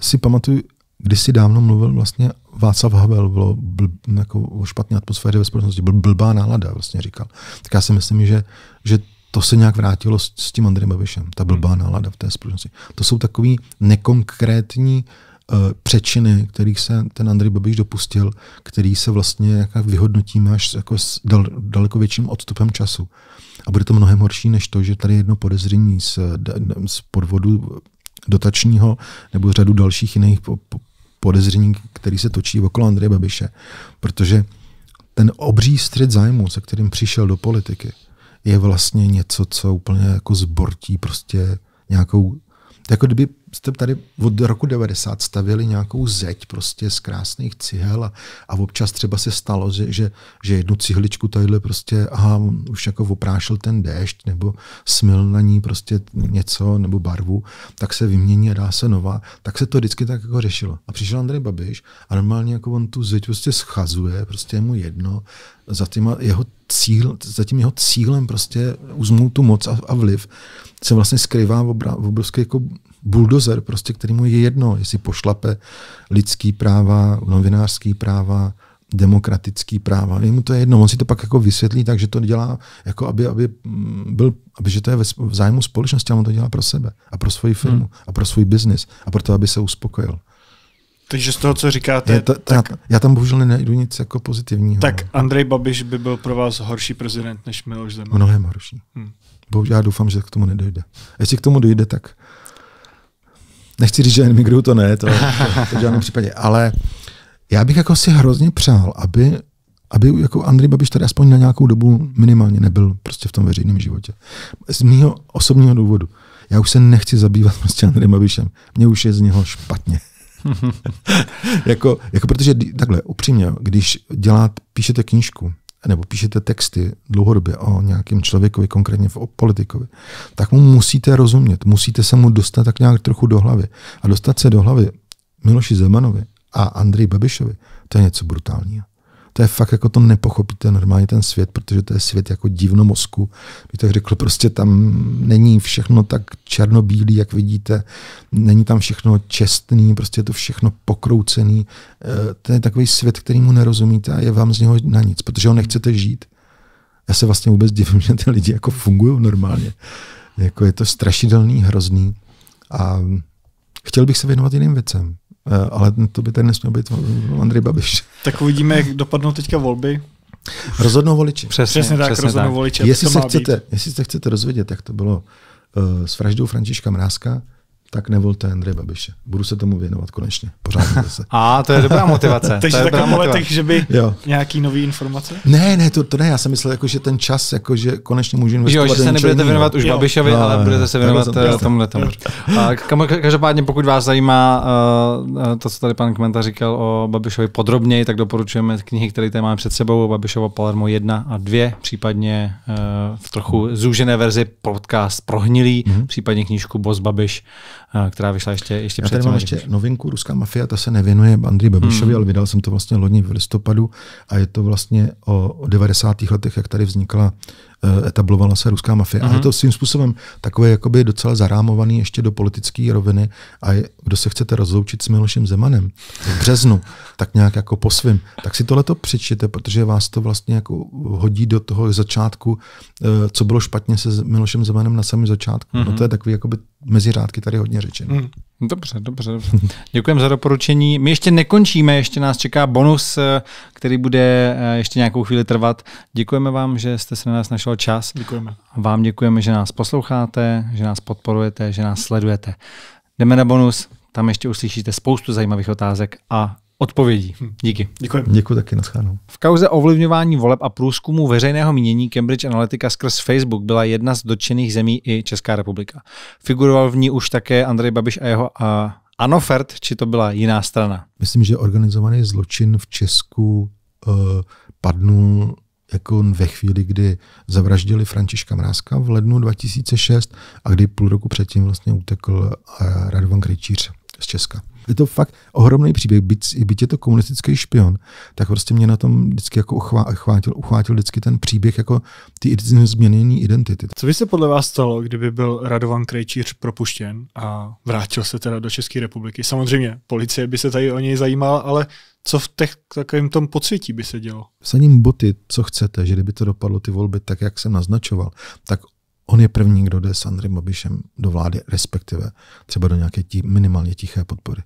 si pamatuju, když si dávno mluvil vlastně Václav Havel bylo bl, jako o špatné atmosféře ve společnosti, byl blbá nálada, vlastně říkal. Tak já si myslím, že, že to se nějak vrátilo s, s tím Andrejem Babišem, ta blbá hmm. nálada v té společnosti. To jsou takové nekonkrétní uh, přečiny, kterých se ten Andrej Babiš dopustil, který se vlastně jako vyhodnotíme až jako s dal, daleko větším odstupem času. A bude to mnohem horší než to, že tady jedno podezření z, eh, z podvodu dotačního nebo řadu dalších jiných po, po, podezření, který se točí okolo Andreje Babiše. Protože ten obří střed zájmu, se kterým přišel do politiky, je vlastně něco, co úplně jako zbortí prostě nějakou, jako kdyby jste tady od roku 90 stavili nějakou zeď prostě z krásných cihel a, a občas třeba se stalo, že, že, že jednu cihličku tadyhle prostě, aha, už jako oprášil ten déšť nebo smil na ní prostě něco nebo barvu, tak se vymění a dá se nová. Tak se to vždycky tak jako řešilo. A přišel Andrej Babiš a normálně jako on tu zeď prostě schazuje, prostě je mu jedno, za, jeho cíl, za tím jeho cílem prostě uzmout tu moc a, a vliv se vlastně skrývá obra, obrovský jako buldozer, prostě, který mu je jedno, jestli pošlape lidský práva, novinářský práva, demokratický práva. Jemu to je jedno, on si to pak jako vysvětlí, takže to dělá, jako aby, aby mm, byl, aby, že to je v zájmu společnosti, a on to dělá pro sebe a pro svoji firmu hmm. a pro svůj biznis a pro to, aby se uspokojil.
Takže z toho, co říkáte... Je to, tak,
já, já tam bohužel nejdu nic jako pozitivního. Tak
no. Andrej Babiš by byl pro vás horší prezident než Miloš Zeman. Mnohem horší. Hmm.
Bohužel já doufám, že k tomu nedojde. Jestli k tomu dojde, tak nechci říct, že emigruju, to ne, to, to, to v žádném případě, ale já bych jako si hrozně přál, aby aby jako Andrej Babiš tady aspoň na nějakou dobu minimálně nebyl prostě v tom veřejném životě. Z mého osobního důvodu. Já už se nechci zabývat prostě Andrejem Babišem. Mně už je z něho špatně. jako, jako protože takhle, upřímně, když dělat, píšete knížku, nebo píšete texty dlouhodobě o nějakém člověkovi, konkrétně o politikovi, tak mu musíte rozumět, musíte se mu dostat tak nějak trochu do hlavy. A dostat se do hlavy Miloši Zemanovi a Andrej Babišovi, to je něco brutálního to je fakt jako to nepochopíte normálně ten svět, protože to je svět jako divno mozku. Bych tak řekl, prostě tam není všechno tak černobílý, jak vidíte, není tam všechno čestný, prostě je to všechno pokroucený. Eh, to je takový svět, který mu nerozumíte a je vám z něho na nic, protože ho nechcete žít. Já se vlastně vůbec divím, že ty lidi jako fungují normálně. Jako je to strašidelný, hrozný a chtěl bych se věnovat jiným věcem. Eh, ale to by tady nesměl být Andrej Babiš.
Tak uvidíme, jak dopadnou teďka volby.
Rozhodnou voliči. Přesně, přesně tak, přesně rozhodnou tak. voliči. Jestli se, chcete, jestli se chcete rozvědět, jak to bylo uh, s vraždou Františka Mrázka, tak nevolte Andreje Babiše. Budu se tomu věnovat konečně. Pořád se.
A to je dobrá motivace. Takže to je dobrá motivace. letech,
že by jo. nějaký nový informace?
Ne, ne, to, to ne. Já jsem myslel, jako, že ten čas, jako, že konečně můžu
investovat. Jo, že se nebudete věnovat už Babišovi, no, ale ne, no, no. budete se věnovat eh, tomhle tomu. Každopádně, pokud vás zajímá uh, to, co tady pan Kmenta říkal o Babišovi podrobněji, tak doporučujeme knihy, které tady máme před sebou, Babišovo Palermo 1 a 2, případně uh, v trochu zúžené verzi podcast Prohnilý, mm-hmm. případně knížku Bos Babiš která vyšla ještě, ještě Já tady mám ještě než...
novinku Ruská mafia, ta se nevěnuje Andrej Babišovi, hmm. ale vydal jsem to vlastně loni v listopadu a je to vlastně o, o 90. letech, jak tady vznikla, e, etablovala se Ruská mafie. Hmm. A je hmm. to svým způsobem takové jakoby docela zarámovaný ještě do politické roviny a je, kdo se chcete rozloučit s Milošem Zemanem v březnu, tak nějak jako po svým, tak si tohleto přečtěte, protože vás to vlastně jako hodí do toho začátku, e, co bylo špatně se Milošem Zemanem na samém začátku. Hmm. No to je hmm. takový jakoby mezi řádky tady hodně řečeno. Hmm.
Dobře, dobře, Děkujeme za doporučení. My ještě nekončíme, ještě nás čeká bonus, eh, který bude eh, ještě nějakou chvíli trvat. Děkujeme vám, že jste se na nás našel čas. Děkujeme. Vám děkujeme, že nás posloucháte, že nás podporujete, že nás sledujete. Jdeme na bonus, tam ještě uslyšíte spoustu zajímavých otázek a odpovědí. Hm, díky. Děkuji. Děkuji taky, naschánou. V kauze ovlivňování voleb a průzkumu veřejného mínění Cambridge Analytica skrz Facebook byla jedna z dotčených zemí i Česká republika. Figuroval v ní už také Andrej Babiš a jeho a Anofert, či to byla jiná strana?
Myslím, že organizovaný zločin v Česku uh, padnul jako ve chvíli, kdy zavraždili Františka Mrázka v lednu 2006 a kdy půl roku předtím vlastně utekl eh, Radovan Kryčíř z Česka. Je to fakt ohromný příběh, byť, byť je to komunistický špion, tak prostě mě na tom vždycky jako uchvátil, uchvátil vždycky ten příběh jako ty změněné identity.
Co by se podle vás stalo, kdyby byl Radovan Krejčíř propuštěn a vrátil se teda do České republiky? Samozřejmě, policie by se tady o něj zajímala, ale co v těch, takovém tom pocití by se dělo?
Saním boty, co chcete, že kdyby to dopadlo ty volby tak, jak jsem naznačoval, tak On je první, kdo jde s Andrem Babišem do vlády, respektive třeba do nějaké tí,
minimálně tiché podpory.